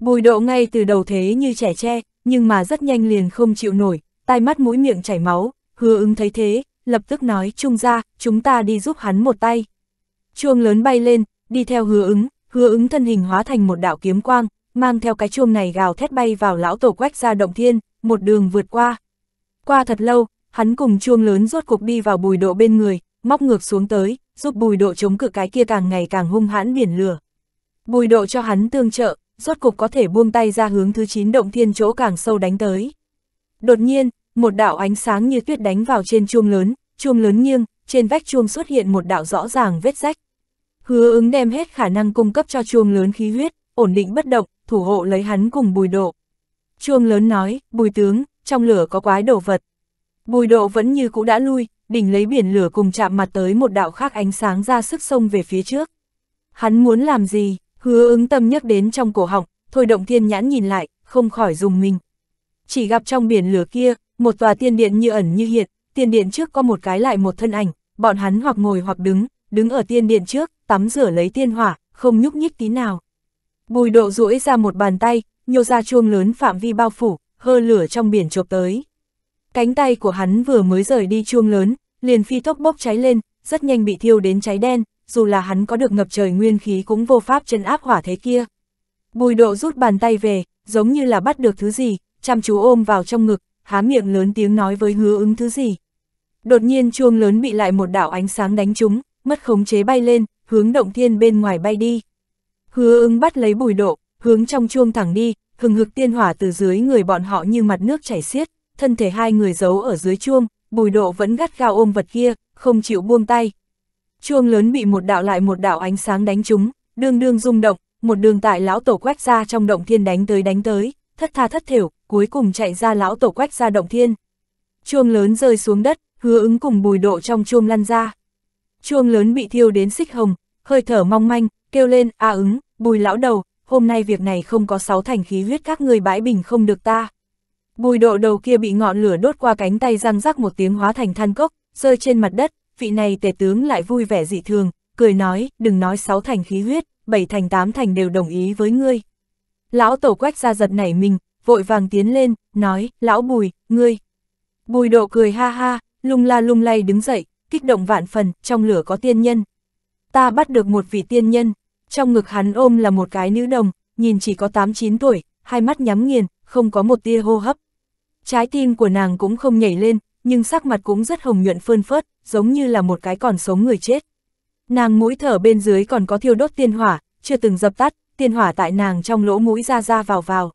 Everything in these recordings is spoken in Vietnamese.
Bùi độ ngay từ đầu thế như trẻ tre, nhưng mà rất nhanh liền không chịu nổi, tai mắt mũi miệng chảy máu, hứa ứng thấy thế, lập tức nói trung ra, chúng ta đi giúp hắn một tay. Chuông lớn bay lên, đi theo hứa ứng, hứa ứng thân hình hóa thành một đạo kiếm quang, mang theo cái chuông này gào thét bay vào lão tổ quách ra động thiên, một đường vượt qua. Qua thật lâu, hắn cùng chuông lớn rốt cục đi vào bùi độ bên người, móc ngược xuống tới, giúp bùi độ chống cự cái kia càng ngày càng hung hãn biển lửa. Bùi độ cho hắn tương trợ, rốt cục có thể buông tay ra hướng thứ 9 động thiên chỗ càng sâu đánh tới. Đột nhiên, một đạo ánh sáng như tuyết đánh vào trên chuông lớn, chuông lớn nghiêng, trên vách chuông xuất hiện một đạo rõ ràng vết rách. Hứa ứng đem hết khả năng cung cấp cho chuông lớn khí huyết, ổn định bất động, thủ hộ lấy hắn cùng bùi độ. Chuông lớn nói, bùi tướng, trong lửa có quái đồ vật. Bùi độ vẫn như cũ đã lui, đỉnh lấy biển lửa cùng chạm mặt tới một đạo khác ánh sáng ra sức sông về phía trước. Hắn muốn làm gì? Hứa ứng tâm nhắc đến trong cổ họng, thôi động thiên nhãn nhìn lại, không khỏi dùng mình. Chỉ gặp trong biển lửa kia, một tòa tiên điện như ẩn như hiện, tiên điện trước có một cái lại một thân ảnh, bọn hắn hoặc ngồi hoặc đứng, đứng ở tiên điện trước, tắm rửa lấy tiên hỏa, không nhúc nhích tí nào. Bùi độ duỗi ra một bàn tay, nhô ra chuông lớn phạm vi bao phủ, hơ lửa trong biển chộp tới. Cánh tay của hắn vừa mới rời đi chuông lớn, liền phi tốc bốc cháy lên, rất nhanh bị thiêu đến cháy đen, dù là hắn có được ngập trời nguyên khí cũng vô pháp chân áp hỏa thế kia. Bùi độ rút bàn tay về, giống như là bắt được thứ gì, chăm chú ôm vào trong ngực, há miệng lớn tiếng nói với hứa ứng thứ gì. Đột nhiên chuông lớn bị lại một đạo ánh sáng đánh trúng, mất khống chế bay lên, hướng động thiên bên ngoài bay đi. Hứa ứng bắt lấy bùi độ, hướng trong chuông thẳng đi, hừng hực tiên hỏa từ dưới người bọn họ như mặt nước chảy xiết, thân thể hai người giấu ở dưới chuông, bùi độ vẫn gắt gao ôm vật kia, không chịu buông tay, chuông lớn bị một đạo lại một đạo ánh sáng đánh trúng, đương đương rung động, một đường tại lão tổ quách ra trong động thiên đánh tới đánh tới, thất tha thất thểu, cuối cùng chạy ra lão tổ quách ra động thiên. Chuông lớn rơi xuống đất, hứa ứng cùng bùi độ trong chuông lăn ra. Chuông lớn bị thiêu đến xích hồng, hơi thở mong manh, kêu lên, a ứng, bùi lão đầu, hôm nay việc này không có sáu thành khí huyết các người bãi bình không được ta. Bùi độ đầu kia bị ngọn lửa đốt qua cánh tay răng rắc một tiếng hóa thành than cốc, rơi trên mặt đất, vị này tể tướng lại vui vẻ dị thường, cười nói, đừng nói sáu thành khí huyết, bảy thành tám thành đều đồng ý với ngươi. Lão tổ quách ra giật nảy mình, vội vàng tiến lên, nói, lão bùi, ngươi. Bùi độ cười ha ha, lung la lung lay đứng dậy, kích động vạn phần, trong lửa có tiên nhân. Ta bắt được một vị tiên nhân, trong ngực hắn ôm là một cái nữ đồng, nhìn chỉ có 8-9 tuổi, hai mắt nhắm nghiền, không có một tia hô hấp. Trái tim của nàng cũng không nhảy lên, nhưng sắc mặt cũng rất hồng nhuận phơn phớt, giống như là một cái còn sống người chết. Nàng mũi thở bên dưới còn có thiêu đốt tiên hỏa, chưa từng dập tắt, tiên hỏa tại nàng trong lỗ mũi ra ra vào vào.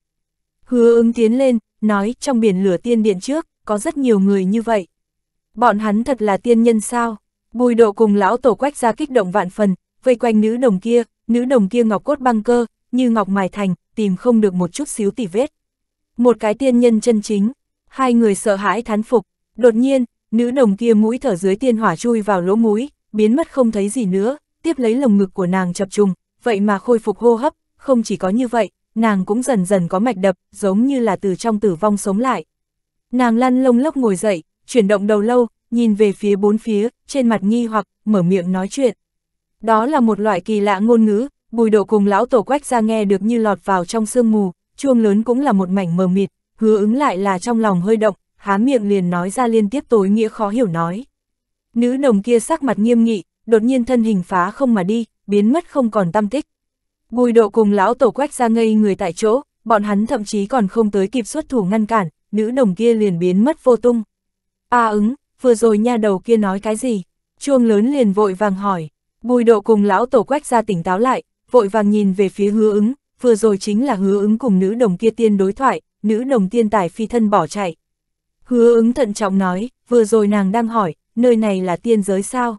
Hứa ứng tiến lên, nói trong biển lửa tiên điện trước, có rất nhiều người như vậy. Bọn hắn thật là tiên nhân sao? Bùi độ cùng lão tổ quách ra kích động vạn phần, vây quanh nữ đồng kia, nữ đồng kia ngọc cốt băng cơ, như ngọc mài thành, tìm không được một chút xíu tỉ vết. Một cái tiên nhân chân chính, hai người sợ hãi thán phục, Đột nhiên, nữ đồng kia mũi thở dưới tiên hỏa chui vào lỗ mũi, biến mất không thấy gì nữa, tiếp lấy lồng ngực của nàng chập trùng, vậy mà khôi phục hô hấp, không chỉ có như vậy, nàng cũng dần dần có mạch đập, giống như là từ trong tử vong sống lại. Nàng lăn lông lốc ngồi dậy, chuyển động đầu lâu, nhìn về phía bốn phía, trên mặt nghi hoặc, mở miệng nói chuyện. Đó là một loại kỳ lạ ngôn ngữ, bùi độ cùng lão tổ quách ra nghe được như lọt vào trong sương mù, chuông lớn cũng là một mảnh mờ mịt, hứa ứng lại là trong lòng hơi động, há miệng liền nói ra liên tiếp tối nghĩa khó hiểu nói. Nữ nồng kia sắc mặt nghiêm nghị, đột nhiên thân hình phá không mà đi, biến mất không còn tâm tích. Bùi độ cùng lão tổ quách ra ngây người tại chỗ, bọn hắn thậm chí còn không tới kịp xuất thủ ngăn cản, nữ đồng kia liền biến mất vô tung. A à ứng, vừa rồi nha đầu kia nói cái gì? Chuông lớn liền vội vàng hỏi. Bùi độ cùng lão tổ quách ra tỉnh táo lại, vội vàng nhìn về phía hứa ứng, vừa rồi chính là hứa ứng cùng nữ đồng kia tiên đối thoại, nữ đồng tiên tài phi thân bỏ chạy. Hứa ứng thận trọng nói, vừa rồi nàng đang hỏi, nơi này là tiên giới sao?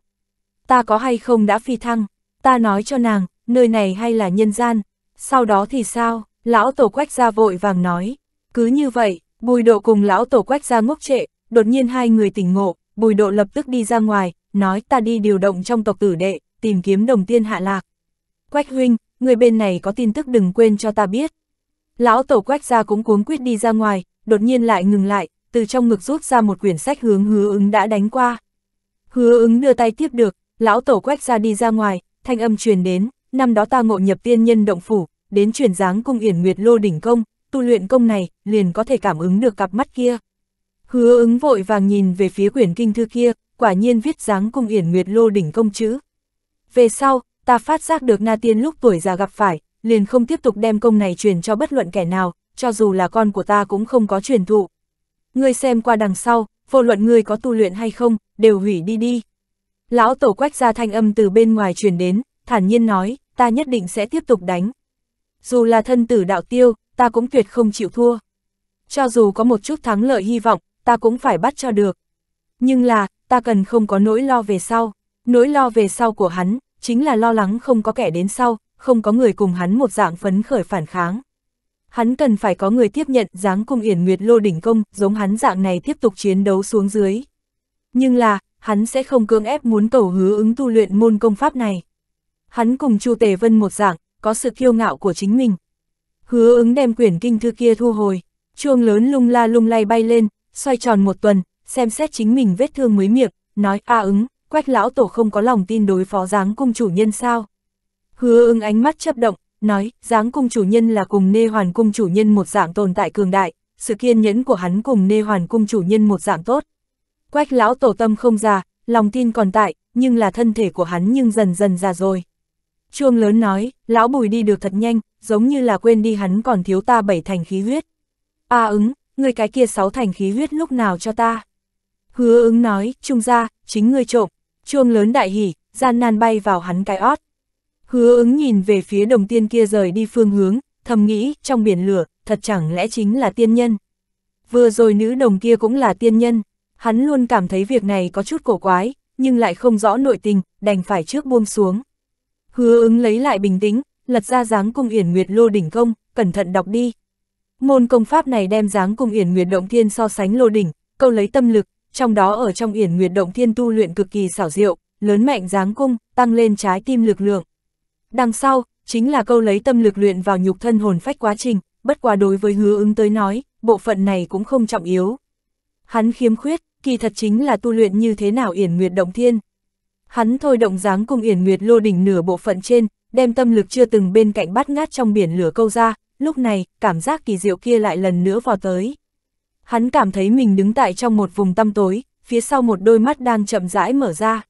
Ta có hay không đã phi thăng? Ta nói cho nàng, nơi này hay là nhân gian? Sau đó thì sao? Lão tổ quách ra vội vàng nói. Cứ như vậy, bùi độ cùng lão tổ quách ra ngốc trệ, đột nhiên hai người tỉnh ngộ, bùi độ lập tức đi ra ngoài, nói ta đi điều động trong tộc tử đệ, tìm kiếm đồng tiên hạ lạc. Quách huynh, người bên này có tin tức đừng quên cho ta biết. Lão tổ quách ra cũng cuốn quyết đi ra ngoài, đột nhiên lại ngừng lại, từ trong ngực rút ra một quyển sách hướng hứa ứng đã đánh qua. Hứa ứng đưa tay tiếp được, lão tổ quét ra đi ra ngoài, thanh âm truyền đến, năm đó ta ngộ nhập tiên nhân động phủ, đến truyền dáng cung yển nguyệt lô đỉnh công, tu luyện công này, liền có thể cảm ứng được cặp mắt kia. Hứa ứng vội vàng nhìn về phía quyển kinh thư kia, quả nhiên viết dáng cung yển nguyệt lô đỉnh công chữ. Về sau, ta phát giác được Na Tiên lúc tuổi già gặp phải, liền không tiếp tục đem công này truyền cho bất luận kẻ nào, cho dù là con của ta cũng không có truyền thụ, ngươi xem qua đằng sau, vô luận ngươi có tu luyện hay không, đều hủy đi đi. Lão tổ quách ra thanh âm từ bên ngoài truyền đến, thản nhiên nói, ta nhất định sẽ tiếp tục đánh. Dù là thân tử đạo tiêu, ta cũng tuyệt không chịu thua. Cho dù có một chút thắng lợi hy vọng, ta cũng phải bắt cho được. Nhưng là, ta cần không có nỗi lo về sau. Nỗi lo về sau của hắn, chính là lo lắng không có kẻ đến sau, không có người cùng hắn một dạng phấn khởi phản kháng hắn cần phải có người tiếp nhận dáng cung yển nguyệt lô đỉnh công, giống hắn dạng này tiếp tục chiến đấu xuống dưới. Nhưng là, hắn sẽ không cưỡng ép muốn cầu hứa ứng tu luyện môn công pháp này. Hắn cùng Chu Tề Vân một dạng, có sự kiêu ngạo của chính mình. Hứa ứng đem quyển kinh thư kia thu hồi, chuông lớn lung la lung lay bay lên, xoay tròn một tuần, xem xét chính mình vết thương mới miệng, nói a à ứng, quách lão tổ không có lòng tin đối phó dáng cung chủ nhân sao. Hứa ứng ánh mắt chấp động, nói, dáng cung chủ nhân là cùng nê hoàn cung chủ nhân một dạng tồn tại cường đại, sự kiên nhẫn của hắn cùng nê hoàn cung chủ nhân một dạng tốt. Quách lão tổ tâm không già, lòng tin còn tại, nhưng là thân thể của hắn nhưng dần dần già rồi. Chuông lớn nói, lão bùi đi được thật nhanh, giống như là quên đi hắn còn thiếu ta bảy thành khí huyết. A à ứng, người cái kia sáu thành khí huyết lúc nào cho ta. Hứa ứng nói, trung gia chính ngươi trộm, chuông lớn đại hỉ, gian nan bay vào hắn cái ót. Hứa ứng nhìn về phía đồng tiên kia rời đi phương hướng, thầm nghĩ, trong biển lửa, thật chẳng lẽ chính là tiên nhân. Vừa rồi nữ đồng kia cũng là tiên nhân, hắn luôn cảm thấy việc này có chút cổ quái, nhưng lại không rõ nội tình, đành phải trước buông xuống. Hứa ứng lấy lại bình tĩnh, lật ra dáng cung yển nguyệt lô đỉnh công, cẩn thận đọc đi. Môn công pháp này đem dáng cung yển nguyệt động thiên so sánh lô đỉnh, câu lấy tâm lực, trong đó ở trong yển nguyệt động thiên tu luyện cực kỳ xảo diệu, lớn mạnh dáng cung, tăng lên trái tim lực lượng. Đằng sau, chính là câu lấy tâm lực luyện vào nhục thân hồn phách quá trình, bất quá đối với hứa ứng tới nói, bộ phận này cũng không trọng yếu. Hắn khiếm khuyết, kỳ thật chính là tu luyện như thế nào yển nguyệt động thiên. Hắn thôi động dáng cùng yển nguyệt lô đỉnh nửa bộ phận trên, đem tâm lực chưa từng bên cạnh bắt ngát trong biển lửa câu ra, lúc này, cảm giác kỳ diệu kia lại lần nữa vào tới. Hắn cảm thấy mình đứng tại trong một vùng tăm tối, phía sau một đôi mắt đang chậm rãi mở ra.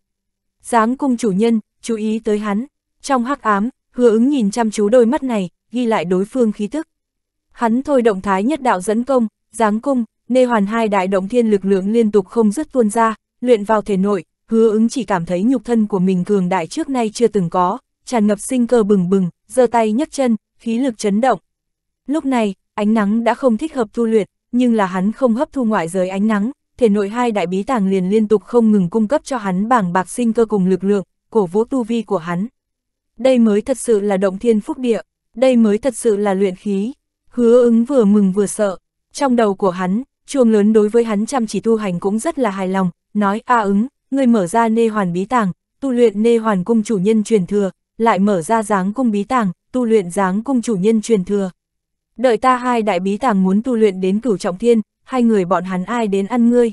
Giáng cung chủ nhân, chú ý tới hắn, trong hắc ám, hứa ứng nhìn chăm chú đôi mắt này, ghi lại đối phương khí thức. Hắn thôi động thái nhất đạo dẫn công, giáng cung, nê hoàn hai đại động thiên lực lượng liên tục không dứt tuôn ra, luyện vào thể nội, hứa ứng chỉ cảm thấy nhục thân của mình cường đại trước nay chưa từng có, tràn ngập sinh cơ bừng bừng, giơ tay nhấc chân, khí lực chấn động. Lúc này, ánh nắng đã không thích hợp tu luyện, nhưng là hắn không hấp thu ngoại giới ánh nắng, thể nội hai đại bí tàng liền liên tục không ngừng cung cấp cho hắn bảng bạc sinh cơ cùng lực lượng, cổ vũ tu vi của hắn. Đây mới thật sự là động thiên phúc địa, đây mới thật sự là luyện khí. Hứa ứng vừa mừng vừa sợ, trong đầu của hắn, chuông lớn đối với hắn chăm chỉ tu hành cũng rất là hài lòng, nói a à ứng, người mở ra nê hoàn bí tàng, tu luyện nê hoàn cung chủ nhân truyền thừa, lại mở ra dáng cung bí tàng, tu luyện dáng cung chủ nhân truyền thừa. Đợi ta hai đại bí tàng muốn tu luyện đến cửu trọng thiên, hai người bọn hắn ai đến ăn ngươi.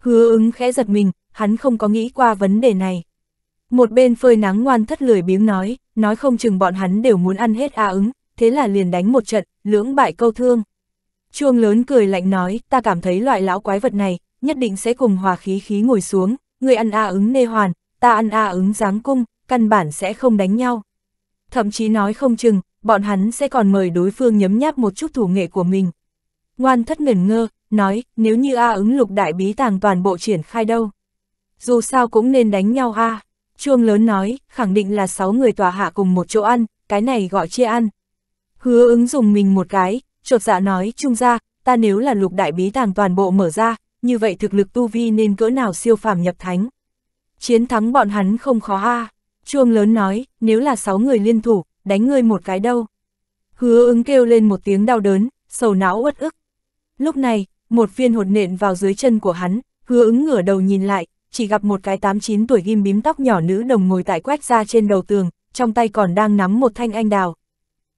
Hứa ứng khẽ giật mình, hắn không có nghĩ qua vấn đề này. Một bên phơi nắng ngoan thất lười biếng nói, nói không chừng bọn hắn đều muốn ăn hết a ứng, thế là liền đánh một trận, lưỡng bại câu thương. Chuông lớn cười lạnh nói, ta cảm thấy loại lão quái vật này, nhất định sẽ cùng hòa khí khí ngồi xuống, người ăn a ứng nê hoàn, ta ăn a ứng giáng cung, căn bản sẽ không đánh nhau. Thậm chí nói không chừng, bọn hắn sẽ còn mời đối phương nhấm nháp một chút thủ nghệ của mình. Ngoan thất ngẩn ngơ, nói, nếu như A ứng lục đại bí tàng toàn bộ triển khai đâu. Dù sao cũng nên đánh nhau A. Chuông lớn nói, khẳng định là sáu người tòa hạ cùng một chỗ ăn, cái này gọi chia ăn. Hứa ứng dùng mình một cái, chột dạ nói, trung ra, ta nếu là lục đại bí tàng toàn bộ mở ra, như vậy thực lực tu vi nên cỡ nào siêu phàm nhập thánh. Chiến thắng bọn hắn không khó ha Chuông lớn nói, nếu là sáu người liên thủ, đánh ngươi một cái đâu. Hứa ứng kêu lên một tiếng đau đớn, sầu não uất ức. Lúc này, một viên hột nện vào dưới chân của hắn, hứa ứng ngửa đầu nhìn lại, chỉ gặp một cái 8-9 tuổi ghim bím tóc nhỏ nữ đồng ngồi tại quét ra trên đầu tường, trong tay còn đang nắm một thanh anh đào.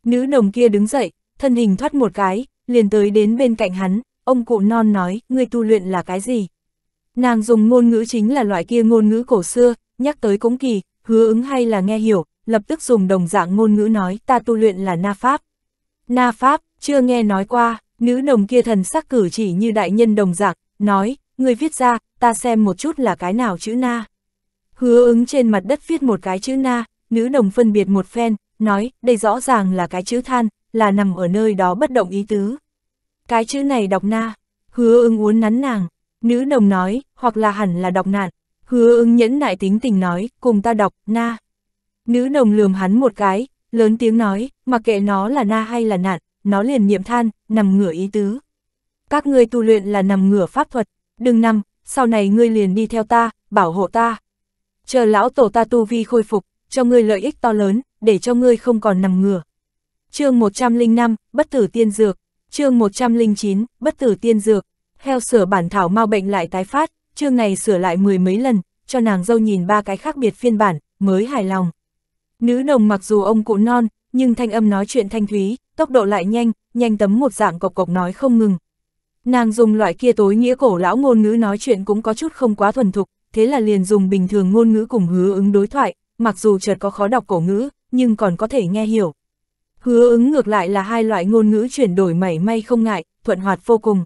Nữ đồng kia đứng dậy, thân hình thoát một cái, liền tới đến bên cạnh hắn, ông cụ non nói, ngươi tu luyện là cái gì? Nàng dùng ngôn ngữ chính là loại kia ngôn ngữ cổ xưa, nhắc tới cũng kỳ, hứa ứng hay là nghe hiểu, lập tức dùng đồng dạng ngôn ngữ nói, ta tu luyện là Na Pháp. Na Pháp, chưa nghe nói qua, nữ đồng kia thần sắc cử chỉ như đại nhân đồng dạng, nói, người viết ra, ta xem một chút là cái nào chữ na. Hứa ứng trên mặt đất viết một cái chữ na, nữ đồng phân biệt một phen, nói, đây rõ ràng là cái chữ than, là nằm ở nơi đó bất động ý tứ. Cái chữ này đọc na, hứa ứng uốn nắn nàng, nữ đồng nói, hoặc là hẳn là đọc nạn, hứa ứng nhẫn nại tính tình nói, cùng ta đọc, na. Nữ đồng lườm hắn một cái, lớn tiếng nói, mặc kệ nó là na hay là nạn, nó liền niệm than, nằm ngửa ý tứ. Các người tu luyện là nằm ngửa pháp thuật, đừng nằm, sau này ngươi liền đi theo ta, bảo hộ ta. Chờ lão tổ ta tu vi khôi phục, cho ngươi lợi ích to lớn, để cho ngươi không còn nằm ngửa. chương 105, bất tử tiên dược. chương 109, bất tử tiên dược. Heo sửa bản thảo mau bệnh lại tái phát, chương này sửa lại mười mấy lần, cho nàng dâu nhìn ba cái khác biệt phiên bản, mới hài lòng. Nữ đồng mặc dù ông cụ non, nhưng thanh âm nói chuyện thanh thúy, tốc độ lại nhanh, nhanh tấm một dạng cộc cộc nói không ngừng, Nàng dùng loại kia tối nghĩa cổ lão ngôn ngữ nói chuyện cũng có chút không quá thuần thục, thế là liền dùng bình thường ngôn ngữ cùng hứa ứng đối thoại, mặc dù chợt có khó đọc cổ ngữ, nhưng còn có thể nghe hiểu. Hứa ứng ngược lại là hai loại ngôn ngữ chuyển đổi mảy may không ngại, thuận hoạt vô cùng.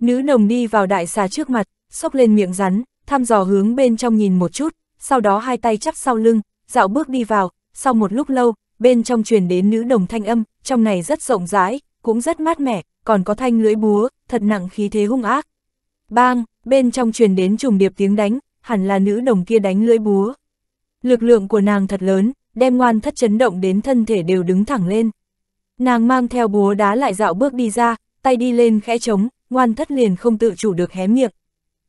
Nữ nồng đi vào đại xà trước mặt, xốc lên miệng rắn, thăm dò hướng bên trong nhìn một chút, sau đó hai tay chắp sau lưng, dạo bước đi vào, sau một lúc lâu, bên trong truyền đến nữ đồng thanh âm, trong này rất rộng rãi, cũng rất mát mẻ, còn có thanh lưỡi búa, thật nặng khí thế hung ác. Bang, bên trong truyền đến trùng điệp tiếng đánh, hẳn là nữ đồng kia đánh lưỡi búa. Lực lượng của nàng thật lớn, đem ngoan thất chấn động đến thân thể đều đứng thẳng lên. Nàng mang theo búa đá lại dạo bước đi ra, tay đi lên khẽ trống, ngoan thất liền không tự chủ được hé miệng.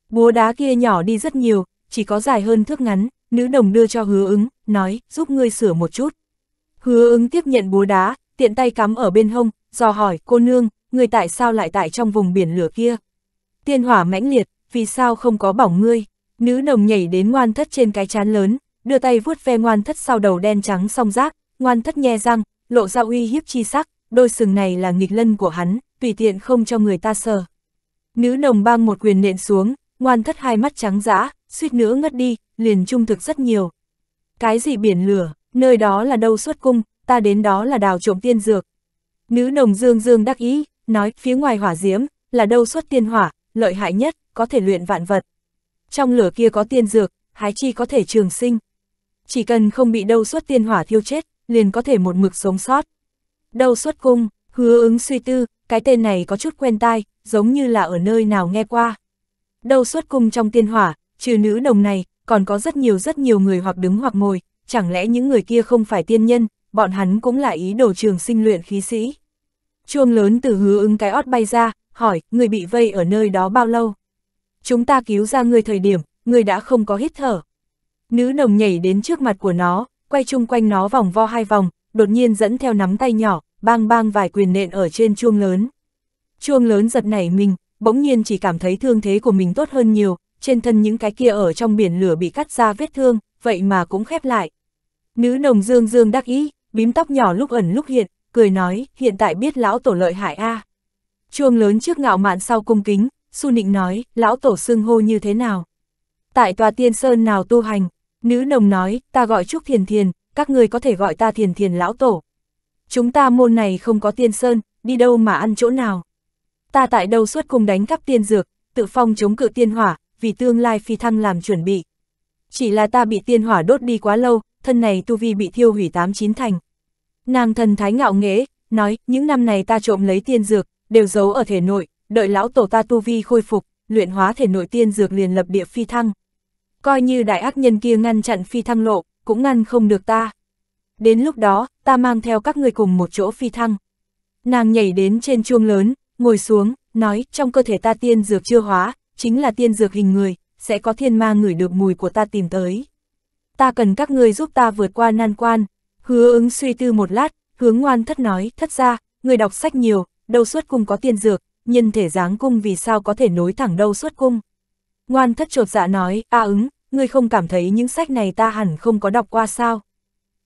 Búa đá kia nhỏ đi rất nhiều, chỉ có dài hơn thước ngắn, nữ đồng đưa cho hứa ứng, nói, giúp ngươi sửa một chút. Hứa ứng tiếp nhận búa đá, tiện tay cắm ở bên hông, dò hỏi, cô nương, người tại sao lại tại trong vùng biển lửa kia? Tiên hỏa mãnh liệt, vì sao không có bỏng ngươi? Nữ nồng nhảy đến ngoan thất trên cái chán lớn, đưa tay vuốt ve ngoan thất sau đầu đen trắng song rác, ngoan thất nhe răng, lộ ra uy hiếp chi sắc, đôi sừng này là nghịch lân của hắn, tùy tiện không cho người ta sờ. Nữ nồng bang một quyền nện xuống, ngoan thất hai mắt trắng dã, suýt nữa ngất đi, liền trung thực rất nhiều. Cái gì biển lửa, nơi đó là đâu suốt cung, ta đến đó là đào trộm tiên dược, Nữ nồng dương dương đắc ý, nói phía ngoài hỏa diễm, là đâu xuất tiên hỏa, lợi hại nhất, có thể luyện vạn vật. Trong lửa kia có tiên dược, hái chi có thể trường sinh. Chỉ cần không bị đâu xuất tiên hỏa thiêu chết, liền có thể một mực sống sót. Đâu xuất cung, hứa ứng suy tư, cái tên này có chút quen tai, giống như là ở nơi nào nghe qua. Đâu xuất cung trong tiên hỏa, trừ nữ nồng này, còn có rất nhiều rất nhiều người hoặc đứng hoặc ngồi, chẳng lẽ những người kia không phải tiên nhân, bọn hắn cũng là ý đồ trường sinh luyện khí sĩ. Chuông lớn từ hứa ứng cái ót bay ra, hỏi, người bị vây ở nơi đó bao lâu? Chúng ta cứu ra người thời điểm, người đã không có hít thở. Nữ nồng nhảy đến trước mặt của nó, quay chung quanh nó vòng vo hai vòng, đột nhiên dẫn theo nắm tay nhỏ, bang bang vài quyền nện ở trên chuông lớn. Chuông lớn giật nảy mình, bỗng nhiên chỉ cảm thấy thương thế của mình tốt hơn nhiều, trên thân những cái kia ở trong biển lửa bị cắt ra vết thương, vậy mà cũng khép lại. Nữ nồng dương dương đắc ý, bím tóc nhỏ lúc ẩn lúc hiện, cười nói, hiện tại biết lão tổ lợi hại a. À. Chuông lớn trước ngạo mạn sau cung kính, Su Nịnh nói, lão tổ xưng hô như thế nào? Tại tòa tiên sơn nào tu hành? Nữ nồng nói, ta gọi Trúc Thiền Thiền, các người có thể gọi ta Thiền Thiền lão tổ. Chúng ta môn này không có tiên sơn, đi đâu mà ăn chỗ nào? Ta tại đâu suốt cùng đánh cắp tiên dược, tự phong chống cự tiên hỏa, vì tương lai phi thăng làm chuẩn bị. Chỉ là ta bị tiên hỏa đốt đi quá lâu, thân này tu vi bị thiêu hủy tám chín thành. Nàng thần thái ngạo nghễ, nói, những năm này ta trộm lấy tiên dược, đều giấu ở thể nội, đợi lão tổ ta tu vi khôi phục, luyện hóa thể nội tiên dược liền lập địa phi thăng. Coi như đại ác nhân kia ngăn chặn phi thăng lộ, cũng ngăn không được ta. Đến lúc đó, ta mang theo các người cùng một chỗ phi thăng. Nàng nhảy đến trên chuông lớn, ngồi xuống, nói, trong cơ thể ta tiên dược chưa hóa, chính là tiên dược hình người, sẽ có thiên ma ngửi được mùi của ta tìm tới. Ta cần các ngươi giúp ta vượt qua nan quan, Hứa ứng suy tư một lát, hướng ngoan thất nói, thất ra, người đọc sách nhiều, đầu suốt cung có tiên dược, nhân thể dáng cung vì sao có thể nối thẳng đầu suốt cung. Ngoan thất trột dạ nói, a ứng, ngươi không cảm thấy những sách này ta hẳn không có đọc qua sao.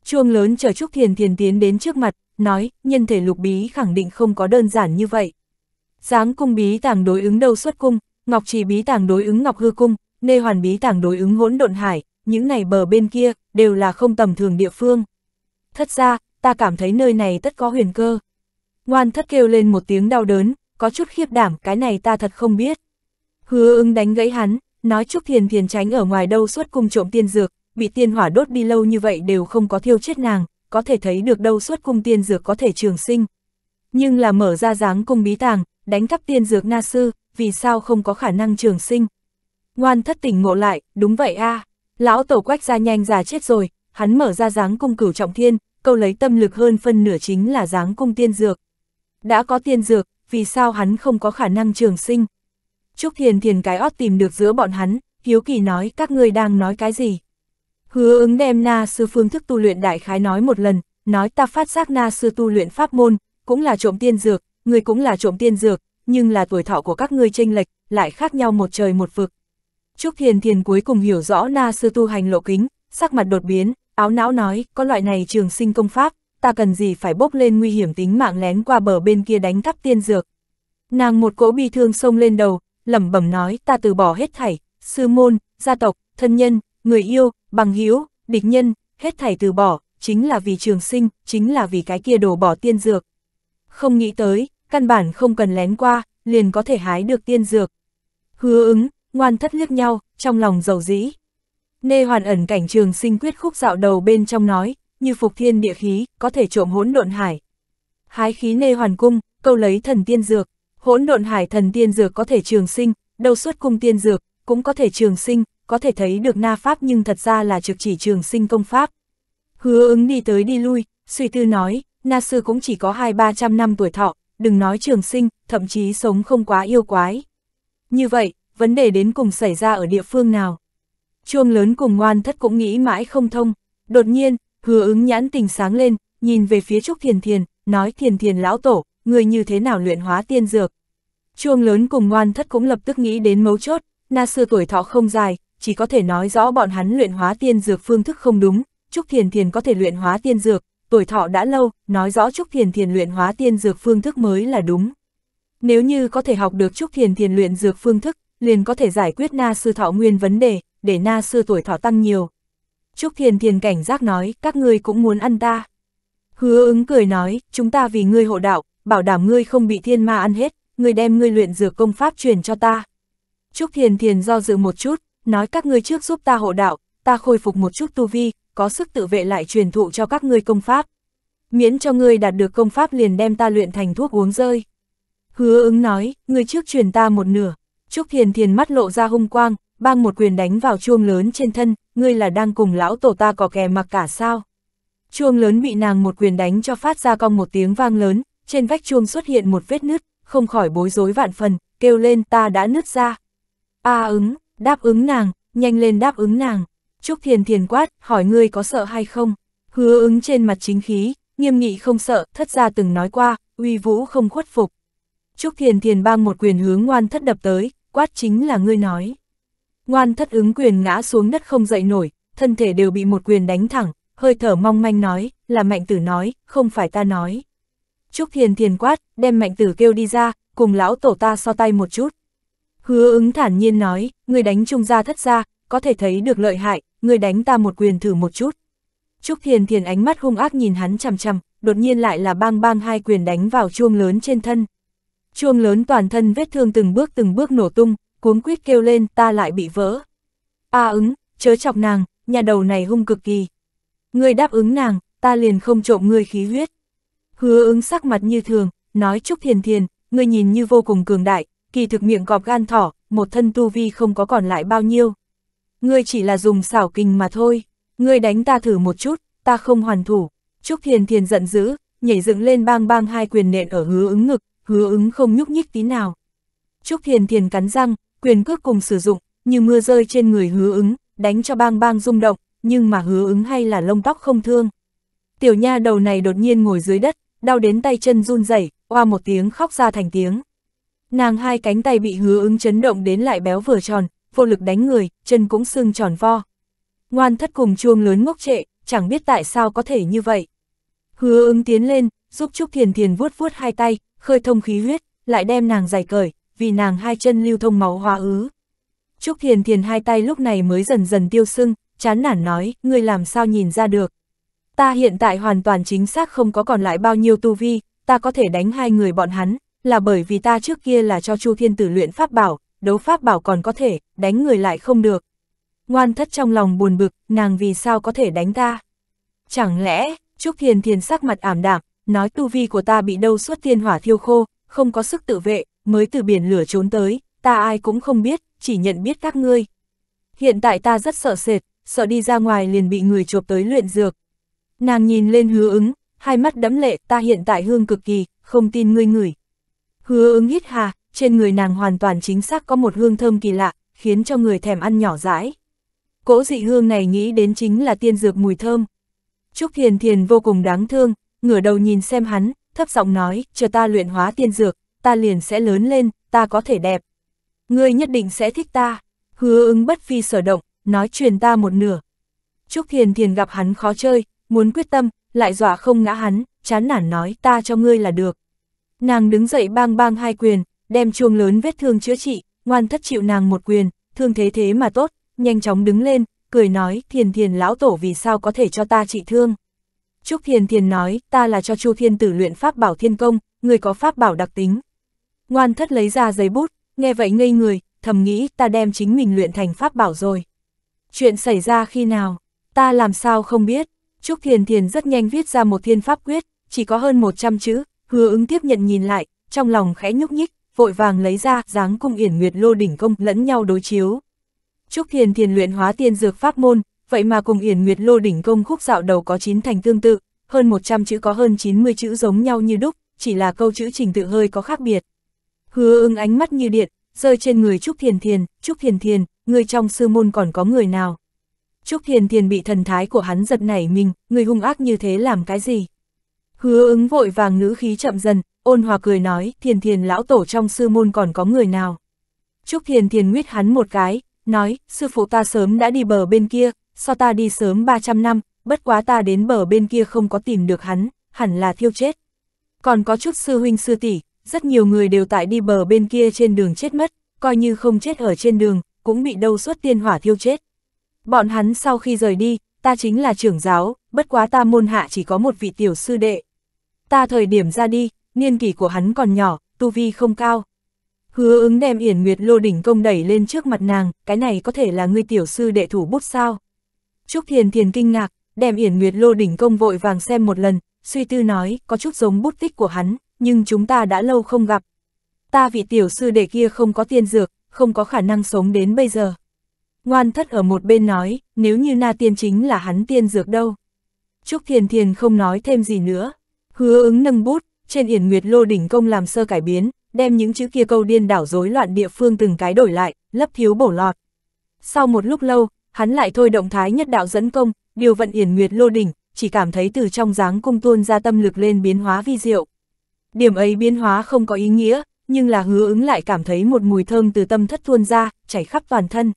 Chuông lớn chờ Trúc Thiền Thiền tiến đến trước mặt, nói, nhân thể lục bí khẳng định không có đơn giản như vậy. Giáng cung bí tàng đối ứng đầu xuất cung, ngọc trì bí tàng đối ứng ngọc hư cung, nê hoàn bí tàng đối ứng hỗn độn hải, những này bờ bên kia, đều là không tầm thường địa phương thất ra, ta cảm thấy nơi này tất có huyền cơ. Ngoan thất kêu lên một tiếng đau đớn, có chút khiếp đảm, cái này ta thật không biết. Hứa ưng đánh gãy hắn, nói Trúc Thiền Thiền tránh ở ngoài đâu suốt cung trộm tiên dược, bị tiên hỏa đốt đi lâu như vậy đều không có thiêu chết nàng, có thể thấy được đâu suốt cung tiên dược có thể trường sinh. Nhưng là mở ra dáng cung bí tàng, đánh cắp tiên dược na sư, vì sao không có khả năng trường sinh. Ngoan thất tỉnh ngộ lại, đúng vậy a à. lão tổ quách ra nhanh già chết rồi, hắn mở ra dáng cung cửu trọng thiên, câu lấy tâm lực hơn phân nửa chính là dáng cung tiên dược. Đã có tiên dược, vì sao hắn không có khả năng trường sinh? Trúc Thiền Thiền cái ót tìm được giữa bọn hắn, hiếu kỳ nói các ngươi đang nói cái gì? Hứa ứng đem na sư phương thức tu luyện đại khái nói một lần, nói ta phát giác na sư tu luyện pháp môn, cũng là trộm tiên dược, người cũng là trộm tiên dược, nhưng là tuổi thọ của các ngươi tranh lệch, lại khác nhau một trời một vực. Trúc Thiền Thiền cuối cùng hiểu rõ na sư tu hành lộ kính, sắc mặt đột biến, áo não nói, có loại này trường sinh công pháp, ta cần gì phải bốc lên nguy hiểm tính mạng lén qua bờ bên kia đánh cắp tiên dược. Nàng một cỗ bi thương sông lên đầu, lẩm bẩm nói, ta từ bỏ hết thảy, sư môn, gia tộc, thân nhân, người yêu, bằng hữu, địch nhân, hết thảy từ bỏ, chính là vì trường sinh, chính là vì cái kia đổ bỏ tiên dược. Không nghĩ tới, căn bản không cần lén qua, liền có thể hái được tiên dược. Hứa ứng, ngoan thất liếc nhau, trong lòng giàu dĩ. Nê hoàn ẩn cảnh trường sinh quyết khúc dạo đầu bên trong nói, như phục thiên địa khí, có thể trộm hỗn độn hải. Hái khí nê hoàn cung, câu lấy thần tiên dược, hỗn độn hải thần tiên dược có thể trường sinh, đầu suất cung tiên dược, cũng có thể trường sinh, có thể thấy được na pháp nhưng thật ra là trực chỉ trường sinh công pháp. Hứa ứng đi tới đi lui, suy tư nói, na sư cũng chỉ có hai ba trăm năm tuổi thọ, đừng nói trường sinh, thậm chí sống không quá yêu quái. Như vậy, vấn đề đến cùng xảy ra ở địa phương nào? chuông lớn cùng ngoan thất cũng nghĩ mãi không thông. Đột nhiên, hứa ứng nhãn tình sáng lên, nhìn về phía Trúc Thiền Thiền, nói Thiền Thiền lão tổ, người như thế nào luyện hóa tiên dược. Chuông lớn cùng ngoan thất cũng lập tức nghĩ đến mấu chốt, na sư tuổi thọ không dài, chỉ có thể nói rõ bọn hắn luyện hóa tiên dược phương thức không đúng, Trúc Thiền Thiền có thể luyện hóa tiên dược, tuổi thọ đã lâu, nói rõ Trúc Thiền Thiền luyện hóa tiên dược phương thức mới là đúng. Nếu như có thể học được Trúc Thiền Thiền luyện dược phương thức, liền có thể giải quyết na sư thọ nguyên vấn đề, để na sư tuổi thọ tăng nhiều. Trúc Thiên Thiên cảnh giác nói, các ngươi cũng muốn ăn ta. Hứa ứng cười nói, chúng ta vì ngươi hộ đạo, bảo đảm ngươi không bị thiên ma ăn hết, ngươi đem ngươi luyện dược công pháp truyền cho ta. Trúc Thiên Thiên do dự một chút, nói các ngươi trước giúp ta hộ đạo, ta khôi phục một chút tu vi, có sức tự vệ lại truyền thụ cho các ngươi công pháp. Miễn cho ngươi đạt được công pháp liền đem ta luyện thành thuốc uống rơi. Hứa ứng nói, ngươi trước truyền ta một nửa. Trúc Thiên Thiên mắt lộ ra hung quang, bang một quyền đánh vào chuông lớn trên thân, ngươi là đang cùng lão tổ ta có kè mặc cả sao. Chuông lớn bị nàng một quyền đánh cho phát ra cong một tiếng vang lớn, trên vách chuông xuất hiện một vết nứt, không khỏi bối rối vạn phần, kêu lên ta đã nứt ra. A à, ứng, đáp ứng nàng, nhanh lên đáp ứng nàng. Trúc Thiền Thiền quát, hỏi ngươi có sợ hay không? Hứa ứng trên mặt chính khí, nghiêm nghị không sợ, thất gia từng nói qua, uy vũ không khuất phục. Trúc Thiền Thiền bang một quyền hướng ngoan thất đập tới, quát chính là ngươi nói. Ngoan thất ứng quyền ngã xuống đất không dậy nổi, thân thể đều bị một quyền đánh thẳng, hơi thở mong manh nói, là mạnh tử nói, không phải ta nói. Trúc thiền thiền quát, đem mạnh tử kêu đi ra, cùng lão tổ ta so tay một chút. Hứa ứng thản nhiên nói, người đánh trung gia thất gia, có thể thấy được lợi hại, người đánh ta một quyền thử một chút. Trúc thiền thiền ánh mắt hung ác nhìn hắn chằm chằm, đột nhiên lại là bang bang hai quyền đánh vào chuông lớn trên thân. Chuông lớn toàn thân vết thương từng bước từng bước nổ tung, Cuốn quýt kêu lên ta lại bị vỡ. A ứng, chớ chọc nàng, nhà đầu này hung cực kỳ. Ngươi đáp ứng nàng, ta liền không trộm ngươi khí huyết. Hứa ứng sắc mặt như thường, nói Trúc Thiền Thiền, ngươi nhìn như vô cùng cường đại, kỳ thực miệng cọp gan thỏ, một thân tu vi không có còn lại bao nhiêu. Ngươi chỉ là dùng xảo kinh mà thôi, ngươi đánh ta thử một chút, ta không hoàn thủ. Trúc Thiền Thiền giận dữ, nhảy dựng lên bang bang hai quyền nện ở hứa ứng ngực, hứa ứng không nhúc nhích tí nào. Trúc Thiền Thiền cắn răng, quyền cước cùng sử dụng, như mưa rơi trên người hứa ứng, đánh cho bang bang rung động, nhưng mà hứa ứng hay là lông tóc không thương. Tiểu nha đầu này đột nhiên ngồi dưới đất, đau đến tay chân run rẩy, oa một tiếng khóc ra thành tiếng. Nàng hai cánh tay bị hứa ứng chấn động đến lại béo vừa tròn, vô lực đánh người, chân cũng sưng tròn vo. Ngoan thất cùng chuông lớn ngốc trệ, chẳng biết tại sao có thể như vậy. Hứa ứng tiến lên, giúp Trúc Thiền Thiền vuốt vuốt hai tay, khơi thông khí huyết, lại đem nàng giải cởi, vì nàng hai chân lưu thông máu hóa ứ. Trúc Thiền Thiền hai tay lúc này mới dần dần tiêu sưng, chán nản nói, ngươi làm sao nhìn ra được. Ta hiện tại hoàn toàn chính xác không có còn lại bao nhiêu tu vi, ta có thể đánh hai người bọn hắn, là bởi vì ta trước kia là cho Chu Thiên Tử luyện pháp bảo, đấu pháp bảo còn có thể, đánh người lại không được. Ngoan thất trong lòng buồn bực, nàng vì sao có thể đánh ta? Chẳng lẽ, Trúc Thiền Thiền sắc mặt ảm đạm, nói tu vi của ta bị đâu suốt thiên hỏa thiêu khô, không có sức tự vệ, mới từ biển lửa trốn tới, ta ai cũng không biết, chỉ nhận biết các ngươi. Hiện tại ta rất sợ sệt, sợ đi ra ngoài liền bị người chộp tới luyện dược. Nàng nhìn lên hứa ứng, hai mắt đẫm lệ, ta hiện tại hương cực kỳ, không tin ngươi ngửi. Hứa ứng hít hà, trên người nàng hoàn toàn chính xác có một hương thơm kỳ lạ, khiến cho người thèm ăn nhỏ dãi. Cỗ dị hương này nghĩ đến chính là tiên dược mùi thơm. Trúc Thiền Thiền vô cùng đáng thương, ngửa đầu nhìn xem hắn, thấp giọng nói, chờ ta luyện hóa tiên dược, ta liền sẽ lớn lên, ta có thể đẹp. Ngươi nhất định sẽ thích ta. Hứa ứng bất phi sở động, nói truyền ta một nửa. Trúc Thiền Thiền gặp hắn khó chơi, muốn quyết tâm, lại dọa không ngã hắn, chán nản nói ta cho ngươi là được. Nàng đứng dậy bang bang hai quyền, đem chuông lớn vết thương chữa trị, ngoan thất chịu nàng một quyền, thương thế thế mà tốt, nhanh chóng đứng lên, cười nói thiền thiền lão tổ vì sao có thể cho ta trị thương. Trúc thiền thiền nói ta là cho chu thiên tử luyện pháp bảo thiên công, người có pháp bảo đặc tính, Ngoan thất lấy ra giấy bút, nghe vậy ngây người, thầm nghĩ ta đem chính mình luyện thành pháp bảo rồi. Chuyện xảy ra khi nào, ta làm sao không biết. Trúc Thiền Thiền rất nhanh viết ra một thiên pháp quyết, chỉ có hơn 100 chữ, hứa ứng tiếp nhận nhìn lại, trong lòng khẽ nhúc nhích, vội vàng lấy ra dáng cung yển nguyệt lô đỉnh công lẫn nhau đối chiếu. Trúc Thiền Thiền luyện hóa tiên dược pháp môn, vậy mà cùng yển nguyệt lô đỉnh công khúc dạo đầu có 9 thành tương tự, hơn 100 chữ có hơn 90 chữ giống nhau như đúc, chỉ là câu chữ trình tự hơi có khác biệt. Hứa ưng ánh mắt như điện, rơi trên người Trúc Thiền Thiền, Trúc Thiền Thiền, người trong sư môn còn có người nào. Trúc Thiền Thiền bị thần thái của hắn giật nảy mình, người hung ác như thế làm cái gì? Hứa ứng vội vàng ngữ khí chậm dần, ôn hòa cười nói, Thiền Thiền lão tổ trong sư môn còn có người nào? Trúc Thiền Thiền nguyết hắn một cái, nói, sư phụ ta sớm đã đi bờ bên kia, so ta đi sớm 300 năm, bất quá ta đến bờ bên kia không có tìm được hắn, hẳn là thiêu chết. Còn có chút sư huynh sư tỷ rất nhiều người đều tại đi bờ bên kia trên đường chết mất, coi như không chết ở trên đường, cũng bị đâu suốt tiên hỏa thiêu chết. Bọn hắn sau khi rời đi, ta chính là trưởng giáo, bất quá ta môn hạ chỉ có một vị tiểu sư đệ. Ta thời điểm ra đi, niên kỷ của hắn còn nhỏ, tu vi không cao. Hứa ứng đem Yển Nguyệt Lô Đỉnh Công đẩy lên trước mặt nàng, cái này có thể là người tiểu sư đệ thủ bút sao. Trúc Thiền Thiền kinh ngạc, đem Yển Nguyệt Lô Đỉnh Công vội vàng xem một lần, suy tư nói, có chút giống bút tích của hắn, nhưng chúng ta đã lâu không gặp. Ta vị tiểu sư đệ kia không có tiên dược, không có khả năng sống đến bây giờ. Ngoan thất ở một bên nói, nếu như na tiên chính là hắn tiên dược đâu. Trúc Thiền Thiền không nói thêm gì nữa. Hứa ứng nâng bút, trên yển nguyệt lô đỉnh công làm sơ cải biến, đem những chữ kia câu điên đảo rối loạn địa phương từng cái đổi lại, lấp thiếu bổ lọt. Sau một lúc lâu, hắn lại thôi động thái nhất đạo dẫn công, điều vận yển nguyệt lô đỉnh, chỉ cảm thấy từ trong dáng cung tuôn ra tâm lực lên biến hóa vi diệu, Điểm ấy biến hóa không có ý nghĩa, nhưng là hứa ứng lại cảm thấy một mùi thơm từ tâm thất tuôn ra, chảy khắp toàn thân.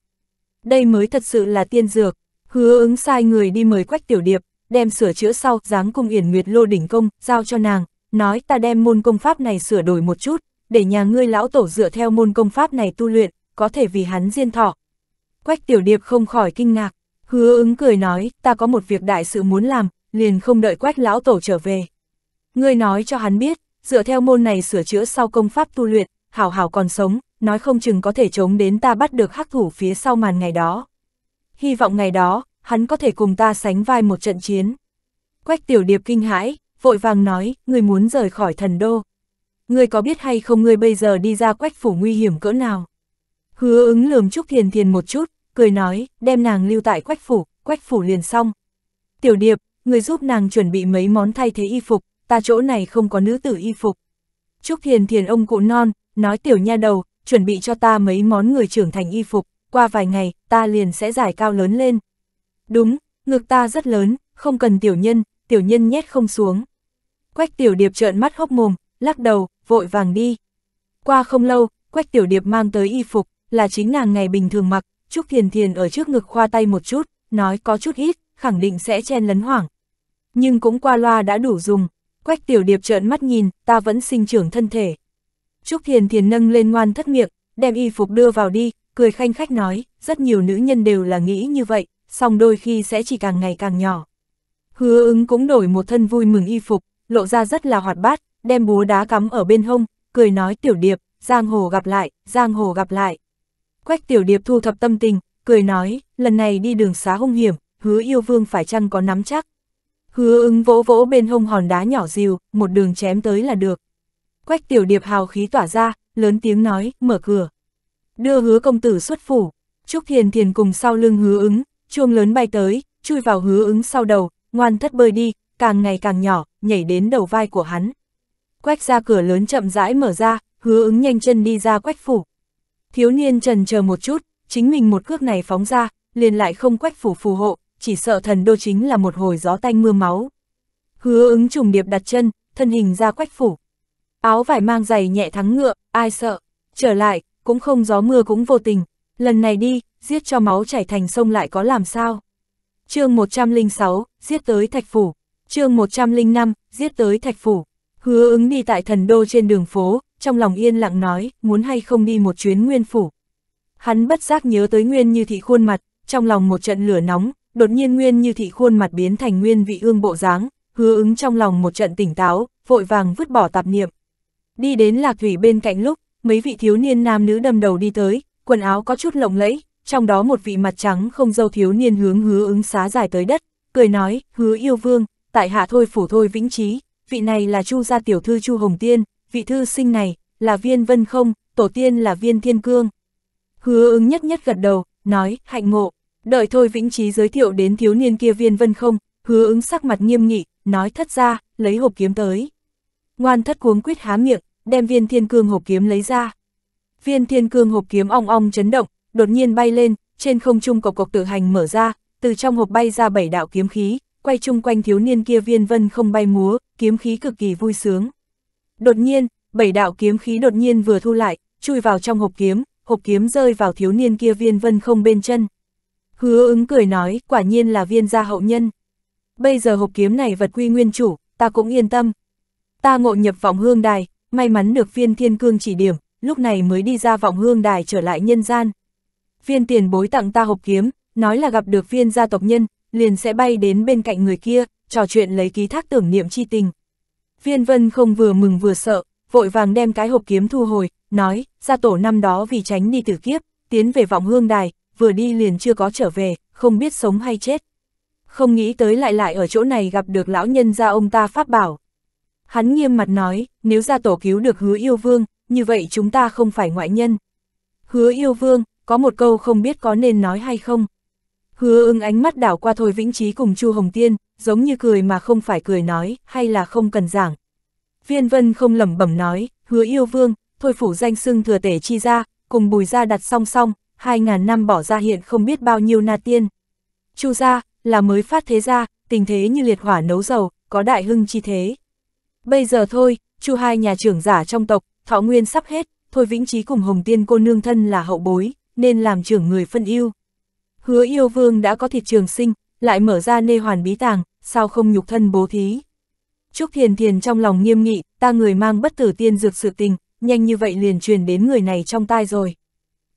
Đây mới thật sự là tiên dược, hứa ứng sai người đi mời quách tiểu điệp, đem sửa chữa sau, dáng cung yển nguyệt lô đỉnh công, giao cho nàng, nói ta đem môn công pháp này sửa đổi một chút, để nhà ngươi lão tổ dựa theo môn công pháp này tu luyện, có thể vì hắn diên thọ. Quách tiểu điệp không khỏi kinh ngạc, hứa ứng cười nói, ta có một việc đại sự muốn làm, liền không đợi quách lão tổ trở về. Ngươi nói cho hắn biết, dựa theo môn này sửa chữa sau công pháp tu luyện, hảo hảo còn sống, nói không chừng có thể chống đến ta bắt được hắc thủ phía sau màn ngày đó. Hy vọng ngày đó, hắn có thể cùng ta sánh vai một trận chiến. Quách tiểu điệp kinh hãi, vội vàng nói, người muốn rời khỏi thần đô. Người có biết hay không người bây giờ đi ra quách phủ nguy hiểm cỡ nào? Hứa ứng lườm Trúc Thiền Thiền một chút, cười nói, đem nàng lưu tại quách phủ, quách phủ liền xong. Tiểu điệp, người giúp nàng chuẩn bị mấy món thay thế y phục, ta chỗ này không có nữ tử y phục. Trúc Thiền Thiền ông cụ non, nói tiểu nha đầu, chuẩn bị cho ta mấy món người trưởng thành y phục, qua vài ngày, ta liền sẽ giải cao lớn lên. Đúng, ngực ta rất lớn, không cần tiểu nhân, tiểu nhân nhét không xuống. Quách tiểu điệp trợn mắt hốc mồm, lắc đầu, vội vàng đi. Qua không lâu, quách tiểu điệp mang tới y phục, là chính nàng ngày bình thường mặc, Trúc Thiền Thiền ở trước ngực khoa tay một chút, nói có chút ít, khẳng định sẽ chen lấn hoảng. Nhưng cũng qua loa đã đủ dùng, Quách tiểu điệp trợn mắt nhìn, ta vẫn sinh trưởng thân thể. Trúc Thiền Thiền nâng lên ngoan thất miệng, đem y phục đưa vào đi, cười khanh khách nói, rất nhiều nữ nhân đều là nghĩ như vậy, song đôi khi sẽ chỉ càng ngày càng nhỏ. Hứa ứng cũng đổi một thân vui mừng y phục, lộ ra rất là hoạt bát, đem búa đá cắm ở bên hông, cười nói tiểu điệp, giang hồ gặp lại, giang hồ gặp lại. Quách tiểu điệp thu thập tâm tình, cười nói, lần này đi đường xá hung hiểm, hứa yêu vương phải chăng có nắm chắc, Hứa ứng vỗ vỗ bên hông hòn đá nhỏ dìu, một đường chém tới là được. Quách tiểu điệp hào khí tỏa ra, lớn tiếng nói, mở cửa. Đưa hứa công tử xuất phủ, Trúc Thiền Thiền cùng sau lưng hứa ứng, chuông lớn bay tới, chui vào hứa ứng sau đầu, ngoan thất bơi đi, càng ngày càng nhỏ, nhảy đến đầu vai của hắn. Quách ra cửa lớn chậm rãi mở ra, hứa ứng nhanh chân đi ra quách phủ. Thiếu niên trần chờ một chút, chính mình một cước này phóng ra, liền lại không quách phủ phù hộ, chỉ sợ thần đô chính là một hồi gió tanh mưa máu. Hứa ứng trùng điệp đặt chân, thân hình ra quách phủ. Áo vải mang giày nhẹ thắng ngựa, ai sợ, trở lại, cũng không gió mưa cũng vô tình, lần này đi, giết cho máu chảy thành sông lại có làm sao. chương 106, giết tới thạch phủ, chương 105, giết tới thạch phủ, hứa ứng đi tại thần đô trên đường phố, trong lòng yên lặng nói, muốn hay không đi một chuyến nguyên phủ. Hắn bất giác nhớ tới nguyên như thị khuôn mặt, trong lòng một trận lửa nóng, đột nhiên nguyên như thị khuôn mặt biến thành nguyên vị ương bộ dáng, hứa ứng trong lòng một trận tỉnh táo, vội vàng vứt bỏ tạp niệm. Đi đến lạc thủy bên cạnh lúc, mấy vị thiếu niên nam nữ đâm đầu đi tới, quần áo có chút lộng lẫy, trong đó một vị mặt trắng không dâu thiếu niên hướng hứa ứng xá dài tới đất, cười nói, hứa yêu vương, tại hạ thôi phủ thôi vĩnh trí, vị này là chu gia tiểu thư chu Hồng Tiên, vị thư sinh này, là viên vân không, tổ tiên là viên thiên cương. Hứa ứng nhất nhất gật đầu, nói, hạnh ngộ. Đợi thôi vĩnh trí giới thiệu đến thiếu niên kia viên vân không, hứa ứng sắc mặt nghiêm nghị, nói thất ra, lấy hộp kiếm tới. Ngoan thất cuống quýt há miệng, đem viên thiên cương hộp kiếm lấy ra. Viên thiên cương hộp kiếm ong ong chấn động, đột nhiên bay lên, trên không trung cộc cộc tự hành mở ra, từ trong hộp bay ra bảy đạo kiếm khí, quay chung quanh thiếu niên kia viên vân không bay múa, kiếm khí cực kỳ vui sướng. Đột nhiên, bảy đạo kiếm khí đột nhiên vừa thu lại, chui vào trong hộp kiếm, hộp kiếm rơi vào thiếu niên kia viên vân không bên chân. Hứa ứng cười nói, quả nhiên là viên gia hậu nhân. Bây giờ hộp kiếm này vật quy nguyên chủ, ta cũng yên tâm. Ta ngộ nhập vọng hương đài, may mắn được viên thiên cương chỉ điểm, lúc này mới đi ra vọng hương đài trở lại nhân gian. Viên tiền bối tặng ta hộp kiếm, nói là gặp được viên gia tộc nhân, liền sẽ bay đến bên cạnh người kia, trò chuyện lấy ký thác tưởng niệm chi tình. Viên vân không vừa mừng vừa sợ, vội vàng đem cái hộp kiếm thu hồi, nói, gia tổ năm đó vì tránh đi tử kiếp, tiến về vọng hương đài, vừa đi liền chưa có trở về, không biết sống hay chết. Không nghĩ tới lại lại ở chỗ này gặp được lão nhân gia ông ta pháp bảo. Hắn nghiêm mặt nói, nếu gia tổ cứu được hứa yêu vương, như vậy chúng ta không phải ngoại nhân. Hứa yêu vương, có một câu không biết có nên nói hay không. Hứa ưng ánh mắt đảo qua Thôi Vĩnh Trí cùng Chu Hồng Tiên, giống như cười mà không phải cười nói, hay là không cần giảng. Viên Vân không lẩm bẩm nói, hứa yêu vương, Thôi phủ danh xưng thừa tể chi ra, cùng bùi ra đặt song song, hai ngàn năm bỏ ra hiện không biết bao nhiêu na tiên. Chu gia, là mới phát thế gia, tình thế như liệt hỏa nấu dầu, có đại hưng chi thế. Bây giờ thôi, chu hai nhà trưởng giả trong tộc, thọ nguyên sắp hết, thôi vĩnh trí cùng hồng tiên cô nương thân là hậu bối, nên làm trưởng người phân yêu. Hứa yêu vương đã có thịt trường sinh, lại mở ra nê hoàn bí tàng, sao không nhục thân bố thí. Trúc Thiền Thiền trong lòng nghiêm nghị, ta người mang bất tử tiên dược sự tình, nhanh như vậy liền truyền đến người này trong tai rồi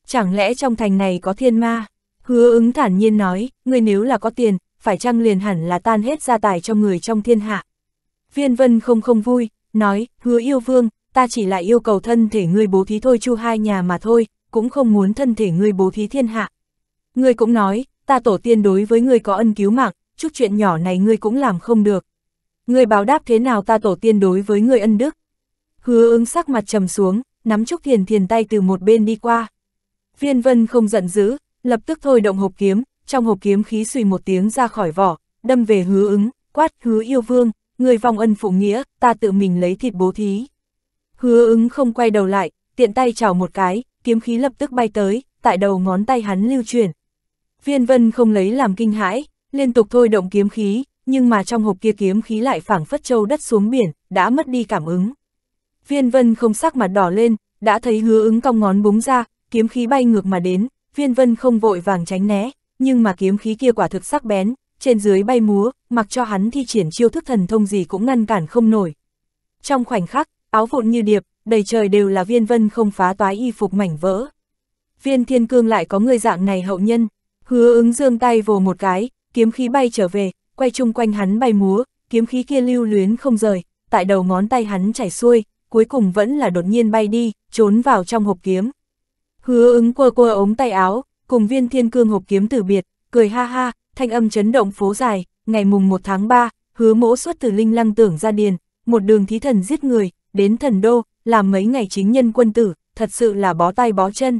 chẳng lẽ trong thành này có thiên ma? Hứa ứng thản nhiên nói, người nếu là có tiền, phải chăng liền hẳn là tan hết gia tài cho người trong thiên hạ. Viên vân không không vui, nói, hứa yêu vương, ta chỉ lại yêu cầu thân thể ngươi bố thí thôi chu hai nhà mà thôi, cũng không muốn thân thể ngươi bố thí thiên hạ. Ngươi cũng nói, ta tổ tiên đối với ngươi có ân cứu mạng, chút chuyện nhỏ này ngươi cũng làm không được. Ngươi báo đáp thế nào ta tổ tiên đối với ngươi ân đức? Hứa ứng sắc mặt trầm xuống, nắm chúc thiền thiền tay từ một bên đi qua. Viên vân không giận dữ, lập tức thôi động hộp kiếm, trong hộp kiếm khí xùy một tiếng ra khỏi vỏ, đâm về hứa ứng, quát hứa yêu vương, người vòng ân phụ nghĩa, ta tự mình lấy thịt bố thí. Hứa ứng không quay đầu lại, tiện tay chảo một cái, kiếm khí lập tức bay tới, tại đầu ngón tay hắn lưu chuyển. Viên vân không lấy làm kinh hãi, liên tục thôi động kiếm khí, nhưng mà trong hộp kia kiếm khí lại phảng phất châu đất xuống biển, đã mất đi cảm ứng. Viên vân không sắc mặt đỏ lên, đã thấy hứa ứng cong ngón búng ra, kiếm khí bay ngược mà đến, viên vân không vội vàng tránh né, nhưng mà kiếm khí kia quả thực sắc bén, trên dưới bay múa, mặc cho hắn thi triển chiêu thức thần thông gì cũng ngăn cản không nổi. Trong khoảnh khắc, áo vụn như điệp, đầy trời đều là viên vân không phá toái y phục mảnh vỡ. Viên thiên cương lại có người dạng này hậu nhân, hứa ứng dương tay vồ một cái, kiếm khí bay trở về, quay chung quanh hắn bay múa, kiếm khí kia lưu luyến không rời, tại đầu ngón tay hắn chảy xuôi, cuối cùng vẫn là đột nhiên bay đi, trốn vào trong hộp kiếm. Hứa ứng quơ quơ ống tay áo, cùng viên thiên cương hộp kiếm từ biệt, cười ha ha, thanh âm chấn động phố dài, ngày mùng 1 tháng 3, hứa mỗ xuất từ linh lăng tưởng ra điền, một đường thí thần giết người, đến thần đô, làm mấy ngày chính nhân quân tử, thật sự là bó tay bó chân.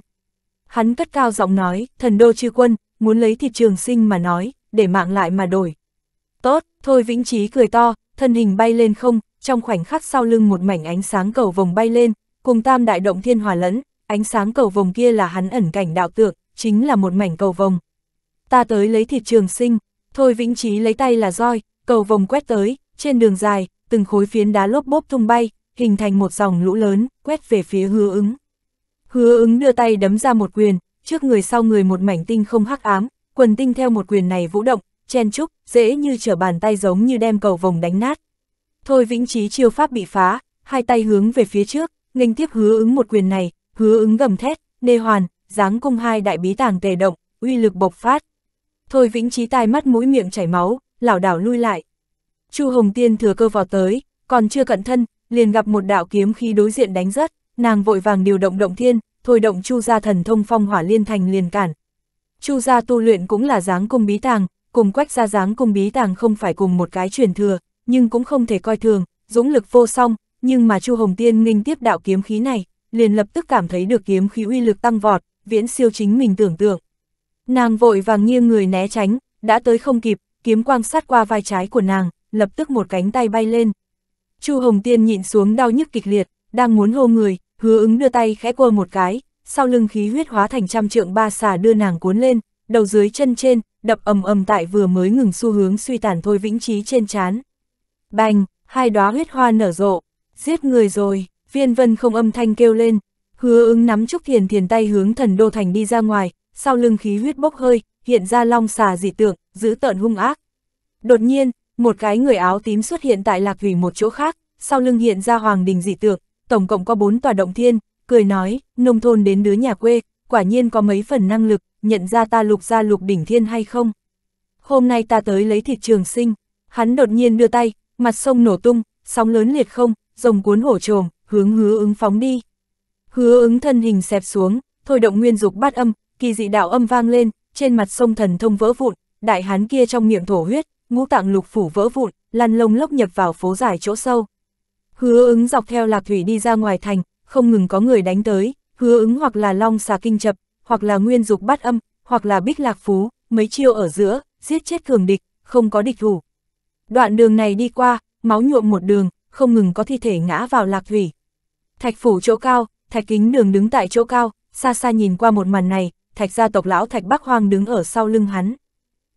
Hắn cất cao giọng nói, thần đô chư quân, muốn lấy thịt trường sinh mà nói, để mạng lại mà đổi. Tốt, thôi vĩnh trí cười to, thân hình bay lên không, trong khoảnh khắc sau lưng một mảnh ánh sáng cầu vồng bay lên, cùng tam đại động thiên hòa lẫn, ánh sáng cầu vồng kia là hắn ẩn cảnh đạo tượng, chính là một mảnh cầu vồng. Ta tới lấy thịt trường sinh, thôi vĩnh trí lấy tay là roi, cầu vồng quét tới, trên đường dài, từng khối phiến đá lốp bốp tung bay, hình thành một dòng lũ lớn, quét về phía hứa ứng. Hứa ứng đưa tay đấm ra một quyền, trước người sau người một mảnh tinh không hắc ám, quần tinh theo một quyền này vũ động, chen trúc dễ như trở bàn tay giống như đem cầu vồng đánh nát. Thôi vĩnh trí chiêu pháp bị phá, hai tay hướng về phía trước, nghênh tiếp hứa ứng một quyền này, Hứa ứng gầm thét, nê hoàn, dáng cung hai đại bí tàng tề động, uy lực bộc phát. Thôi vĩnh trí tai mắt mũi miệng chảy máu, lảo đảo lui lại. Chu Hồng Tiên thừa cơ vào tới, còn chưa cận thân, liền gặp một đạo kiếm khí đối diện đánh rớt, nàng vội vàng điều động động thiên, thôi động Chu gia thần thông phong hỏa liên thành liền cản. Chu gia tu luyện cũng là dáng cung bí tàng, cùng quách gia dáng cung bí tàng không phải cùng một cái truyền thừa, nhưng cũng không thể coi thường, dũng lực vô song, nhưng mà Chu Hồng Tiên nghinh tiếp đạo kiếm khí này, liền lập tức cảm thấy được kiếm khí uy lực tăng vọt, viễn siêu chính mình tưởng tượng. Nàng vội vàng nghiêng người né tránh, đã tới không kịp, kiếm quang sát qua vai trái của nàng, lập tức một cánh tay bay lên. Chu Hồng Tiên nhịn xuống đau nhức kịch liệt, đang muốn hô người, hứa ứng đưa tay khẽ quơ một cái, sau lưng khí huyết hóa thành trăm trượng ba xà đưa nàng cuốn lên, đầu dưới chân trên, đập ầm ầm tại vừa mới ngừng xu hướng suy tàn thôi vĩnh trí trên chán. Bành, hai đóa huyết hoa nở rộ, giết người rồi. Viên vân không âm thanh kêu lên, hứa ứng nắm Trúc Thiền Thiền tay hướng thần đô thành đi ra ngoài, sau lưng khí huyết bốc hơi, hiện ra long xà dị tượng, giữ tợn hung ác. Đột nhiên, một cái người áo tím xuất hiện tại lạc thủy một chỗ khác, sau lưng hiện ra hoàng đình dị tượng, tổng cộng có bốn tòa động thiên, cười nói, nông thôn đến đứa nhà quê, quả nhiên có mấy phần năng lực, nhận ra ta lục ra lục đỉnh thiên hay không. Hôm nay ta tới lấy thịt trường sinh, hắn đột nhiên đưa tay, mặt sông nổ tung, sóng lớn liệt không, rồng cuốn hổ trồm, hướng hứa ứng phóng đi. Hứa ứng thân hình xẹp xuống, thôi động nguyên dục bát âm, kỳ dị đạo âm vang lên, trên mặt sông thần thông vỡ vụn, đại hán kia trong miệng thổ huyết, ngũ tạng lục phủ vỡ vụn, lăn lông lốc nhập vào phố dài chỗ sâu. Hứa ứng dọc theo lạc thủy đi ra ngoài thành, không ngừng có người đánh tới, hứa ứng hoặc là long xà kinh chập, hoặc là nguyên dục bát âm, hoặc là bích lạc phú, mấy chiêu ở giữa, giết chết cường địch, không có địch thủ. Đoạn đường này đi qua, máu nhuộm một đường, không ngừng có thi thể ngã vào lạc thủy. Thạch phủ chỗ cao, thạch kính đường đứng tại chỗ cao, xa xa nhìn qua một màn này, thạch gia tộc lão thạch bắc hoang đứng ở sau lưng hắn.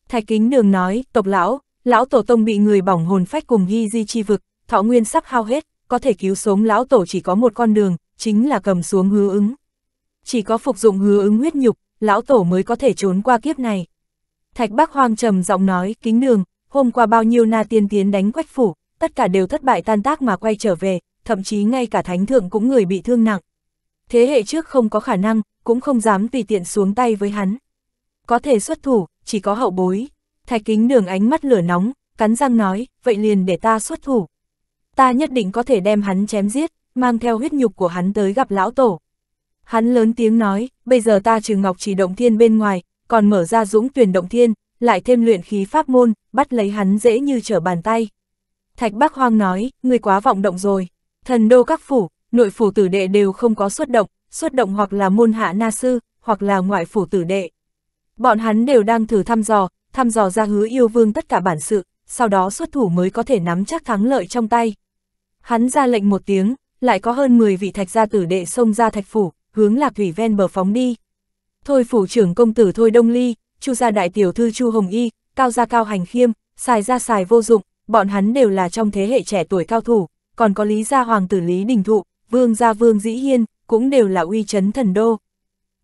Thạch kính đường nói, tộc lão, lão tổ tông bị người bỏng hồn phách cùng ghi di chi vực, thọ nguyên sắp hao hết, có thể cứu sống lão tổ chỉ có một con đường, chính là cầm xuống hứa ứng. Chỉ có phục dụng hứa ứng huyết nhục, lão tổ mới có thể trốn qua kiếp này. Thạch Bắc Hoang trầm giọng nói, kính đường, hôm qua bao nhiêu na tiên tiến đánh quách phủ, tất cả đều thất bại tan tác mà quay trở về, thậm chí ngay cả thánh thượng cũng người bị thương nặng. Thế hệ trước không có khả năng, cũng không dám tùy tiện xuống tay với hắn. Có thể xuất thủ, chỉ có hậu bối. Thạch kính đường ánh mắt lửa nóng, cắn răng nói, vậy liền để ta xuất thủ. Ta nhất định có thể đem hắn chém giết, mang theo huyết nhục của hắn tới gặp lão tổ. Hắn lớn tiếng nói, bây giờ ta trừ ngọc chỉ động thiên bên ngoài, còn mở ra dũng tuyển động thiên, lại thêm luyện khí pháp môn, bắt lấy hắn dễ như trở bàn tay. Thạch Bác Hoang nói, người quá vọng động rồi. Thần đô các phủ, nội phủ tử đệ đều không có xuất động, xuất động hoặc là môn hạ na sư, hoặc là ngoại phủ tử đệ. Bọn hắn đều đang thử thăm dò, thăm dò ra hứa yêu vương tất cả bản sự, sau đó xuất thủ mới có thể nắm chắc thắng lợi trong tay. Hắn ra lệnh một tiếng, lại có hơn 10 vị thạch gia tử đệ xông ra thạch phủ, hướng lạc thủy ven bờ phóng đi. Thôi phủ trưởng công tử Thôi Đông Ly, chu gia đại tiểu thư chu Hồng Y, cao gia cao hành khiêm, xài ra xài vô dụng, bọn hắn đều là trong thế hệ trẻ tuổi cao thủ, còn có Lý gia hoàng tử Lý Đình Thụ, Vương gia Vương Dĩ Hiên, cũng đều là uy chấn thần đô.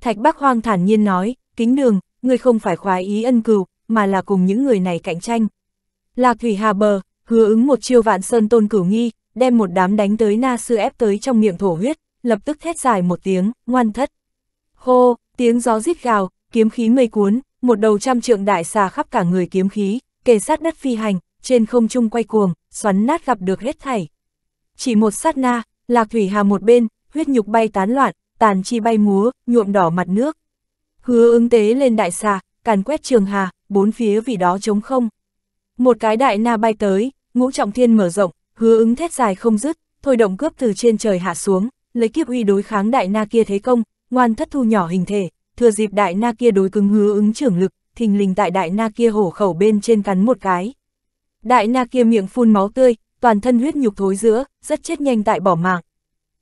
Thạch Bắc Hoang thản nhiên nói, kính đường, người không phải khoái ý ân cừu, mà là cùng những người này cạnh tranh. Lạc Thủy Hà Bờ, hứa ứng một chiêu vạn sơn tôn cửu nghi, đem một đám đánh tới na sư ép tới trong miệng thổ huyết, lập tức thét dài một tiếng, ngoan thất. Hô, tiếng gió rít gào, kiếm khí mây cuốn, một đầu trăm trượng đại xà khắp cả người kiếm khí, kề sát đất phi hành, trên không trung quay cuồng, xoắn nát gặp được hết thảy. Chỉ một sát na, lạc thủy hà một bên, huyết nhục bay tán loạn, tàn chi bay múa, nhuộm đỏ mặt nước. Hứa ứng tế lên đại xà, càn quét trường hà, bốn phía vì đó trống không. Một cái đại na bay tới, ngũ trọng thiên mở rộng, hứa ứng thét dài không dứt, thôi động cướp từ trên trời hạ xuống, lấy kiếp uy đối kháng đại na kia thế công, ngoan thất thu nhỏ hình thể, thừa dịp đại na kia đối cứng hứa ứng trưởng lực, thình lình tại đại na kia hổ khẩu bên trên cắn một cái. Đại na kia miệng phun máu tươi, toàn thân huyết nhục thối giữa, rất chết nhanh tại bỏ mạng.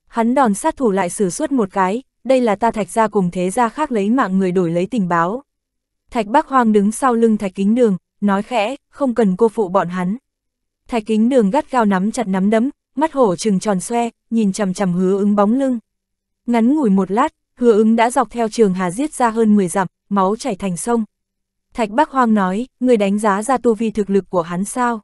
Hắn đòn sát thủ lại sử suốt một cái, đây là ta thạch ra cùng thế ra khác lấy mạng người đổi lấy tình báo. Thạch bác hoang đứng sau lưng thạch kính đường, nói khẽ, không cần cô phụ bọn hắn. Thạch kính đường gắt gao nắm chặt nắm đấm, mắt hổ trừng tròn xoe, nhìn chầm chầm hứa ứng bóng lưng. Ngắn ngủi một lát, hứa ứng đã dọc theo trường hà giết ra hơn 10 dặm, máu chảy thành sông. Thạch Bắc Hoang nói, người đánh giá ra tu vi thực lực của hắn sao?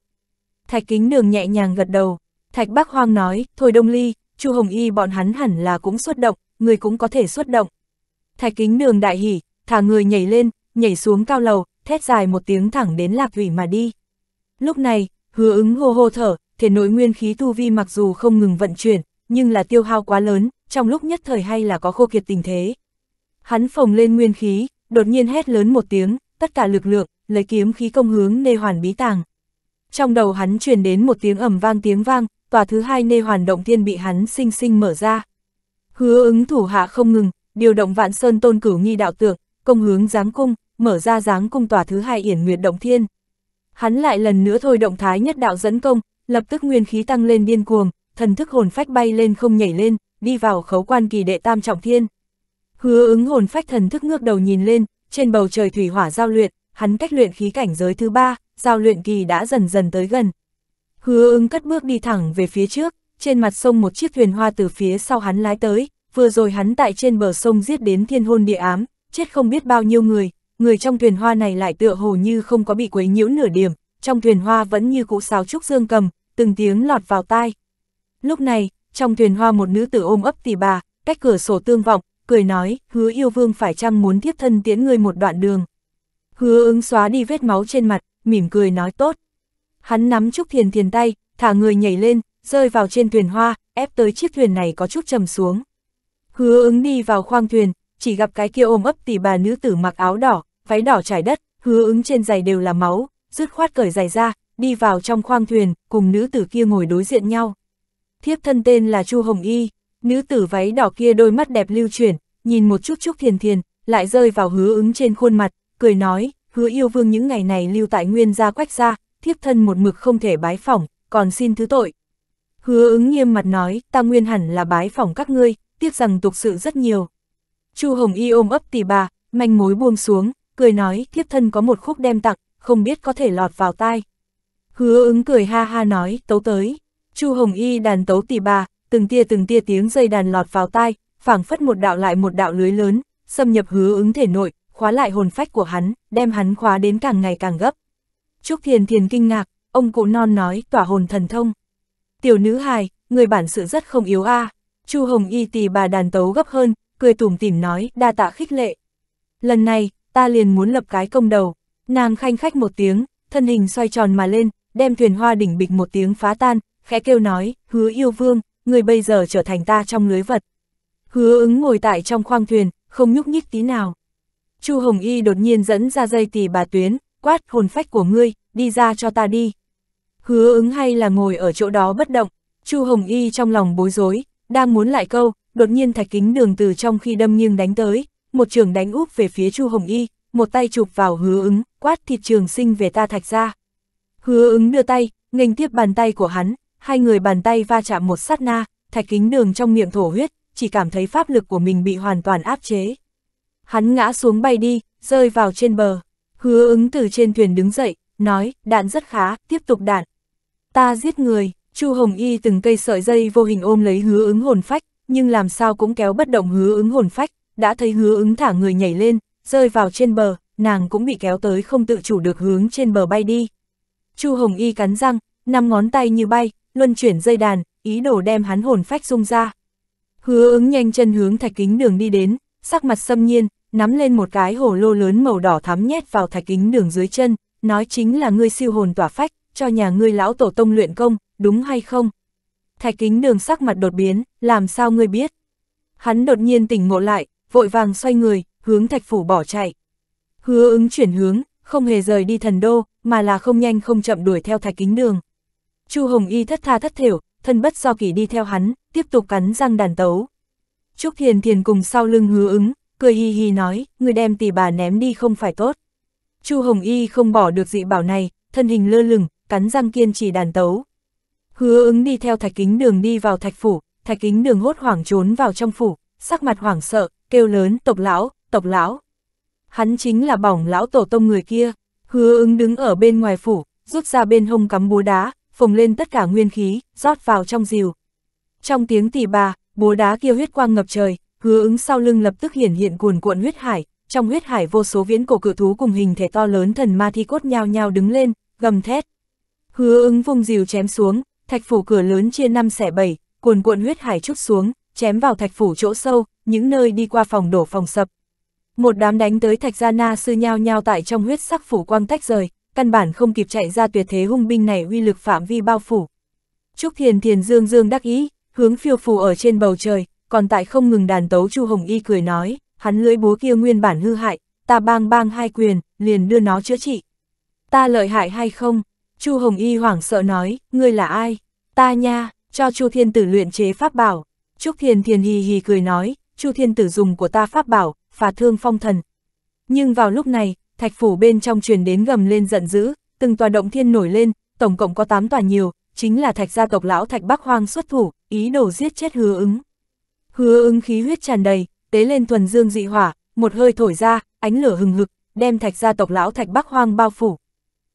Thạch Kính Đường nhẹ nhàng gật đầu. Thạch Bắc Hoang nói, thôi Đông Ly, Chu Hồng Y bọn hắn hẳn là cũng xuất động, người cũng có thể xuất động. Thạch Kính Đường đại hỉ, thả người nhảy lên, nhảy xuống cao lầu, thét dài một tiếng thẳng đến Lạc Thủy mà đi. Lúc này, hứa ứng hô hô thở, thể nội nguyên khí tu vi mặc dù không ngừng vận chuyển, nhưng là tiêu hao quá lớn, trong lúc nhất thời hay là có khô kiệt tình thế. Hắn phồng lên nguyên khí, đột nhiên hét lớn một tiếng, tất cả lực lượng, lấy kiếm khí công hướng nê hoàn bí tàng trong đầu hắn truyền đến một tiếng ầm vang tiếng vang, tòa thứ hai nê hoàn động thiên bị hắn sinh sinh mở ra. Hứa ứng thủ hạ không ngừng, điều động vạn sơn tôn cửu nghi đạo tượng, công hướng giáng cung, mở ra giáng cung tòa thứ hai yển nguyệt động thiên. Hắn lại lần nữa thôi động thái nhất đạo dẫn công, lập tức nguyên khí tăng lên điên cuồng, thần thức hồn phách bay lên không nhảy lên, đi vào khấu quan kỳ đệ tam trọng thiên. Hứa ứng hồn phách thần thức ngước đầu nhìn lên, trên bầu trời thủy hỏa giao luyện, hắn cách luyện khí cảnh giới thứ ba, giao luyện kỳ đã dần dần tới gần. Hứa ứng cất bước đi thẳng về phía trước, trên mặt sông một chiếc thuyền hoa từ phía sau hắn lái tới, vừa rồi hắn tại trên bờ sông giết đến thiên hôn địa ám, chết không biết bao nhiêu người, người trong thuyền hoa này lại tựa hồ như không có bị quấy nhiễu nửa điểm, trong thuyền hoa vẫn như cũ sáo trúc dương cầm, từng tiếng lọt vào tai. Lúc này, trong thuyền hoa một nữ tử ôm ấp tỷ bà, cách cửa sổ tương vọng, cười nói, hứa yêu vương phải chăng muốn tiếp thân tiễn người một đoạn đường. Hứa ứng xóa đi vết máu trên mặt, mỉm cười nói tốt. Hắn nắm Trúc Thiền Thiền tay, thả người nhảy lên, rơi vào trên thuyền hoa, ép tới chiếc thuyền này có chút trầm xuống. Hứa ứng đi vào khoang thuyền, chỉ gặp cái kia ôm ấp tỷ bà nữ tử mặc áo đỏ, váy đỏ trải đất, hứa ứng trên giày đều là máu, rứt khoát cởi giày ra, đi vào trong khoang thuyền, cùng nữ tử kia ngồi đối diện nhau. Thiếp thân tên là Chu Hồng Y, nữ tử váy đỏ kia đôi mắt đẹp lưu chuyển, nhìn một chút Trúc Thiền Thiền, lại rơi vào hứa ứng trên khuôn mặt, cười nói, hứa yêu vương những ngày này lưu tại nguyên gia quách gia, thiếp thân một mực không thể bái phỏng, còn xin thứ tội. Hứa ứng nghiêm mặt nói, ta nguyên hẳn là bái phỏng các ngươi, tiếc rằng tục sự rất nhiều. Chu Hồng Y ôm ấp tỷ bà, manh mối buông xuống, cười nói, thiếp thân có một khúc đem tặng, không biết có thể lọt vào tai. Hứa ứng cười ha ha nói, tấu tới. Chu Hồng Y đàn tấu tỷ bà, từng tia từng tia tiếng dây đàn lọt vào tai, phảng phất một đạo lại một đạo lưới lớn, xâm nhập hứa ứng thể nội, khóa lại hồn phách của hắn, đem hắn khóa đến càng ngày càng gấp. Trúc Thiền Thiền kinh ngạc, ông cụ non nói, tỏa hồn thần thông. Tiểu nữ hài, người bản sự rất không yếu a. À. Chu Hồng Y tì bà đàn tấu gấp hơn, cười tủm tỉm nói, đa tạ khích lệ. Lần này, ta liền muốn lập cái công đầu. Nàng khanh khách một tiếng, thân hình xoay tròn mà lên, đem thuyền hoa đỉnh bịch một tiếng phá tan, khẽ kêu nói, hứa yêu vương, người bây giờ trở thành ta trong lưới vật. Hứa ứng ngồi tại trong khoang thuyền, không nhúc nhích tí nào. Chu Hồng Y đột nhiên dẫn ra dây tì bà Tuyến, quát hồn phách của ngươi, đi ra cho ta đi. Hứa ứng hay là ngồi ở chỗ đó bất động, Chu Hồng Y trong lòng bối rối, đang muốn lại câu, đột nhiên thạch kính đường từ trong khi đâm nghiêng đánh tới, một trường đánh úp về phía Chu Hồng Y, một tay chụp vào hứa ứng, quát thịt trường sinh về ta thạch ra. Hứa ứng đưa tay, nghênh tiếp bàn tay của hắn, hai người bàn tay va chạm một sát na, thạch kính đường trong miệng thổ huyết, chỉ cảm thấy pháp lực của mình bị hoàn toàn áp chế. Hắn ngã xuống bay đi, rơi vào trên bờ. Hứa ứng từ trên thuyền đứng dậy, nói, đạn rất khá, tiếp tục đạn. Ta giết người, Chu Hồng Y từng cây sợi dây vô hình ôm lấy hứa ứng hồn phách, nhưng làm sao cũng kéo bất động hứa ứng hồn phách, đã thấy hứa ứng thả người nhảy lên, rơi vào trên bờ, nàng cũng bị kéo tới không tự chủ được hướng trên bờ bay đi. Chu Hồng Y cắn răng, năm ngón tay như bay, luân chuyển dây đàn, ý đồ đem hắn hồn phách rung ra. Hứa ứng nhanh chân hướng thạch kính đường đi đến, sắc mặt xâm nhiên, nắm lên một cái hồ lô lớn màu đỏ thắm nhét vào thạch kính đường dưới chân, nói chính là ngươi siêu hồn tỏa phách, cho nhà ngươi lão tổ tông luyện công, đúng hay không? Thạch kính đường sắc mặt đột biến, làm sao ngươi biết? Hắn đột nhiên tỉnh ngộ lại, vội vàng xoay người, hướng thạch phủ bỏ chạy. Hứa ứng chuyển hướng, không hề rời đi thần đô, mà là không nhanh không chậm đuổi theo thạch kính đường. Chu Hồng Y thất tha thất thiểu, thân bất do kỳ đi theo hắn, tiếp tục cắn răng đàn tấu. Trúc Thiền Thiền cùng sau lưng hứa ứng, cười hi hi nói, người đem tỷ bà ném đi không phải tốt. Chu Hồng Y không bỏ được dị bảo này, thân hình lơ lửng, cắn răng kiên trì đàn tấu. Hứa ứng đi theo thạch kính đường đi vào thạch phủ, thạch kính đường hốt hoảng trốn vào trong phủ, sắc mặt hoảng sợ, kêu lớn tộc lão, tộc lão. Hắn chính là bỏng lão tổ tông người kia, hứa ứng đứng ở bên ngoài phủ, rút ra bên hông cắm búa đá, phồng lên tất cả nguyên khí, rót vào trong rìu. Trong tiếng tỷ bà, búa đá kia huyết quang ngập trời, hứa ứng sau lưng lập tức hiển hiện cuồn cuộn huyết hải, trong huyết hải vô số viễn cổ cự thú cùng hình thể to lớn thần ma thi cốt nhao nhao đứng lên, gầm thét. Hứa ứng vung rìu chém xuống, thạch phủ cửa lớn chia năm xẻ bảy, cuồn cuộn huyết hải chút xuống, chém vào thạch phủ chỗ sâu, những nơi đi qua phòng đổ phòng sập. Một đám đánh tới thạch gia na sư nhao nhao tại trong huyết sắc phủ quang tách rời, căn bản không kịp chạy ra tuyệt thế hung binh này uy lực phạm vi bao phủ. Trúc Thiền Thiền Dương Dương đắc ý, hướng phiêu phù ở trên bầu trời, còn tại không ngừng đàn tấu Chu Hồng Y cười nói, hắn lưỡi búa kia nguyên bản hư hại, ta bang bang hai quyền, liền đưa nó chữa trị. Ta lợi hại hay không? Chu Hồng Y hoảng sợ nói, ngươi là ai? Ta nha, cho Chu Thiên Tử luyện chế pháp bảo. Trúc Thiền Thiền hì hì cười nói, Chu Thiên Tử dùng của ta pháp bảo, phá thương phong thần. Nhưng vào lúc này, thạch phủ bên trong truyền đến gầm lên giận dữ, từng tòa động thiên nổi lên, tổng cộng có 8 tòa nhiều, chính là thạch gia tộc lão thạch Bắc Hoang xuất thủ, ý đồ giết chết hứa ứng. Hứa ứng khí huyết tràn đầy, tế lên thuần dương dị hỏa, một hơi thổi ra, ánh lửa hừng hực, đem thạch gia tộc lão thạch Bắc Hoang bao phủ.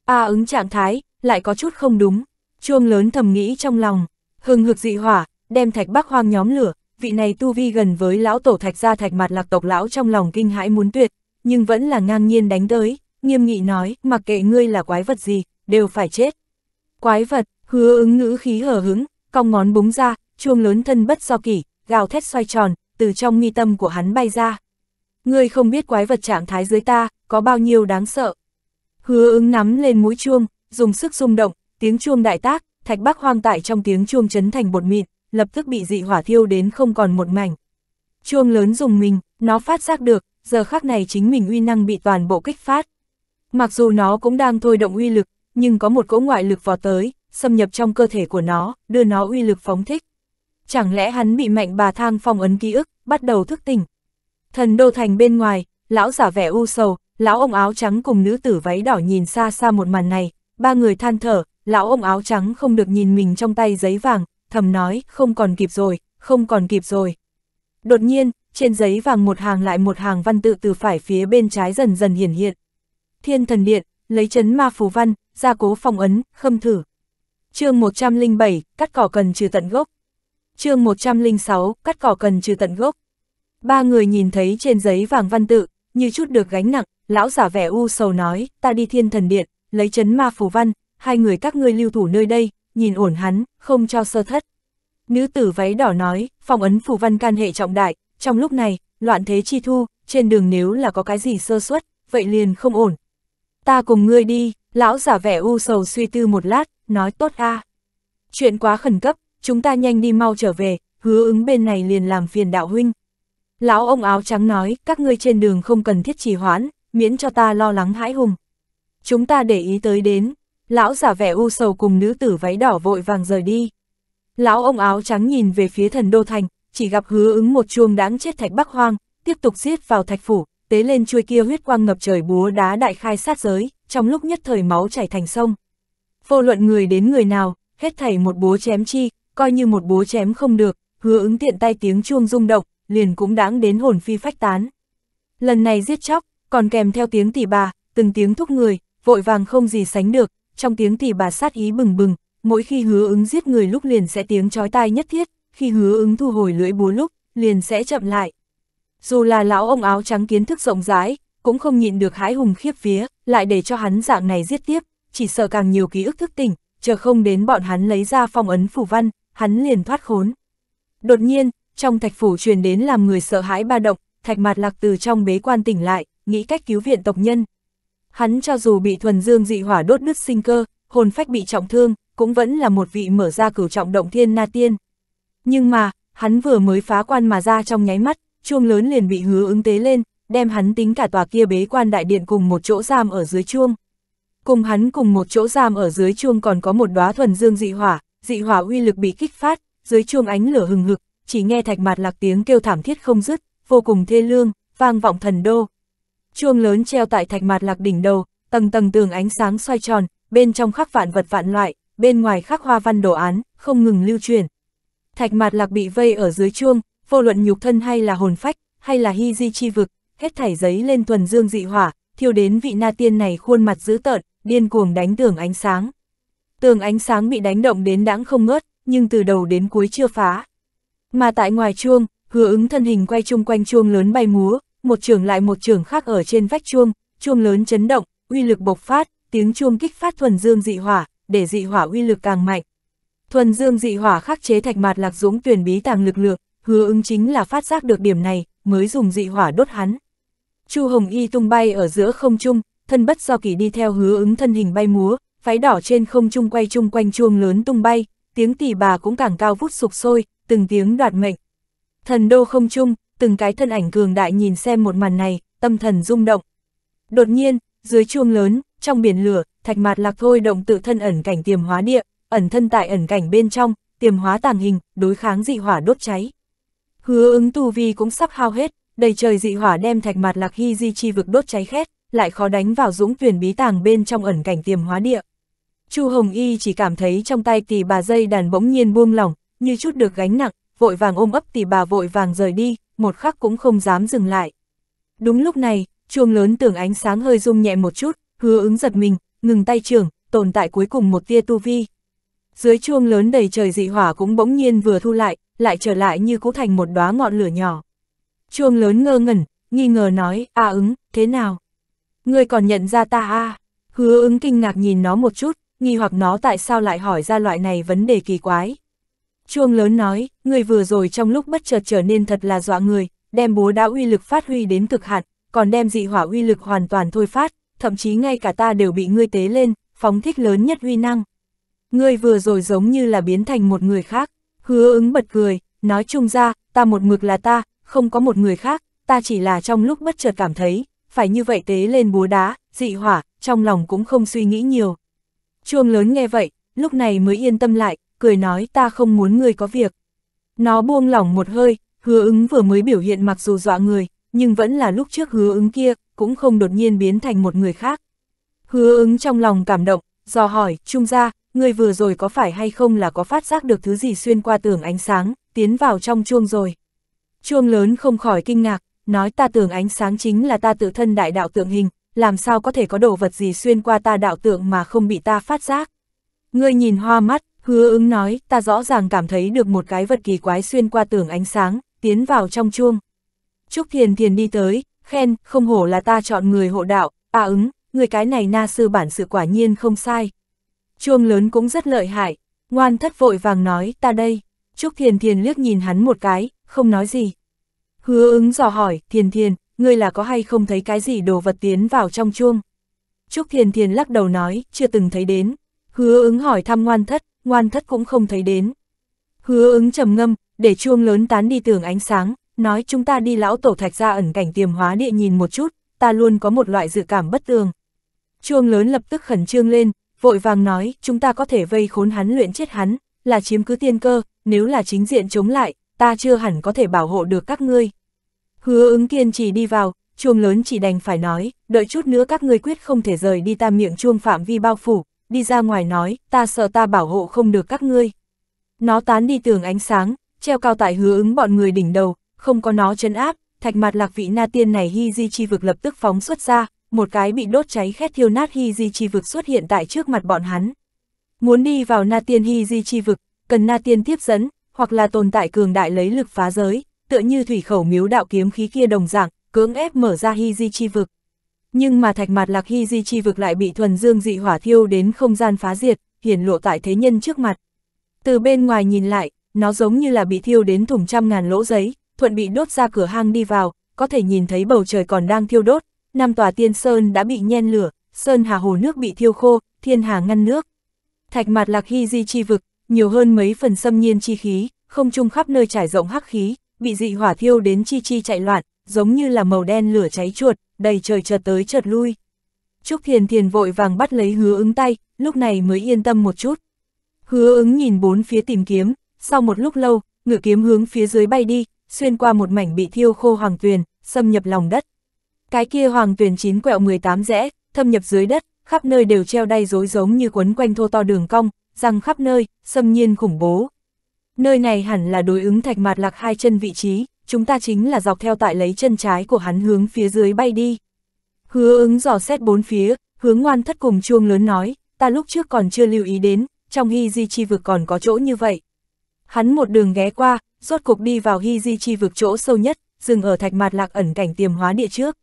A ứng trạng thái, lại có chút không đúng, chuông lớn thầm nghĩ trong lòng, hừng hực dị hỏa, đem thạch Bắc Hoang nhóm lửa, vị này tu vi gần với lão tổ thạch gia thạch mặt lạc tộc lão trong lòng kinh hãi muốn tuyệt, nhưng vẫn là ngang nhiên đánh tới, nghiêm nghị nói, mặc kệ ngươi là quái vật gì, đều phải chết. Quái vật, hứa ứng ngữ khí hở hứng, cong ngón búng ra, chuông lớn thân bất do kỷ, gào thét xoay tròn, từ trong mi tâm của hắn bay ra. Ngươi không biết quái vật trạng thái dưới ta, có bao nhiêu đáng sợ. Hứa ứng nắm lên mũi chuông, dùng sức rung động, tiếng chuông đại tác, thạch bắc hoang tại trong tiếng chuông chấn thành bột mịn, lập tức bị dị hỏa thiêu đến không còn một mảnh. Chuông lớn dùng mình, nó phát giác được, giờ khắc này chính mình uy năng bị toàn bộ kích phát. Mặc dù nó cũng đang thôi động uy lực, nhưng có một cỗ ngoại lực vào tới, xâm nhập trong cơ thể của nó, đưa nó uy lực phóng thích chẳng lẽ hắn bị mạnh bà thang phong ấn ký ức, bắt đầu thức tỉnh. Thần đô thành bên ngoài, lão giả vẻ u sầu, lão ông áo trắng cùng nữ tử váy đỏ nhìn xa xa một màn này, ba người than thở, lão ông áo trắng không được nhìn mình trong tay giấy vàng, thầm nói, không còn kịp rồi, không còn kịp rồi. Đột nhiên, trên giấy vàng một hàng lại một hàng văn tự từ phải phía bên trái dần dần hiển hiện. Thiên thần điện, lấy chấn ma phù văn, gia cố phong ấn, khâm thử. chương 107, cắt cỏ cần trừ tận gốc chương 106, cắt cỏ cần trừ tận gốc. Ba người nhìn thấy trên giấy vàng văn tự, như chút được gánh nặng, lão giả vẻ u sầu nói, ta đi thiên thần điện, lấy chấn ma phù văn, hai người các ngươi lưu thủ nơi đây, nhìn ổn hắn, không cho sơ thất. Nữ tử váy đỏ nói, phong ấn phù văn can hệ trọng đại, trong lúc này, loạn thế chi thu, trên đường nếu là có cái gì sơ suất, vậy liền không ổn. Ta cùng ngươi đi, lão giả vẻ u sầu suy tư một lát, nói tốt a à. Chuyện quá khẩn cấp, chúng ta nhanh đi mau trở về, hứa ứng bên này liền làm phiền đạo huynh. Lão ông áo trắng nói, các ngươi trên đường không cần thiết trì hoãn, miễn cho ta lo lắng hãi hùng. Chúng ta để ý tới đến, lão giả vẻ u sầu cùng nữ tử váy đỏ vội vàng rời đi. Lão ông áo trắng nhìn về phía thần đô thành, chỉ gặp hứa ứng một chuông đáng chết thạch bắc hoang, tiếp tục giết vào thạch phủ, tế lên chuôi kia huyết quang ngập trời búa đá đại khai sát giới, trong lúc nhất thời máu chảy thành sông. Vô luận người đến người nào, hết thảy một búa chém chi, coi như một bố chém không được, hứa ứng tiện tay tiếng chuông rung động, liền cũng đáng đến hồn phi phách tán. Lần này giết chóc, còn kèm theo tiếng tỷ bà, từng tiếng thúc người, vội vàng không gì sánh được, trong tiếng tỷ bà sát ý bừng bừng, mỗi khi hứa ứng giết người lúc liền sẽ tiếng chói tai nhất thiết, khi hứa ứng thu hồi lưỡi búa lúc, liền sẽ chậm lại. Dù là lão ông áo trắng kiến thức rộng rãi, cũng không nhịn được hái hùng khiếp vía, lại để cho hắn dạng này giết tiếp, chỉ sợ càng nhiều ký ức thức tỉnh, chờ không đến bọn hắn lấy ra phong ấn phủ văn, hắn liền thoát khốn. Đột nhiên, trong thạch phủ truyền đến làm người sợ hãi ba động, thạch mặt lạc từ trong bế quan tỉnh lại, nghĩ cách cứu viện tộc nhân. Hắn cho dù bị thuần dương dị hỏa đốt đứt sinh cơ, hồn phách bị trọng thương, cũng vẫn là một vị mở ra cửu trọng động thiên na tiên. Nhưng mà, hắn vừa mới phá quan mà ra trong nháy mắt, chuông lớn liền bị hứa ứng tế lên, đem hắn tính cả tòa kia bế quan đại điện cùng một chỗ giam ở dưới chuông. Cùng hắn cùng một chỗ giam ở dưới chuông còn có một đóa thuần dương dị hỏa, dị hỏa uy lực bị kích phát, dưới chuông ánh lửa hừng hực, chỉ nghe thạch mạt lạc tiếng kêu thảm thiết không dứt, vô cùng thê lương, vang vọng thần đô. Chuông lớn treo tại thạch mạt lạc đỉnh đầu, tầng tầng tường ánh sáng xoay tròn, bên trong khắc vạn vật vạn loại, bên ngoài khắc hoa văn đồ án, không ngừng lưu truyền. Thạch mạt lạc bị vây ở dưới chuông, vô luận nhục thân hay là hồn phách, hay là hy di chi vực, hết thảy giấy lên thuần dương dị hỏa, thiêu đến vị na tiên này khuôn mặt dữ tợn, điên cuồng đánh tường ánh sáng. Tường ánh sáng bị đánh động đến đáng không ngớt, nhưng từ đầu đến cuối chưa phá. Mà tại ngoài chuông, hứa ứng thân hình quay chung quanh chuông lớn bay múa, một trường lại một trường khác ở trên vách chuông, chuông lớn chấn động, uy lực bộc phát, tiếng chuông kích phát thuần dương dị hỏa, để dị hỏa uy lực càng mạnh. Thuần dương dị hỏa khắc chế thạch mạt lạc dũng tuyển bí tàng lực lượng, hứa ứng chính là phát giác được điểm này, mới dùng dị hỏa đốt hắn. Chu Hồng Y tung bay ở giữa không trung, thân bất do kỳ đi theo hứa ứng thân hình bay múa, váy đỏ trên không trung quay chung quanh chuông lớn tung bay, tiếng tỷ bà cũng càng cao vút sục sôi, từng tiếng đoạt mệnh. Thần đô không trung, từng cái thân ảnh cường đại nhìn xem một màn này, tâm thần rung động. Đột nhiên, dưới chuông lớn, trong biển lửa, thạch mạt lạc thôi động tự thân ẩn cảnh tiềm hóa địa, ẩn thân tại ẩn cảnh bên trong, tiềm hóa tàng hình, đối kháng dị hỏa đốt cháy. Hứa ứng tu vi cũng sắp hao hết, đầy trời dị hỏa đem thạch mạt lạc hy di chi vực đốt cháy khét, lại khó đánh vào dũng tuyển bí tàng bên trong ẩn cảnh tiềm hóa địa. Chu Hồng Y chỉ cảm thấy trong tay tỷ bà dây đàn bỗng nhiên buông lỏng, như chút được gánh nặng, vội vàng ôm ấp tỷ bà vội vàng rời đi, một khắc cũng không dám dừng lại. Đúng lúc này, chuông lớn tưởng ánh sáng hơi rung nhẹ một chút, hứa ứng giật mình, ngừng tay trưởng, tồn tại cuối cùng một tia tu vi. Dưới chuông lớn đầy trời dị hỏa cũng bỗng nhiên vừa thu lại, lại trở lại như cũ thành một đóa ngọn lửa nhỏ. Chuông lớn ngơ ngẩn, nghi ngờ nói, a ứng, thế nào? Ngươi còn nhận ra ta a à? Hứa ứng kinh ngạc nhìn nó một chút, nghi hoặc nó tại sao lại hỏi ra loại này vấn đề kỳ quái. Chuông lớn nói, người vừa rồi trong lúc bất chợt trở nên thật là dọa người, đem búa đã uy lực phát huy đến cực hạn, còn đem dị hỏa uy lực hoàn toàn thôi phát, thậm chí ngay cả ta đều bị ngươi tế lên, phóng thích lớn nhất uy năng. Ngươi vừa rồi giống như là biến thành một người khác, hứa ứng bật cười, nói chung ra, ta một mực là ta, không có một người khác, ta chỉ là trong lúc bất chợt cảm thấy, phải như vậy tế lên búa đá, dị hỏa, trong lòng cũng không suy nghĩ nhiều, Chuông lớn nghe vậy, lúc này mới yên tâm lại, cười nói ta không muốn người có việc. Nó buông lỏng một hơi, hứa ứng vừa mới biểu hiện mặc dù dọa người, nhưng vẫn là lúc trước hứa ứng kia, cũng không đột nhiên biến thành một người khác. Hứa ứng trong lòng cảm động, dò hỏi, trung gia, người vừa rồi có phải hay không là có phát giác được thứ gì xuyên qua tường ánh sáng, tiến vào trong chuông rồi. Chuông lớn không khỏi kinh ngạc, nói ta tưởng ánh sáng chính là ta tự thân đại đạo tượng hình, làm sao có thể có đồ vật gì xuyên qua ta đạo tượng mà không bị ta phát giác. Ngươi nhìn hoa mắt, hứa ứng nói, ta rõ ràng cảm thấy được một cái vật kỳ quái xuyên qua tường ánh sáng, tiến vào trong chuông. Trúc Thiền Thiền đi tới, khen, không hổ là ta chọn người hộ đạo, à ứng, người cái này na sư bản sự quả nhiên không sai. Chuông lớn cũng rất lợi hại, ngoan thất vội vàng nói, ta đây. Trúc Thiền Thiền liếc nhìn hắn một cái, không nói gì. Hứa ứng dò hỏi, Thiền Thiền, ngươi là có hay không thấy cái gì đồ vật tiến vào trong chuông? Trúc Thiền Thiền lắc đầu nói, chưa từng thấy đến. Hứa ứng hỏi thăm ngoan thất, ngoan thất cũng không thấy đến. Hứa ứng trầm ngâm, để chuông lớn tán đi tường ánh sáng, nói chúng ta đi lão tổ thạch ra ẩn cảnh tiềm hóa địa nhìn một chút, ta luôn có một loại dự cảm bất tường. Chuông lớn lập tức khẩn trương lên, vội vàng nói, chúng ta có thể vây khốn hắn luyện chết hắn, là chiếm cứ tiên cơ, nếu là chính diện chống lại, ta chưa hẳn có thể bảo hộ được các ngươi. Hứa ứng kiên trì đi vào, chuông lớn chỉ đành phải nói, đợi chút nữa các ngươi quyết không thể rời đi ta miệng chuông phạm vi bao phủ, đi ra ngoài nói, ta sợ ta bảo hộ không được các ngươi. Nó tán đi tường ánh sáng, treo cao tại hứa ứng bọn người đỉnh đầu, không có nó chấn áp, thạch mặt lạc vị na tiên này hy di chi vực lập tức phóng xuất ra, một cái bị đốt cháy khét thiêu nát hy di chi vực xuất hiện tại trước mặt bọn hắn. Muốn đi vào na tiên hy di chi vực, cần na tiên tiếp dẫn, hoặc là tồn tại cường đại lấy lực phá giới, tựa như thủy khẩu miếu đạo kiếm khí kia đồng dạng, cưỡng ép mở ra hy di chi vực. Nhưng mà thạch mặt lạc hy di chi vực lại bị thuần dương dị hỏa thiêu đến không gian phá diệt, hiển lộ tại thế nhân trước mặt. Từ bên ngoài nhìn lại, nó giống như là bị thiêu đến thủng trăm ngàn lỗ giấy, thuận bị đốt ra cửa hang đi vào, có thể nhìn thấy bầu trời còn đang thiêu đốt, năm tòa tiên sơn đã bị nhen lửa, sơn hà hồ nước bị thiêu khô, thiên hà ngăn nước. Thạch mặt lạc hy di chi vực, nhiều hơn mấy phần xâm nhiên chi khí, không trung khắp nơi trải rộng hắc khí, bị dị hỏa thiêu đến chi chi chạy loạn, giống như là màu đen lửa cháy chuột, đầy trời chợt tới chợt lui. Trúc Thiền Thiền vội vàng bắt lấy hứa ứng tay, lúc này mới yên tâm một chút. Hứa ứng nhìn bốn phía tìm kiếm, sau một lúc lâu, ngựa kiếm hướng phía dưới bay đi, xuyên qua một mảnh bị thiêu khô hoàng tuyền, xâm nhập lòng đất. Cái kia hoàng tuyền chín quẹo 18 rẽ, thâm nhập dưới đất, khắp nơi đều treo đay rối giống như quấn quanh thô to đường cong, răng khắp nơi, xâm nhiên khủng bố. Nơi này hẳn là đối ứng thạch mạt lạc hai chân vị trí, chúng ta chính là dọc theo tại lấy chân trái của hắn hướng phía dưới bay đi. Hứa ứng dò xét bốn phía, hướng ngoan thất cùng chuông lớn nói, ta lúc trước còn chưa lưu ý đến, trong hy di chi vực còn có chỗ như vậy. Hắn một đường ghé qua, rốt cục đi vào hy di chi vực chỗ sâu nhất, dừng ở thạch mạt lạc ẩn cảnh tiềm hóa địa trước.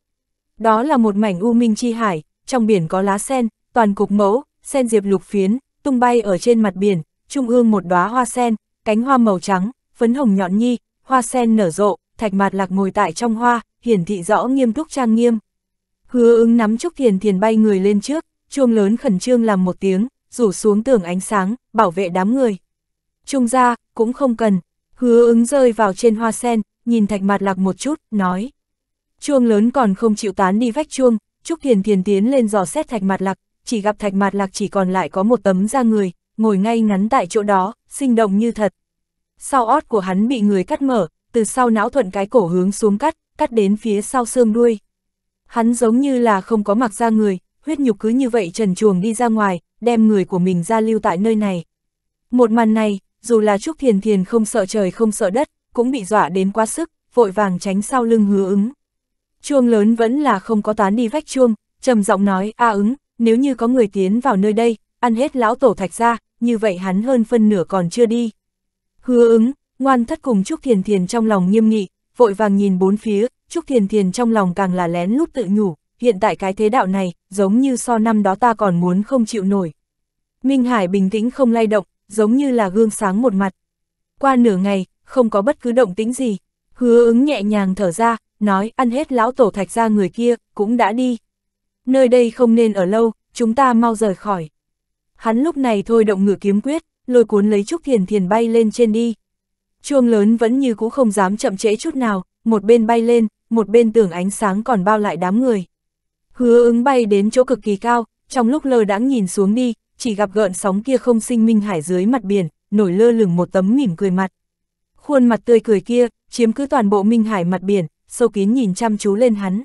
Đó là một mảnh u minh chi hải, trong biển có lá sen, toàn cục mẫu, sen diệp lục phiến, tung bay ở trên mặt biển, trung ương một đóa hoa sen, cánh hoa màu trắng, phấn hồng nhọn nhi, hoa sen nở rộ, thạch mạt lạc ngồi tại trong hoa, hiển thị rõ nghiêm túc trang nghiêm. Hứa ứng nắm trúc thiền thiền bay người lên trước, chuông lớn khẩn trương làm một tiếng, rủ xuống tường ánh sáng, bảo vệ đám người. Trung ra, cũng không cần, hứa ứng rơi vào trên hoa sen, nhìn thạch mạt lạc một chút, nói. Chuông lớn còn không chịu tán đi vách chuông, trúc thiền thiền tiến lên dò xét thạch mạt lạc, chỉ gặp thạch mạt lạc chỉ còn lại có một tấm da người, ngồi ngay ngắn tại chỗ đó, sinh động như thật. Sau ót của hắn bị người cắt mở, từ sau não thuận cái cổ hướng xuống cắt, cắt đến phía sau xương đuôi. Hắn giống như là không có mặc ra người, huyết nhục cứ như vậy trần chuồng đi ra ngoài, đem người của mình ra lưu tại nơi này. Một màn này, dù là Trúc Thiền Thiền không sợ trời không sợ đất, cũng bị dọa đến quá sức, vội vàng tránh sau lưng hứa ứng. Chuông lớn vẫn là không có tán đi vách chuông, trầm giọng nói, a ứng, nếu như có người tiến vào nơi đây, ăn hết lão tổ thạch ra, như vậy hắn hơn phân nửa còn chưa đi. Hứa ứng, ngoan thất cùng Trúc Thiền Thiền trong lòng nghiêm nghị, vội vàng nhìn bốn phía, Trúc Thiền Thiền trong lòng càng là lén lút tự nhủ, hiện tại cái thế đạo này, giống như so năm đó ta còn muốn không chịu nổi. Minh Hải bình tĩnh không lay động, giống như là gương sáng một mặt. Qua nửa ngày, không có bất cứ động tĩnh gì, hứa ứng nhẹ nhàng thở ra, nói ăn hết lão tổ thạch ra người kia, cũng đã đi. Nơi đây không nên ở lâu, chúng ta mau rời khỏi. Hắn lúc này thôi động ngựa kiếm quyết, lôi cuốn lấy Trúc Thiền Thiền bay lên trên đi. Chuông lớn vẫn như cũ không dám chậm trễ chút nào, một bên bay lên, một bên tưởng ánh sáng còn bao lại đám người. Hứa ứng bay đến chỗ cực kỳ cao, trong lúc lơ đãng nhìn xuống đi, chỉ gặp gợn sóng kia không sinh minh hải dưới mặt biển, nổi lơ lửng một tấm mỉm cười mặt. Khuôn mặt tươi cười kia, chiếm cứ toàn bộ minh hải mặt biển, sâu kín nhìn chăm chú lên hắn.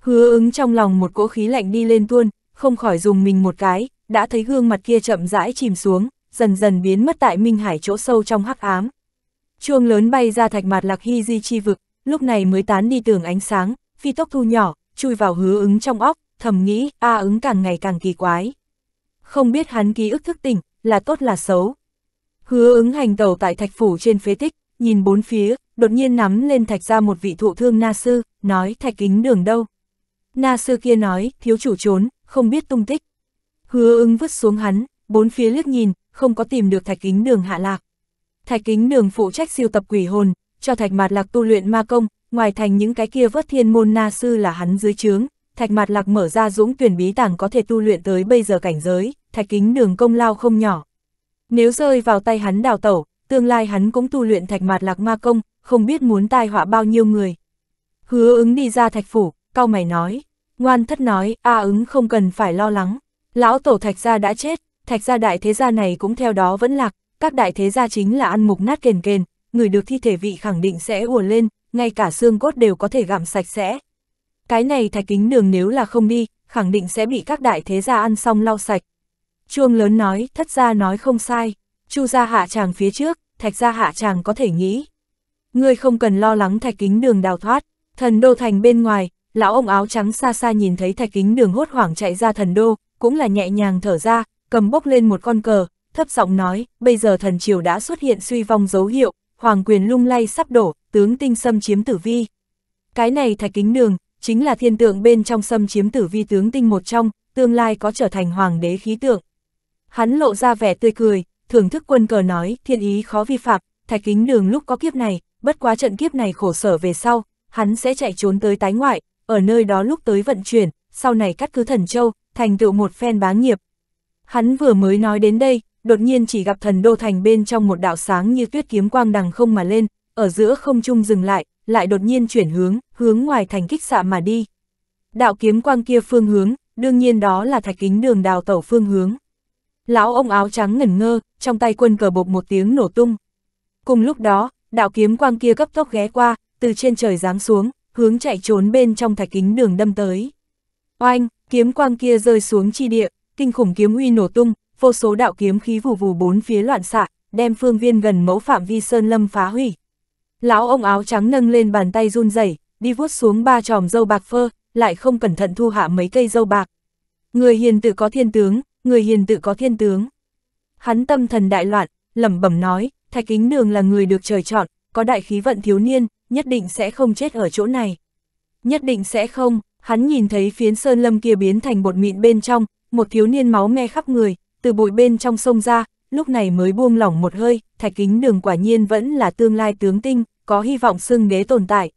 Hứa ứng trong lòng một cỗ khí lạnh đi lên tuôn, không khỏi dùng mình một cái, đã thấy gương mặt kia chậm rãi chìm xuống, dần dần biến mất tại Minh Hải chỗ sâu trong hắc ám. Chuông lớn bay ra thạch mặt lạc hy di chi vực, lúc này mới tán đi tường ánh sáng, phi tốc thu nhỏ, chui vào hứa ứng trong óc, thầm nghĩ, a ứng càng ngày càng kỳ quái. Không biết hắn ký ức thức tỉnh, là tốt là xấu. Hứa ứng hành tàu tại thạch phủ trên phế tích, nhìn bốn phía, đột nhiên nắm lên thạch ra một vị thụ thương na sư, nói thạch kính đường đâu. Na sư kia nói, thiếu chủ trốn, không biết tung tích. Hứa ưng vứt xuống hắn, bốn phía liếc nhìn, không có tìm được thạch kính đường hạ lạc. Thạch kính đường phụ trách siêu tập quỷ hồn, cho thạch mạt lạc tu luyện ma công, ngoài thành những cái kia vớt thiên môn na sư là hắn dưới trướng, thạch mạt lạc mở ra dũng tuyển bí tàng có thể tu luyện tới bây giờ cảnh giới, thạch kính đường công lao không nhỏ. Nếu rơi vào tay hắn đào tẩu, tương lai hắn cũng tu luyện thạch mạt lạc ma công, không biết muốn tai họa bao nhiêu người. Hứa ứng đi ra thạch phủ, cao mày nói, ngoan thất nói, a ứng không cần phải lo lắng. Lão tổ thạch gia đã chết, thạch gia đại thế gia này cũng theo đó vẫn lạc, các đại thế gia chính là ăn mục nát kền kền, người được thi thể vị khẳng định sẽ ùa lên, ngay cả xương cốt đều có thể gặm sạch sẽ. Cái này thạch kính đường nếu là không đi, khẳng định sẽ bị các đại thế gia ăn xong lau sạch. Chuông lớn nói, thất gia nói không sai, chu gia hạ tràng phía trước, thạch gia hạ tràng có thể nghĩ. Ngươi không cần lo lắng thạch kính đường đào thoát, thần đô thành bên ngoài, lão ông áo trắng xa xa nhìn thấy thạch kính đường hốt hoảng chạy ra thần đô, cũng là nhẹ nhàng thở ra, cầm bốc lên một con cờ, thấp giọng nói, bây giờ thần triều đã xuất hiện suy vong dấu hiệu, hoàng quyền lung lay sắp đổ, tướng tinh xâm chiếm tử vi. Cái này thạch kính đường, chính là thiên tượng bên trong xâm chiếm tử vi tướng tinh một trong, tương lai có trở thành hoàng đế khí tượng. Hắn lộ ra vẻ tươi cười, thưởng thức quân cờ nói, thiên ý khó vi phạm, thạch kính đường lúc có kiếp này, bất quá trận kiếp này khổ sở về sau, hắn sẽ chạy trốn tới tái ngoại, ở nơi đó lúc tới vận chuyển, sau này cắt cứ thần châu, thành tựu một phen bá nghiệp. Hắn vừa mới nói đến đây, đột nhiên chỉ gặp thần đô thành bên trong một đạo sáng như tuyết kiếm quang đằng không mà lên, ở giữa không trung dừng lại, lại đột nhiên chuyển hướng, hướng ngoài thành kích xạ mà đi. Đạo kiếm quang kia phương hướng, đương nhiên đó là thạch kính đường đào tẩu phương hướng. Lão ông áo trắng ngẩn ngơ, trong tay quân cờ bộc một tiếng nổ tung. Cùng lúc đó, đạo kiếm quang kia cấp tốc ghé qua, từ trên trời giáng xuống, hướng chạy trốn bên trong thạch kính đường đâm tới. Oanh, Kiếm quang kia rơi xuống chi địa, kinh khủng kiếm uy nổ tung, vô số đạo kiếm khí vù vù bốn phía loạn xạ, đem phương viên gần mẫu phạm vi sơn lâm phá hủy. Lão ông áo trắng nâng lên bàn tay run rẩy, đi vuốt xuống ba tròm dâu bạc phơ, lại không cẩn thận thu hạ mấy cây dâu bạc. Người hiền tự có thiên tướng, người hiền tự có thiên tướng. Hắn tâm thần đại loạn, lẩm bẩm nói, Thạch Kính Đường là người được trời chọn, có đại khí vận thiếu niên, nhất định sẽ không chết ở chỗ này. Nhất định sẽ không, Hắn nhìn thấy phiến sơn lâm kia biến thành bột mịn bên trong, một thiếu niên máu me khắp người, từ bụi bên trong sông ra, lúc này mới buông lỏng một hơi, thạch kính đường quả nhiên vẫn là tương lai tướng tinh, có hy vọng xưng đế tồn tại.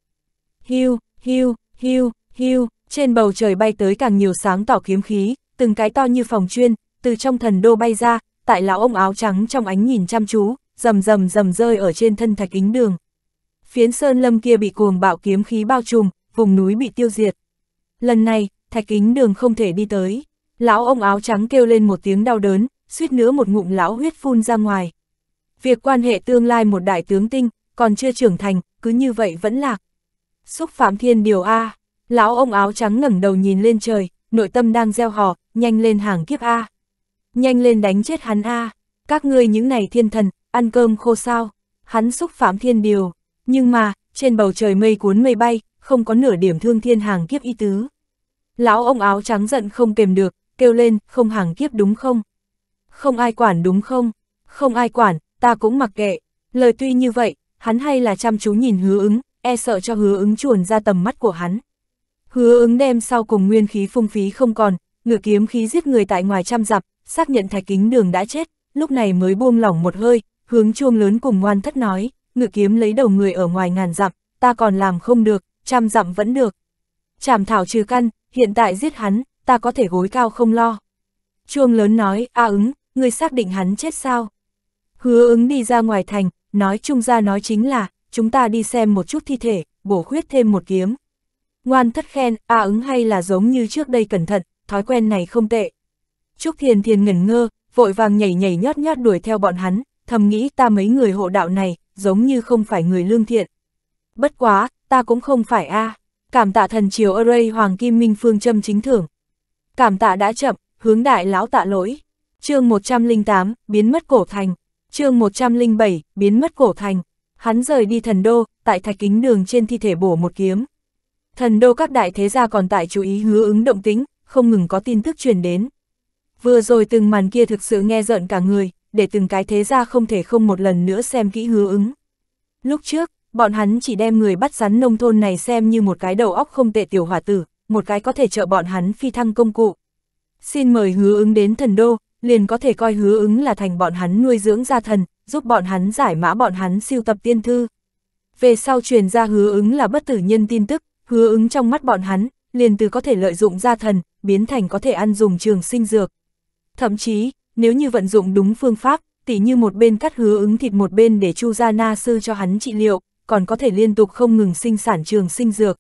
Hiu, hiu, hiu, hiu, trên bầu trời bay tới càng nhiều sáng tỏ kiếm khí, từng cái to như phòng chuyên, từ trong thần đô bay ra, tại lão ông áo trắng trong ánh nhìn chăm chú, rầm rầm rầm rơi ở trên thân thạch kính đường. Phiến sơn lâm kia bị cuồng bạo kiếm khí bao trùm, vùng núi bị tiêu diệt. Lần này, thạch kính đường không thể đi tới. Lão ông áo trắng kêu lên một tiếng đau đớn, suýt nữa một ngụm lão huyết phun ra ngoài. Việc quan hệ tương lai một đại tướng tinh, còn chưa trưởng thành, cứ như vậy vẫn lạc. Xúc phạm thiên điều A, lão ông áo trắng ngẩng đầu nhìn lên trời, nội tâm đang gieo hò, nhanh lên hàng kiếp A. Nhanh lên đánh chết hắn A, các ngươi những này thiên thần, ăn cơm khô sao, hắn xúc phạm thiên điều. Nhưng mà, trên bầu trời mây cuốn mây bay, không có nửa điểm thương thiên hàng kiếp y tứ. Lão ông áo trắng giận không kềm được, kêu lên, không hàng kiếp đúng không? Không ai quản đúng không? Không ai quản, ta cũng mặc kệ. Lời tuy như vậy, hắn hay là chăm chú nhìn hứa ứng, e sợ cho hứa ứng chuồn ra tầm mắt của hắn. Hứa ứng đem sau cùng nguyên khí phung phí không còn, ngựa kiếm khí giết người tại ngoài trăm dặm, xác nhận thạch kính đường đã chết, lúc này mới buông lỏng một hơi, hướng chuông lớn cùng ngoan thất nói, ngựa kiếm lấy đầu người ở ngoài ngàn dặm, ta còn làm không được, trăm dặm vẫn được. Chảm thảo trừ căn, hiện tại giết hắn, ta có thể gối cao không lo. Chuông lớn nói, a ứng, ngươi xác định hắn chết sao? Hứa ứng đi ra ngoài thành, nói chung ra nói chính là, chúng ta đi xem một chút thi thể, bổ khuyết thêm một kiếm. Ngoan thất khen, a ứng hay là giống như trước đây cẩn thận, thói quen này không tệ. Trúc Thiền Thiền ngẩn ngơ, vội vàng nhảy nhảy nhót nhót đuổi theo bọn hắn, thầm nghĩ ta mấy người hộ đạo này, giống như không phải người lương thiện. Bất quá, ta cũng không phải a à. cảm tạ thần triều array hoàng kim minh phương châm chính thưởng. Cảm tạ đã chậm, hướng đại lão tạ lỗi. chương 108, biến mất cổ thành. chương 107, biến mất cổ thành. Hắn rời đi thần đô, tại thạch kính đường trên thi thể bổ một kiếm. Thần đô các đại thế gia còn tại chú ý hứa ứng động tính, không ngừng có tin tức truyền đến. Vừa rồi từng màn kia thực sự nghe giận cả người, để từng cái thế gia không thể không một lần nữa xem kỹ hứa ứng. Lúc trước, bọn hắn chỉ đem người bắt rắn nông thôn này xem như một cái đầu óc không tệ tiểu hỏa tử, một cái có thể trợ bọn hắn phi thăng công cụ. Xin mời hứa ứng đến thần đô, liền có thể coi hứa ứng là thành bọn hắn nuôi dưỡng gia thần, giúp bọn hắn giải mã bọn hắn siêu tập tiên thư. Về sau truyền ra hứa ứng là bất tử nhân tin tức, hứa ứng trong mắt bọn hắn, liền từ có thể lợi dụng gia thần, biến thành có thể ăn dùng trường sinh dược. Thậm chí, nếu như vận dụng đúng phương pháp, tỉ như một bên cắt hứa ứng thịt một bên để Chu Gia Na Sư cho hắn trị liệu, còn có thể liên tục không ngừng sinh sản trường sinh dược.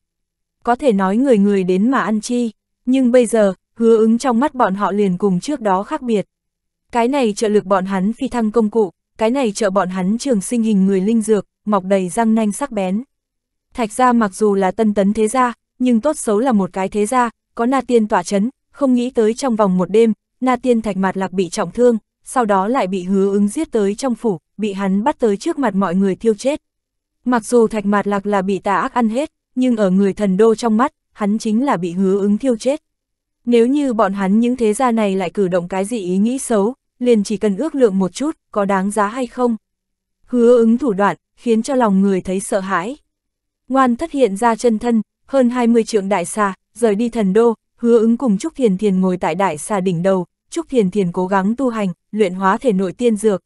Có thể nói người người đến mà ăn chi, nhưng bây giờ, hứa ứng trong mắt bọn họ liền cùng trước đó khác biệt. Cái này trợ lực bọn hắn phi thăng công cụ, cái này trợ bọn hắn trường sinh hình người linh dược, mọc đầy răng nanh sắc bén. Thạch gia mặc dù là tân tấn thế gia, nhưng tốt xấu là một cái thế gia, có na tiên tỏa chấn, không nghĩ tới trong vòng một đêm, na tiên thạch mạt lạc bị trọng thương, sau đó lại bị hứa ứng giết tới trong phủ, bị hắn bắt tới trước mặt mọi người thiêu chết. Mặc dù thạch mạt lạc là bị tà ác ăn hết, nhưng ở người thần đô trong mắt, hắn chính là bị hứa ứng thiêu chết. Nếu như bọn hắn những thế gia này lại cử động cái gì ý nghĩ xấu, liền chỉ cần ước lượng một chút, có đáng giá hay không. Hứa ứng thủ đoạn, khiến cho lòng người thấy sợ hãi. Ngoan thất hiện ra chân thân, hơn 20 trượng đại xà, rời đi thần đô, hứa ứng cùng Trúc Thiền Thiền ngồi tại đại xà đỉnh đầu, Trúc Thiền Thiền cố gắng tu hành, luyện hóa thể nội tiên dược.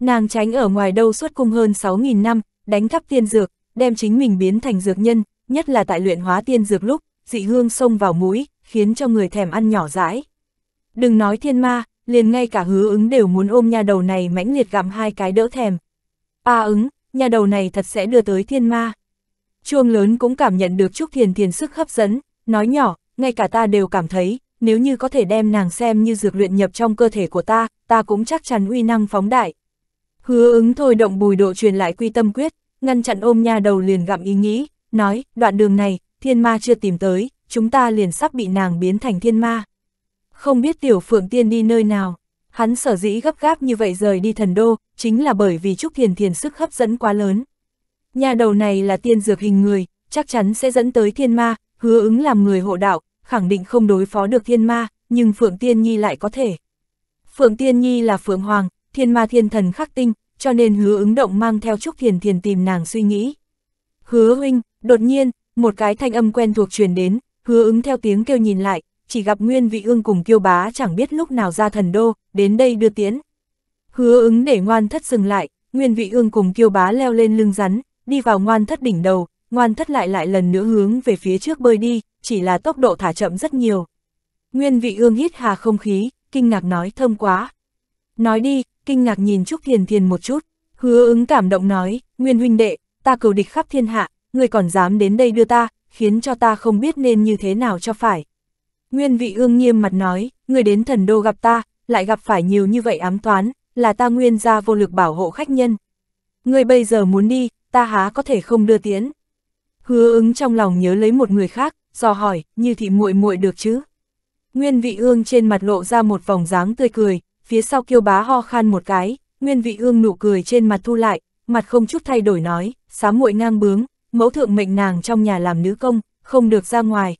Nàng tránh ở ngoài đâu suốt cung hơn 6.000 năm, đánh thắp tiên dược, đem chính mình biến thành dược nhân, nhất là tại luyện hóa tiên dược lúc, dị hương xông vào mũi, khiến cho người thèm ăn nhỏ dãi. Đừng nói thiên ma, liền ngay cả hứa ứng đều muốn ôm nhà đầu này mãnh liệt gặm hai cái đỡ thèm. A ứng, nhà đầu này thật sẽ đưa tới thiên ma. Chuông lớn cũng cảm nhận được Trúc Thiền Thiền sức hấp dẫn, nói nhỏ, ngay cả ta đều cảm thấy, nếu như có thể đem nàng xem như dược luyện nhập trong cơ thể của ta, ta cũng chắc chắn uy năng phóng đại, Hứa ứng thôi động bùi độ truyền lại quy tâm quyết, ngăn chặn ôm nha đầu liền gặm ý nghĩ, nói, đoạn đường này, thiên ma chưa tìm tới, chúng ta liền sắp bị nàng biến thành thiên ma. Không biết tiểu phượng tiên đi nơi nào, hắn sở dĩ gấp gáp như vậy rời đi thần đô, chính là bởi vì Trúc Thiền Thiền sức hấp dẫn quá lớn. Nhà đầu này là tiên dược hình người, chắc chắn sẽ dẫn tới thiên ma, hứa ứng làm người hộ đạo, khẳng định không đối phó được thiên ma, nhưng Phượng Tiên Nhi lại có thể. Phượng Tiên Nhi là Phượng Hoàng, thiên ma thiên thần khắc tinh, cho nên hứa ứng động mang theo Trúc Thiền Thiền tìm nàng suy nghĩ. Hứa huynh, đột nhiên, một cái thanh âm quen thuộc truyền đến, hứa ứng theo tiếng kêu nhìn lại, chỉ gặp nguyên vị ương cùng kiêu bá chẳng biết lúc nào ra thần đô, đến đây đưa tiến Hứa ứng để ngoan thất dừng lại, nguyên vị ương cùng kiêu bá leo lên lưng rắn, đi vào ngoan thất đỉnh đầu, ngoan thất lại lại lần nữa hướng về phía trước bơi đi, chỉ là tốc độ thả chậm rất nhiều. Nguyên vị ương hít hà không khí, kinh ngạc nói thơm quá. Nói đi, kinh ngạc nhìn Trúc Thiền Thiền một chút, hứa ứng cảm động nói, Nguyên huynh đệ, ta cầu địch khắp thiên hạ, người còn dám đến đây đưa ta, khiến cho ta không biết nên như thế nào cho phải. Nguyên vị ương nghiêm mặt nói, người đến thần đô gặp ta, lại gặp phải nhiều như vậy ám toán, là ta nguyên ra vô lực bảo hộ khách nhân. Người bây giờ muốn đi, ta há có thể không đưa tiễn. Hứa ứng trong lòng nhớ lấy một người khác, dò hỏi, như thị muội muội được chứ? Nguyên vị ương trên mặt lộ ra một vòng dáng tươi cười, phía sau kiêu bá ho khan một cái, nguyên vị ương nụ cười trên mặt thu lại, mặt không chút thay đổi nói, sám muội ngang bướng, mẫu thượng mệnh nàng trong nhà làm nữ công, không được ra ngoài.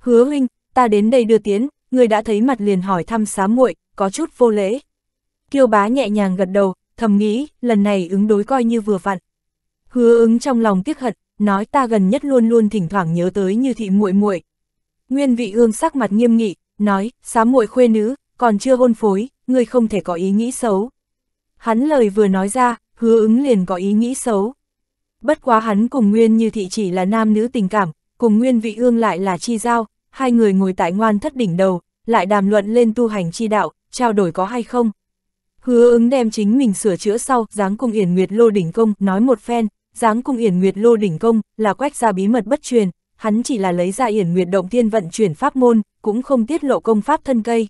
Hứa huynh, ta đến đây đưa tiến, người đã thấy mặt liền hỏi thăm sám muội, có chút vô lễ. Kiêu bá nhẹ nhàng gật đầu, thầm nghĩ, lần này ứng đối coi như vừa vặn. Hứa ứng trong lòng tiếc hận, nói ta gần nhất luôn luôn thỉnh thoảng nhớ tới như thị muội muội. Nguyên vị ương sắc mặt nghiêm nghị, nói, sám muội khuê nữ, còn chưa hôn phối, ngươi không thể có ý nghĩ xấu. Hắn lời vừa nói ra, hứa ứng liền có ý nghĩ xấu. Bất quá hắn cùng Nguyên Như Thị chỉ là nam nữ tình cảm, cùng Nguyên Vị Ương lại là chi giao, hai người ngồi tại ngoan thất đỉnh đầu, lại đàm luận lên tu hành chi đạo, trao đổi có hay không. Hứa ứng đem chính mình sửa chữa sau, dáng cung yển nguyệt lô đỉnh công, nói một phen, dáng cung yển nguyệt lô đỉnh công, là quách ra bí mật bất truyền, hắn chỉ là lấy ra yển nguyệt động tiên vận chuyển pháp môn, cũng không tiết lộ công pháp thân cây.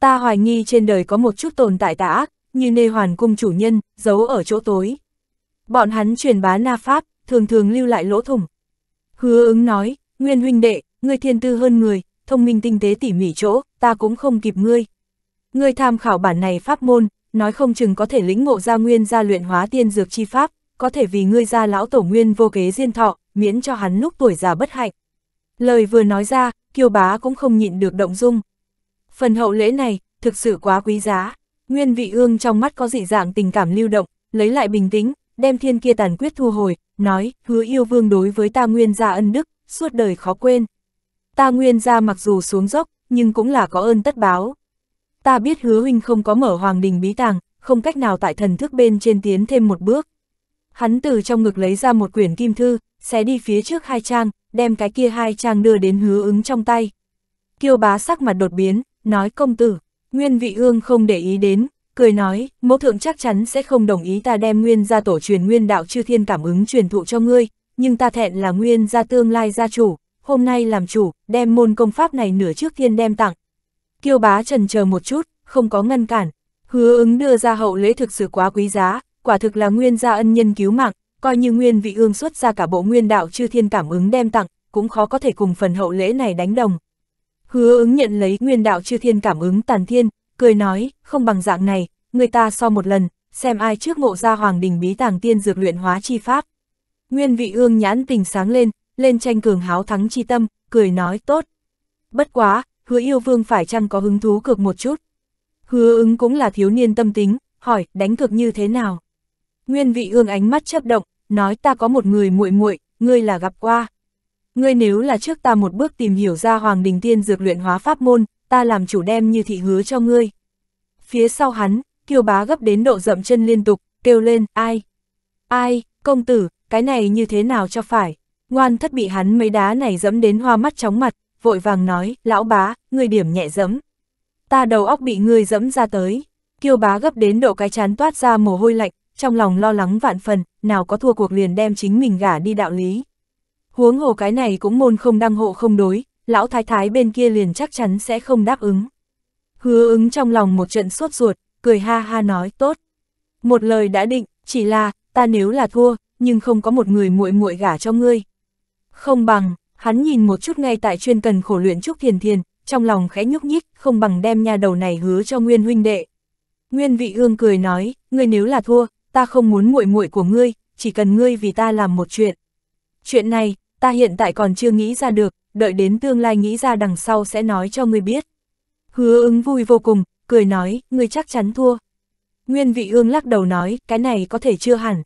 Ta hoài nghi trên đời có một chút tồn tại tà ác, như nê hoàn cung chủ nhân, giấu ở chỗ tối. Bọn hắn truyền bá na pháp, thường thường lưu lại lỗ thủng. Hứa ứng nói, Nguyên huynh đệ, ngươi thiên tư hơn người, thông minh tinh tế tỉ mỉ chỗ, ta cũng không kịp ngươi. Ngươi tham khảo bản này pháp môn, nói không chừng có thể lĩnh ngộ ra nguyên gia luyện hóa tiên dược chi pháp, có thể vì ngươi gia lão tổ nguyên vô kế diên thọ, miễn cho hắn lúc tuổi già bất hạnh. Lời vừa nói ra, kiều bá cũng không nhịn được động dung. Phần hậu lễ này, thực sự quá quý giá. Nguyên vị ương trong mắt có dị dạng tình cảm lưu động, lấy lại bình tĩnh, đem thiên kia tàn quyết thu hồi, nói, hứa yêu vương đối với ta nguyên gia ân đức, suốt đời khó quên. Ta nguyên gia mặc dù xuống dốc, nhưng cũng là có ơn tất báo. Ta biết hứa huynh không có mở hoàng đình bí tàng, không cách nào tại thần thức bên trên tiến thêm một bước. Hắn từ trong ngực lấy ra một quyển kim thư, xé đi phía trước hai trang, đem cái kia hai trang đưa đến hứa ứng trong tay. Kiêu bá sắc mặt đột biến, nói công tử, nguyên vị ương không để ý đến, cười nói, mẫu thượng chắc chắn sẽ không đồng ý ta đem nguyên gia tổ truyền nguyên đạo chư thiên cảm ứng truyền thụ cho ngươi, nhưng ta thẹn là nguyên gia tương lai gia chủ, hôm nay làm chủ, đem môn công pháp này nửa trước thiên đem tặng. Kiêu bá trần chờ một chút, không có ngăn cản, hứa ứng đưa ra hậu lễ thực sự quá quý giá, quả thực là nguyên gia ân nhân cứu mạng, coi như nguyên vị ương xuất ra cả bộ nguyên đạo chư thiên cảm ứng đem tặng, cũng khó có thể cùng phần hậu lễ này đánh đồng. Hứa ứng nhận lấy nguyên đạo chư thiên cảm ứng tàn thiên, cười nói, không bằng dạng này, người ta so một lần, xem ai trước ngộ ra hoàng đình bí tàng tiên dược luyện hóa chi pháp. Nguyên vị ương nhãn tình sáng lên, lên tranh cường háo thắng chi tâm, cười nói tốt. Bất quá, hứa yêu vương phải chăng có hứng thú cược một chút. Hứa ứng cũng là thiếu niên tâm tính, hỏi đánh cược như thế nào. Nguyên vị ương ánh mắt chớp động, nói ta có một người muội muội, ngươi là gặp qua ngươi nếu là trước ta một bước tìm hiểu ra Hoàng Đình Tiên Dược luyện hóa pháp môn, ta làm chủ đem như thị hứa cho ngươi. Phía sau hắn, kiều bá gấp đến độ dậm chân liên tục, kêu lên, ai? Ai, công tử, cái này như thế nào cho phải? Ngoan thất bị hắn mấy đá này dẫm đến hoa mắt chóng mặt, vội vàng nói, lão bá, người điểm nhẹ dẫm. Ta đầu óc bị ngươi dẫm ra tới. kiêu bá gấp đến độ cái chán toát ra mồ hôi lạnh, trong lòng lo lắng vạn phần, nào có thua cuộc liền đem chính mình gả đi đạo lý huống hồ cái này cũng môn không đăng hộ không đối, lão thái thái bên kia liền chắc chắn sẽ không đáp ứng. Hứa ứng trong lòng một trận suốt ruột, cười ha ha nói tốt. Một lời đã định, chỉ là, ta nếu là thua, nhưng không có một người muội muội gả cho ngươi. Không bằng, hắn nhìn một chút ngay tại chuyên cần khổ luyện Trúc Thiền Thiền, trong lòng khẽ nhúc nhích, không bằng đem nha đầu này hứa cho Nguyên huynh đệ. Nguyên vị ương cười nói, ngươi nếu là thua, ta không muốn muội muội của ngươi, chỉ cần ngươi vì ta làm một chuyện chuyện này, ta hiện tại còn chưa nghĩ ra được, đợi đến tương lai nghĩ ra đằng sau sẽ nói cho ngươi biết. Hứa ứng vui vô cùng, cười nói, ngươi chắc chắn thua. Nguyên vị ương lắc đầu nói, cái này có thể chưa hẳn.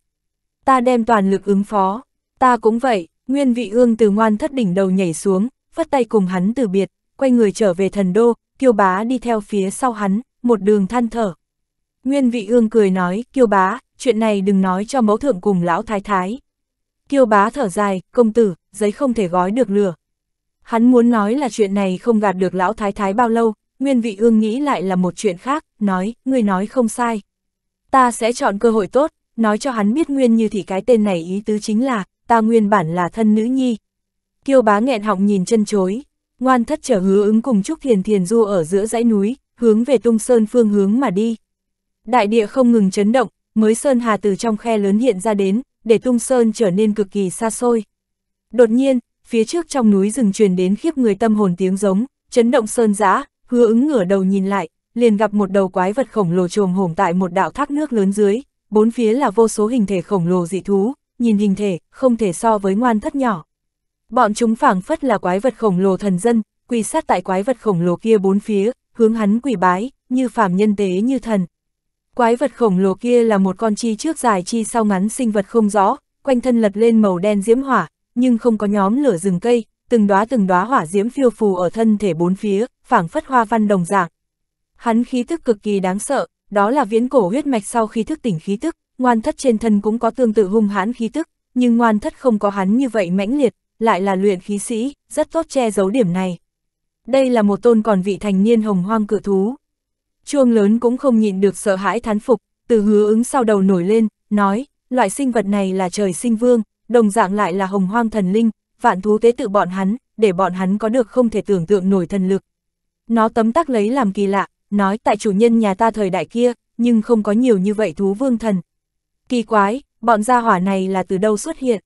Ta đem toàn lực ứng phó, ta cũng vậy, nguyên vị ương từ ngoan thất đỉnh đầu nhảy xuống, vất tay cùng hắn từ biệt, quay người trở về thần đô, kiêu bá đi theo phía sau hắn, một đường than thở. Nguyên vị ương cười nói, kiêu bá, chuyện này đừng nói cho mẫu thượng cùng lão thái thái. Kiêu bá thở dài, công tử, giấy không thể gói được lửa. Hắn muốn nói là chuyện này không gạt được lão thái thái bao lâu, nguyên vị ương nghĩ lại là một chuyện khác, nói, ngươi nói không sai. Ta sẽ chọn cơ hội tốt, nói cho hắn biết nguyên như thì cái tên này ý tứ chính là, ta nguyên bản là thân nữ nhi. Kiêu bá nghẹn họng nhìn chân chối, ngoan thất trở hứa ứng cùng Trúc Thiền Thiền Du ở giữa dãy núi, hướng về tung sơn phương hướng mà đi. Đại địa không ngừng chấn động, mới sơn hà từ trong khe lớn hiện ra đến, để tung sơn trở nên cực kỳ xa xôi. Đột nhiên, phía trước trong núi rừng truyền đến khiếp người tâm hồn tiếng giống, chấn động sơn giã, hứa ứng ngửa đầu nhìn lại, liền gặp một đầu quái vật khổng lồ trồm hổm tại một đạo thác nước lớn dưới, bốn phía là vô số hình thể khổng lồ dị thú, nhìn hình thể, không thể so với ngoan thất nhỏ. Bọn chúng phảng phất là quái vật khổng lồ thần dân, quỳ sát tại quái vật khổng lồ kia bốn phía, hướng hắn quỳ bái, như phàm nhân tế như thần. Quái vật khổng lồ kia là một con chi trước dài chi sau ngắn sinh vật không rõ, quanh thân lật lên màu đen diễm hỏa, nhưng không có nhóm lửa rừng cây, từng đóa từng đóa hỏa diễm phiêu phù ở thân thể bốn phía, phảng phất hoa văn đồng dạng. Hắn khí tức cực kỳ đáng sợ, đó là viễn cổ huyết mạch sau khi thức tỉnh khí tức, ngoan thất trên thân cũng có tương tự hung hãn khí tức, nhưng ngoan thất không có hắn như vậy mãnh liệt, lại là luyện khí sĩ, rất tốt che giấu điểm này. Đây là một tôn còn vị thành niên hồng hoang cự thú, chuông lớn cũng không nhịn được sợ hãi thán phục, từ hứa ứng sau đầu nổi lên, nói, loại sinh vật này là trời sinh vương, đồng dạng lại là hồng hoang thần linh, vạn thú tế tự bọn hắn, để bọn hắn có được không thể tưởng tượng nổi thần lực. Nó tấm tắc lấy làm kỳ lạ, nói tại chủ nhân nhà ta thời đại kia, nhưng không có nhiều như vậy thú vương thần. Kỳ quái, bọn gia hỏa này là từ đâu xuất hiện?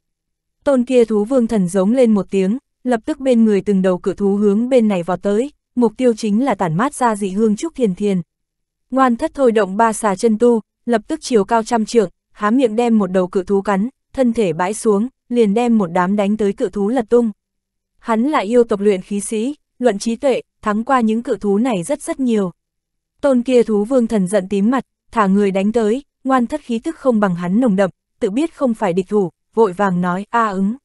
Tôn kia thú vương thần giống lên một tiếng, lập tức bên người từng đầu cự thú hướng bên này vào tới mục tiêu chính là tản mát ra dị hương trúc thiền thiền. Ngoan thất thôi động ba xà chân tu, lập tức chiều cao trăm trượng, há miệng đem một đầu cự thú cắn, thân thể bãi xuống, liền đem một đám đánh tới cự thú lật tung. Hắn là yêu tộc luyện khí sĩ, luận trí tuệ, thắng qua những cự thú này rất rất nhiều. Tôn kia thú vương thần giận tím mặt, thả người đánh tới, ngoan thất khí tức không bằng hắn nồng đậm, tự biết không phải địch thủ, vội vàng nói a ứng.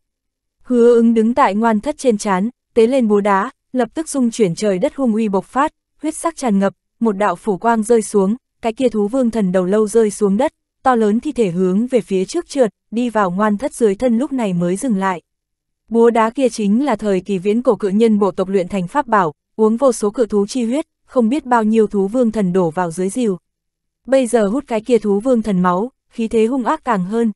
Hứa ứng đứng tại ngoan thất trên chán, tế lên búa đá, lập tức dung chuyển trời đất hung uy bộc phát, huyết sắc tràn ngập, một đạo phủ quang rơi xuống, cái kia thú vương thần đầu lâu rơi xuống đất, to lớn thi thể hướng về phía trước trượt, đi vào ngoan thất dưới thân lúc này mới dừng lại. Búa đá kia chính là thời kỳ viễn cổ cự nhân bộ tộc luyện thành pháp bảo, uống vô số cự thú chi huyết, không biết bao nhiêu thú vương thần đổ vào dưới rìu. Bây giờ hút cái kia thú vương thần máu, khí thế hung ác càng hơn.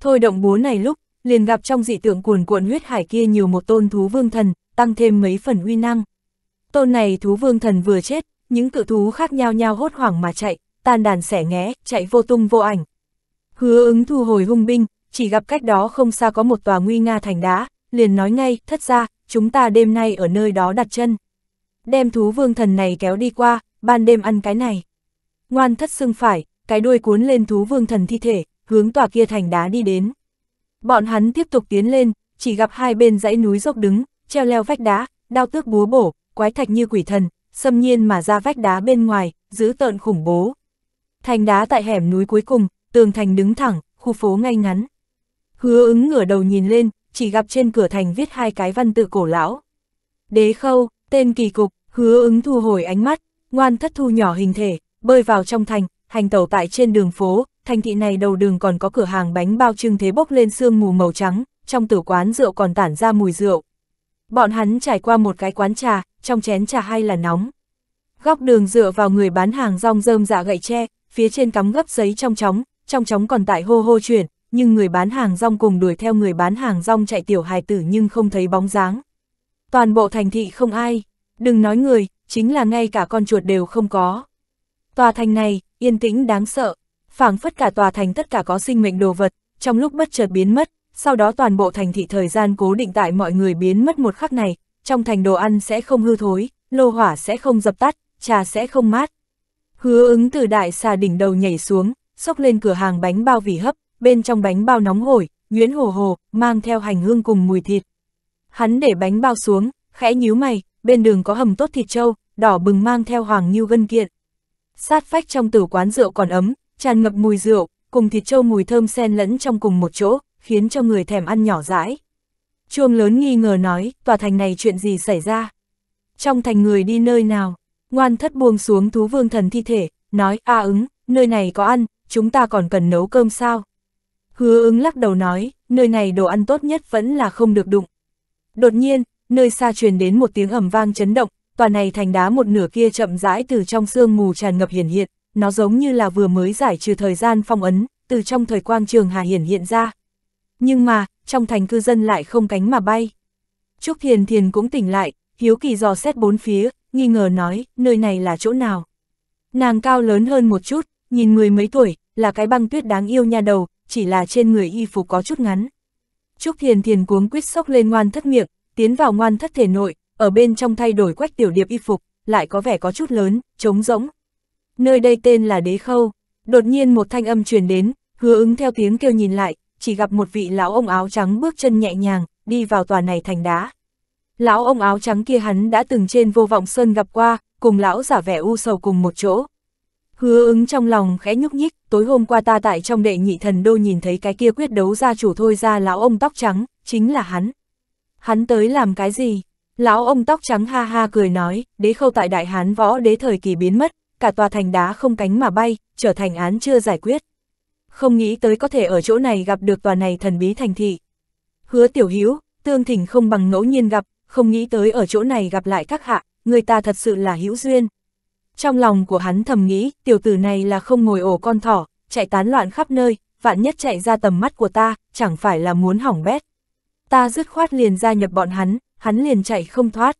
Thôi động búa này lúc, liền gặp trong dị tượng cuồn cuộn huyết hải kia nhiều một tôn thú vương thần, tăng thêm mấy phần uy năng. Tôn này thú vương thần vừa chết, những cự thú khác nhau nhau hốt hoảng mà chạy, tan đàn xẻ nghé, chạy vô tung vô ảnh. Hứa ứng thu hồi hung binh, chỉ gặp cách đó không xa có một tòa nguy nga thành đá, liền nói ngay, thất ra, chúng ta đêm nay ở nơi đó đặt chân. Đem thú vương thần này kéo đi qua, ban đêm ăn cái này. Ngoan thất xương phải, cái đuôi cuốn lên thú vương thần thi thể, hướng tòa kia thành đá đi đến. Bọn hắn tiếp tục tiến lên, chỉ gặp hai bên dãy núi dốc đứng, treo leo vách đá, đao tước búa bổ, quái thạch như quỷ thần, xâm nhiên mà ra vách đá bên ngoài, giữ tợn khủng bố. Thành đá tại hẻm núi cuối cùng, tường thành đứng thẳng, khu phố ngay ngắn. Hứa ứng ngửa đầu nhìn lên, chỉ gặp trên cửa thành viết hai cái văn tự cổ lão. Đế khâu, tên kỳ cục, hứa ứng thu hồi ánh mắt, ngoan thất thu nhỏ hình thể, bơi vào trong thành, hành tẩu tại trên đường phố, thành thị này đầu đường còn có cửa hàng bánh bao trưng thế bốc lên sương mù màu trắng, trong tử quán rượu còn tản ra mùi rượu, Bọn hắn trải qua một cái quán trà, trong chén trà hay là nóng. Góc đường dựa vào người bán hàng rong rơm dạ gậy tre, phía trên cắm gấp giấy trong chóng, trong chóng còn tại hô hô chuyển, nhưng người bán hàng rong cùng đuổi theo người bán hàng rong chạy tiểu hài tử nhưng không thấy bóng dáng. Toàn bộ thành thị không ai, đừng nói người, chính là ngay cả con chuột đều không có. Tòa thành này, yên tĩnh đáng sợ, phảng phất cả tòa thành tất cả có sinh mệnh đồ vật, trong lúc bất chợt biến mất, sau đó toàn bộ thành thị thời gian cố định tại mọi người biến mất một khắc này, trong thành đồ ăn sẽ không hư thối, lô hỏa sẽ không dập tắt, trà sẽ không mát. Hứa ứng từ đại xà đỉnh đầu nhảy xuống, xốc lên cửa hàng bánh bao vỉ hấp, bên trong bánh bao nóng hổi, nguyễn hồ hồ, mang theo hành hương cùng mùi thịt. Hắn để bánh bao xuống, khẽ nhíu mày, bên đường có hầm tốt thịt trâu, đỏ bừng mang theo hoàng như gân kiện. Sát phách trong tử quán rượu còn ấm, tràn ngập mùi rượu, cùng thịt trâu mùi thơm xen lẫn trong cùng một chỗ, khiến cho người thèm ăn nhỏ rãi Chuông lớn nghi ngờ nói, tòa thành này chuyện gì xảy ra? Trong thành người đi nơi nào? Ngoan thất buông xuống thú vương thần thi thể, nói, a à, ứng, nơi này có ăn, chúng ta còn cần nấu cơm sao? Hứa ứng lắc đầu nói, nơi này đồ ăn tốt nhất vẫn là không được đụng. Đột nhiên, nơi xa truyền đến một tiếng ẩm vang chấn động, tòa này thành đá một nửa kia chậm rãi từ trong sương mù tràn ngập hiển hiện, nó giống như là vừa mới giải trừ thời gian phong ấn, từ trong thời quang trường hà hiển hiện ra, nhưng mà, trong thành cư dân lại không cánh mà bay. Trúc Thiền Thiền cũng tỉnh lại, hiếu kỳ dò xét bốn phía, nghi ngờ nói, nơi này là chỗ nào. Nàng cao lớn hơn một chút, nhìn người mấy tuổi, là cái băng tuyết đáng yêu nha đầu, chỉ là trên người y phục có chút ngắn. Trúc Thiền Thiền cuống quýt sốc lên ngoan thất miệng, tiến vào ngoan thất thể nội, ở bên trong thay đổi quách tiểu điệp y phục, lại có vẻ có chút lớn, trống rỗng. Nơi đây tên là Đế Khâu, đột nhiên một thanh âm truyền đến, hứa ứng theo tiếng kêu nhìn lại, chỉ gặp một vị lão ông áo trắng bước chân nhẹ nhàng, đi vào tòa này thành đá. Lão ông áo trắng kia hắn đã từng trên vô vọng sơn gặp qua, cùng lão giả vẻ u sầu cùng một chỗ. Hứa ứng trong lòng khẽ nhúc nhích, tối hôm qua ta tại trong đệ nhị thần đô nhìn thấy cái kia quyết đấu gia chủ thôi ra lão ông tóc trắng, chính là hắn. Hắn tới làm cái gì? Lão ông tóc trắng ha ha cười nói, đế khâu tại đại hán võ đế thời kỳ biến mất, cả tòa thành đá không cánh mà bay, trở thành án chưa giải quyết không nghĩ tới có thể ở chỗ này gặp được tòa này thần bí thành thị. Hứa tiểu hiếu tương thỉnh không bằng ngẫu nhiên gặp, không nghĩ tới ở chỗ này gặp lại các hạ, người ta thật sự là hữu duyên. Trong lòng của hắn thầm nghĩ, tiểu tử này là không ngồi ổ con thỏ, chạy tán loạn khắp nơi, vạn nhất chạy ra tầm mắt của ta, chẳng phải là muốn hỏng bét. Ta dứt khoát liền gia nhập bọn hắn, hắn liền chạy không thoát.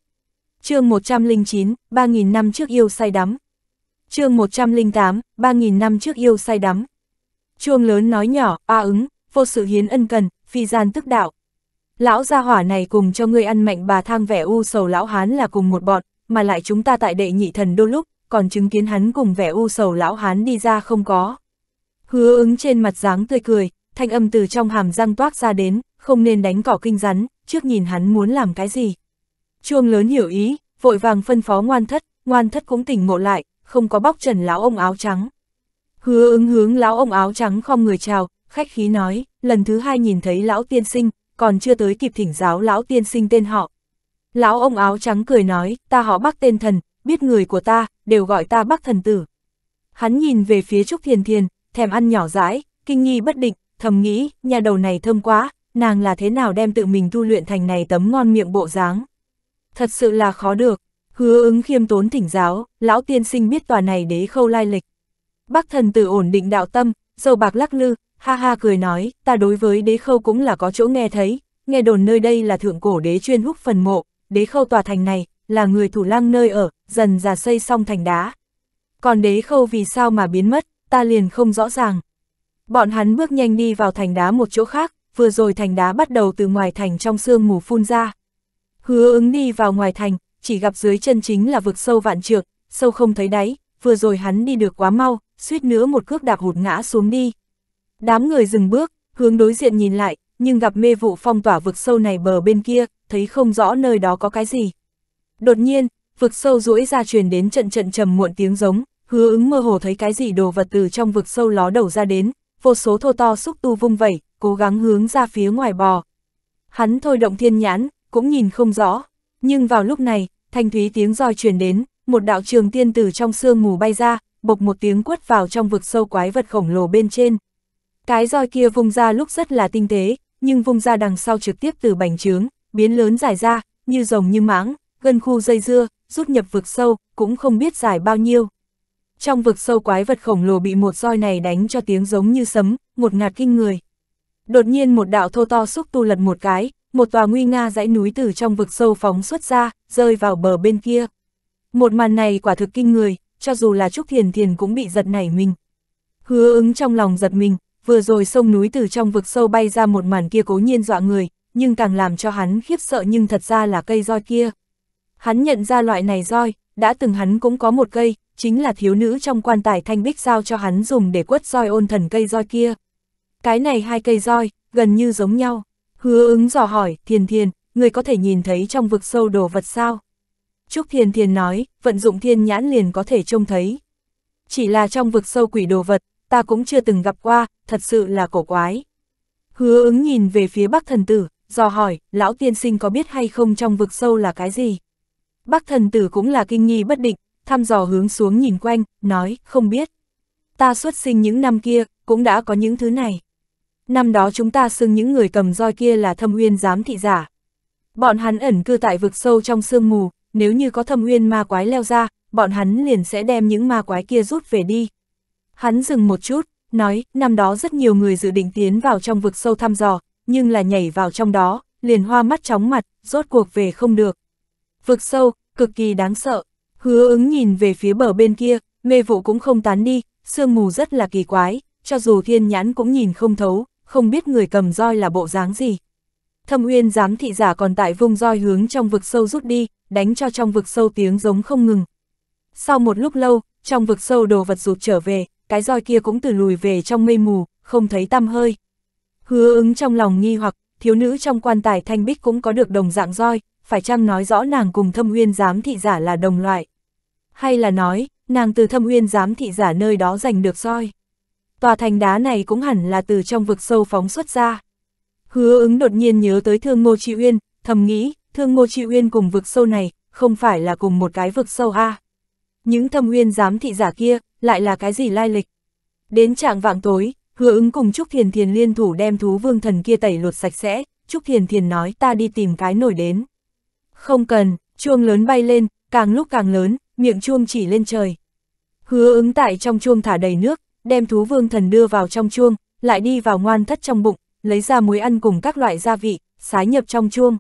chương 109, 3.000 năm trước yêu say đắm. chương 108, 3.000 năm trước yêu say đắm chuông lớn nói nhỏ, a ứng, vô sự hiến ân cần, phi gian tức đạo. Lão gia hỏa này cùng cho ngươi ăn mạnh bà thang vẻ u sầu lão hán là cùng một bọn, mà lại chúng ta tại đệ nhị thần đô lúc, còn chứng kiến hắn cùng vẻ u sầu lão hán đi ra không có. Hứa ứng trên mặt dáng tươi cười, thanh âm từ trong hàm răng toát ra đến, không nên đánh cỏ kinh rắn, trước nhìn hắn muốn làm cái gì. Chuông lớn hiểu ý, vội vàng phân phó ngoan thất, ngoan thất cũng tỉnh ngộ lại, không có bóc trần lão ông áo trắng. Hứa ứng hướng lão ông áo trắng không người chào, khách khí nói, lần thứ hai nhìn thấy lão tiên sinh, còn chưa tới kịp thỉnh giáo lão tiên sinh tên họ. Lão ông áo trắng cười nói, ta họ bác tên thần, biết người của ta, đều gọi ta bác thần tử. Hắn nhìn về phía Trúc Thiền Thiền, thèm ăn nhỏ rãi kinh nghi bất định, thầm nghĩ, nhà đầu này thơm quá, nàng là thế nào đem tự mình tu luyện thành này tấm ngon miệng bộ dáng. Thật sự là khó được, hứa ứng khiêm tốn thỉnh giáo, lão tiên sinh biết tòa này đế khâu lai lịch. Bác thần tử ổn định đạo tâm, dầu bạc lắc lư, ha ha cười nói, ta đối với đế khâu cũng là có chỗ nghe thấy, nghe đồn nơi đây là thượng cổ đế chuyên húc phần mộ, đế khâu tòa thành này, là người thủ lăng nơi ở, dần già xây xong thành đá. Còn đế khâu vì sao mà biến mất, ta liền không rõ ràng. Bọn hắn bước nhanh đi vào thành đá một chỗ khác, vừa rồi thành đá bắt đầu từ ngoài thành trong sương mù phun ra. Hứa ứng đi vào ngoài thành, chỉ gặp dưới chân chính là vực sâu vạn trượng, sâu không thấy đáy, vừa rồi hắn đi được quá mau, suýt nữa một cước đạp hụt ngã xuống đi. Đám người dừng bước, hướng đối diện nhìn lại, nhưng gặp mê vụ phong tỏa vực sâu này bờ bên kia, thấy không rõ nơi đó có cái gì. Đột nhiên, vực sâu rũi ra truyền đến trận trận trầm muộn tiếng giống, hứa ứng mơ hồ thấy cái gì đồ vật từ trong vực sâu ló đầu ra đến, vô số thô to xúc tu vung vẩy, cố gắng hướng ra phía ngoài bò. Hắn thôi động thiên nhãn, cũng nhìn không rõ, nhưng vào lúc này, thanh thúy tiếng roi truyền đến, một đạo trường tiên từ trong sương mù bay ra, bộc một tiếng quất vào trong vực sâu quái vật khổng lồ bên trên. Cái roi kia vung ra lúc rất là tinh tế, nhưng vung ra đằng sau trực tiếp từ bành trướng, biến lớn dài ra, như rồng như mãng, gần khu dây dưa, rút nhập vực sâu, cũng không biết dài bao nhiêu. Trong vực sâu quái vật khổng lồ bị một roi này đánh cho tiếng giống như sấm, một ngạt kinh người. Đột nhiên một đạo thô to xúc tu lật một cái, một tòa nguy nga dãy núi từ trong vực sâu phóng xuất ra, rơi vào bờ bên kia. Một màn này quả thực kinh người, cho dù là Trúc Thiền Thiền cũng bị giật nảy mình. Hứa ứng trong lòng giật mình, vừa rồi sông núi từ trong vực sâu bay ra một màn kia cố nhiên dọa người, nhưng càng làm cho hắn khiếp sợ nhưng thật ra là cây roi kia. Hắn nhận ra loại này roi, đã từng hắn cũng có một cây, chính là thiếu nữ trong quan tài thanh bích giao cho hắn dùng để quất roi ôn thần cây roi kia. Cái này hai cây roi, gần như giống nhau. Hứa ứng dò hỏi, thiền thiền, người có thể nhìn thấy trong vực sâu đồ vật sao? Trúc Thiên Thiên nói, vận dụng thiên nhãn liền có thể trông thấy. Chỉ là trong vực sâu quỷ đồ vật, ta cũng chưa từng gặp qua, thật sự là cổ quái. Hứa ứng nhìn về phía bác thần tử, dò hỏi, lão tiên sinh có biết hay không trong vực sâu là cái gì? Bác thần tử cũng là kinh nghi bất định, thăm dò hướng xuống nhìn quanh, nói, không biết. Ta xuất sinh những năm kia, cũng đã có những thứ này. Năm đó chúng ta xưng những người cầm roi kia là thâm uyên giám thị giả. Bọn hắn ẩn cư tại vực sâu trong sương mù, nếu như có thâm nguyên ma quái leo ra, bọn hắn liền sẽ đem những ma quái kia rút về đi. Hắn dừng một chút, nói, năm đó rất nhiều người dự định tiến vào trong vực sâu thăm dò, nhưng là nhảy vào trong đó, liền hoa mắt chóng mặt, rốt cuộc về không được. Vực sâu, cực kỳ đáng sợ, hứa ứng nhìn về phía bờ bên kia, mê vụ cũng không tán đi, sương mù rất là kỳ quái, cho dù thiên nhãn cũng nhìn không thấu, không biết người cầm roi là bộ dáng gì. Thâm uyên giám thị giả còn tại vùng roi hướng trong vực sâu rút đi, đánh cho trong vực sâu tiếng giống không ngừng. Sau một lúc lâu, trong vực sâu đồ vật rụt trở về, cái roi kia cũng từ lùi về trong mây mù, không thấy tăm hơi. Hứa ứng trong lòng nghi hoặc, thiếu nữ trong quan tài thanh bích cũng có được đồng dạng roi, phải chăng nói rõ nàng cùng thâm uyên giám thị giả là đồng loại? Hay là nói, nàng từ thâm uyên giám thị giả nơi đó giành được roi? Tòa thành đá này cũng hẳn là từ trong vực sâu phóng xuất ra. Hứa ứng đột nhiên nhớ tới thương Ngô Trị Uyên, thầm nghĩ, thương Ngô Trị Uyên cùng vực sâu này, không phải là cùng một cái vực sâu a Những thâm uyên giám thị giả kia, lại là cái gì lai lịch? Đến trạng vạng tối, hứa ứng cùng Trúc Thiền Thiền liên thủ đem thú vương thần kia tẩy lột sạch sẽ, Trúc Thiền Thiền nói ta đi tìm cái nổi đến. Không cần, chuông lớn bay lên, càng lúc càng lớn, miệng chuông chỉ lên trời. Hứa ứng tại trong chuông thả đầy nước, đem thú vương thần đưa vào trong chuông, lại đi vào ngoan thất trong bụng, lấy ra muối ăn cùng các loại gia vị, sái nhập trong chuông.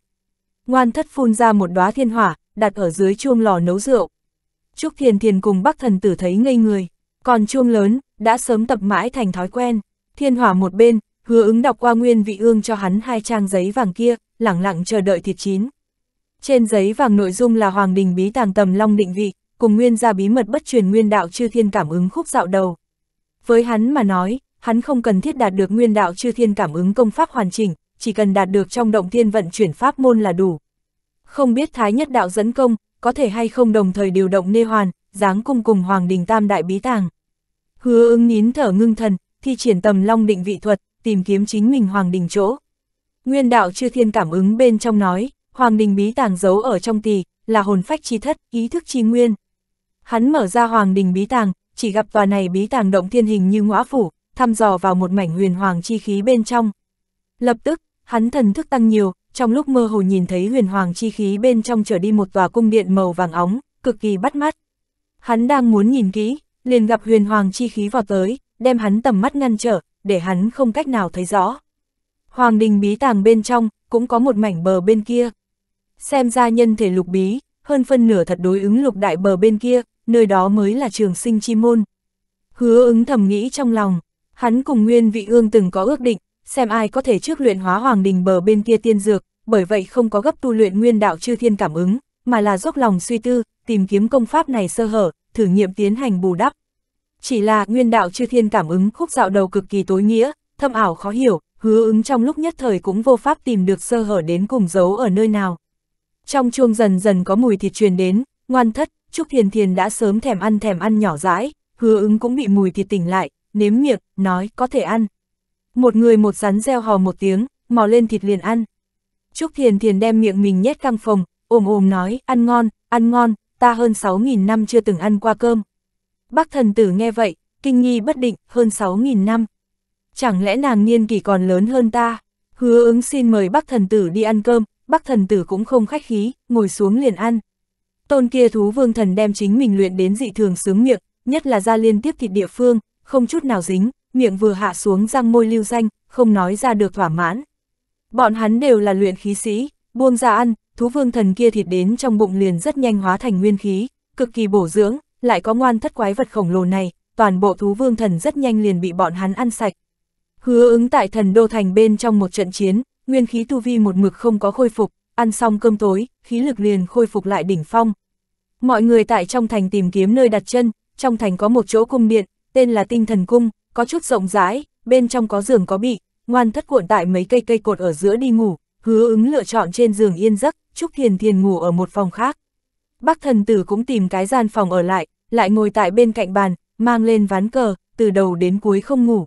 Ngoan thất phun ra một đóa thiên hỏa, đặt ở dưới chuông lò nấu rượu. Trúc Thiền Thiền cùng bác thần tử thấy ngây người, còn chuông lớn, đã sớm tập mãi thành thói quen. Thiên hỏa một bên, hứa ứng đọc qua nguyên vị ương cho hắn hai trang giấy vàng kia, lẳng lặng chờ đợi thịt chín. Trên giấy vàng nội dung là Hoàng Đình Bí Tàng Tầm Long định vị, cùng nguyên gia bí mật bất truyền nguyên đạo chư thiên cảm ứng khúc dạo đầu. Với hắn mà nói, hắn không cần thiết đạt được nguyên đạo chư thiên cảm ứng công pháp hoàn chỉnh, chỉ cần đạt được trong động thiên vận chuyển pháp môn là đủ. Không biết Thái Nhất Đạo dẫn công, có thể hay không đồng thời điều động nê hoàn, dáng cung cùng Hoàng Đình Tam Đại Bí Tàng. Hứa ứng nín thở ngưng thần, thi triển tầm long định vị thuật, tìm kiếm chính mình Hoàng Đình chỗ. Nguyên đạo chư thiên cảm ứng bên trong nói, Hoàng Đình Bí Tàng giấu ở trong tỳ, là hồn phách chi thất, ý thức chi nguyên. Hắn mở ra Hoàng Đình Bí Tàng, chỉ gặp tòa này Bí Tàng động thiên hình như ngõ phủ, thăm dò vào một mảnh huyền hoàng chi khí bên trong. Lập tức, hắn thần thức tăng nhiều, trong lúc mơ hồ nhìn thấy huyền hoàng chi khí bên trong trở đi một tòa cung điện màu vàng óng, cực kỳ bắt mắt. Hắn đang muốn nhìn kỹ, liền gặp huyền hoàng chi khí vào tới, đem hắn tầm mắt ngăn trở, để hắn không cách nào thấy rõ. Hoàng đình bí tàng bên trong, cũng có một mảnh bờ bên kia. Xem ra nhân thể lục bí, hơn phân nửa thật đối ứng lục đại bờ bên kia, nơi đó mới là trường sinh chi môn. Hứa ứng thầm nghĩ trong lòng. Hắn cùng Nguyên Vị Ương từng có ước định, xem ai có thể trước luyện hóa Hoàng Đình bờ bên kia tiên dược, bởi vậy không có gấp tu luyện nguyên đạo chư thiên cảm ứng, mà là dốc lòng suy tư, tìm kiếm công pháp này sơ hở, thử nghiệm tiến hành bù đắp. Chỉ là nguyên đạo chư thiên cảm ứng khúc dạo đầu cực kỳ tối nghĩa, thâm ảo khó hiểu, hứa ứng trong lúc nhất thời cũng vô pháp tìm được sơ hở đến cùng giấu ở nơi nào. Trong chuông dần dần có mùi thịt truyền đến, ngoan thất, Trúc Thiền Thiền đã sớm thèm ăn thèm ăn nhỏ rãi, hứa ứng cũng bị mùi thịt tỉnh lại, nếm miệng, nói có thể ăn. Một người một rắn reo hò một tiếng, mò lên thịt liền ăn. Trúc Thiền Thiền đem miệng mình nhét căng phòng, ồm ồm nói, ăn ngon, ăn ngon, ta hơn 6.000 năm chưa từng ăn qua cơm. Bác thần tử nghe vậy, kinh nghi bất định, hơn 6.000 năm. Chẳng lẽ nàng niên kỳ còn lớn hơn ta? Hứa ứng xin mời bác thần tử đi ăn cơm, bác thần tử cũng không khách khí, ngồi xuống liền ăn. Tôn kia thú vương thần đem chính mình luyện đến dị thường sướng miệng, nhất là ra liên tiếp thịt địa phương, không chút nào dính, miệng vừa hạ xuống răng môi lưu danh, không nói ra được thỏa mãn. Bọn hắn đều là luyện khí sĩ, buông ra ăn, thú vương thần kia thịt đến trong bụng liền rất nhanh hóa thành nguyên khí, cực kỳ bổ dưỡng, lại có ngoan thất quái vật khổng lồ này, toàn bộ thú vương thần rất nhanh liền bị bọn hắn ăn sạch. Hứa ứng tại thần đô thành bên trong một trận chiến, nguyên khí tu vi một mực không có khôi phục, ăn xong cơm tối, khí lực liền khôi phục lại đỉnh phong. Mọi người tại trong thành tìm kiếm nơi đặt chân, trong thành có một chỗ cung điện, tên là tinh thần cung, có chút rộng rãi, bên trong có giường có bị, ngoan thất cuộn tại mấy cây cây cột ở giữa đi ngủ, hứa ứng lựa chọn trên giường yên giấc, chúc Thiền Thiền ngủ ở một phòng khác. Bác thần tử cũng tìm cái gian phòng ở lại, lại ngồi tại bên cạnh bàn, mang lên ván cờ, từ đầu đến cuối không ngủ.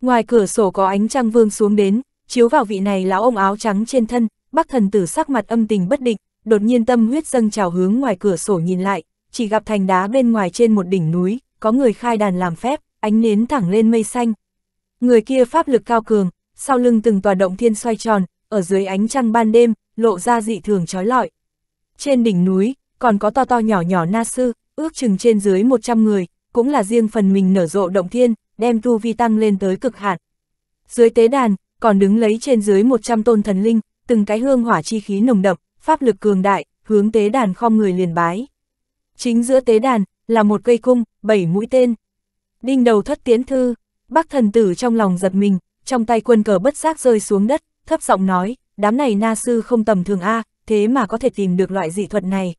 Ngoài cửa sổ có ánh trăng vương xuống đến, chiếu vào vị này lão ông áo trắng trên thân, bác thần tử sắc mặt âm tình bất định, đột nhiên tâm huyết dâng trào hướng ngoài cửa sổ nhìn lại, chỉ gặp thành đá bên ngoài trên một đỉnh núi, có người khai đàn làm phép, ánh nến thẳng lên mây xanh. Người kia pháp lực cao cường, sau lưng từng tòa động thiên xoay tròn, ở dưới ánh trăng ban đêm, lộ ra dị thường trói lọi. Trên đỉnh núi, còn có to to nhỏ nhỏ na sư, ước chừng trên dưới 100 người, cũng là riêng phần mình nở rộ động thiên, đem tu vi tăng lên tới cực hạn. Dưới tế đàn, còn đứng lấy trên dưới 100 tôn thần linh, từng cái hương hỏa chi khí nồng đậm, pháp lực cường đại, hướng tế đàn khom người liền bái. Chính giữa tế đàn, là một cây cung, bảy mũi tên. Đinh đầu thất tiến thư, bác thần tử trong lòng giật mình, trong tay quân cờ bất giác rơi xuống đất, thấp giọng nói, đám này na sư không tầm thường A, thế mà có thể tìm được loại dị thuật này.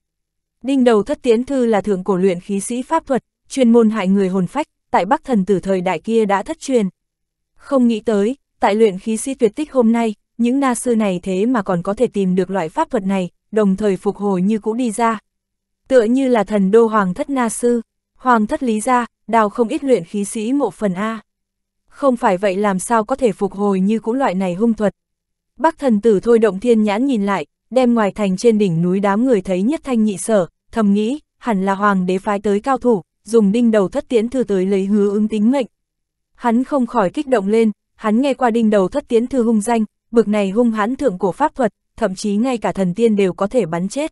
Đinh đầu thất tiến thư là thượng cổ luyện khí sĩ pháp thuật, chuyên môn hại người hồn phách, tại bắc thần tử thời đại kia đã thất truyền. Không nghĩ tới, tại luyện khí sĩ tuyệt tích hôm nay, những na sư này thế mà còn có thể tìm được loại pháp thuật này, đồng thời phục hồi như cũ đi ra, tựa như là thần đô hoàng thất na sư, hoàng thất lý gia, đào không ít luyện khí sĩ mộ phần A. Không phải vậy làm sao có thể phục hồi như cũ loại này hung thuật. Bác thần tử thôi động thiên nhãn nhìn lại, đem ngoài thành trên đỉnh núi đám người thấy nhất thanh nhị sở, thầm nghĩ, hẳn là hoàng đế phái tới cao thủ, dùng đinh đầu thất tiến thư tới lấy hứa ứng tính mệnh. Hắn không khỏi kích động lên, hắn nghe qua đinh đầu thất tiến thư hung danh, bực này hung hãn thượng cổ pháp thuật, thậm chí ngay cả thần tiên đều có thể bắn chết.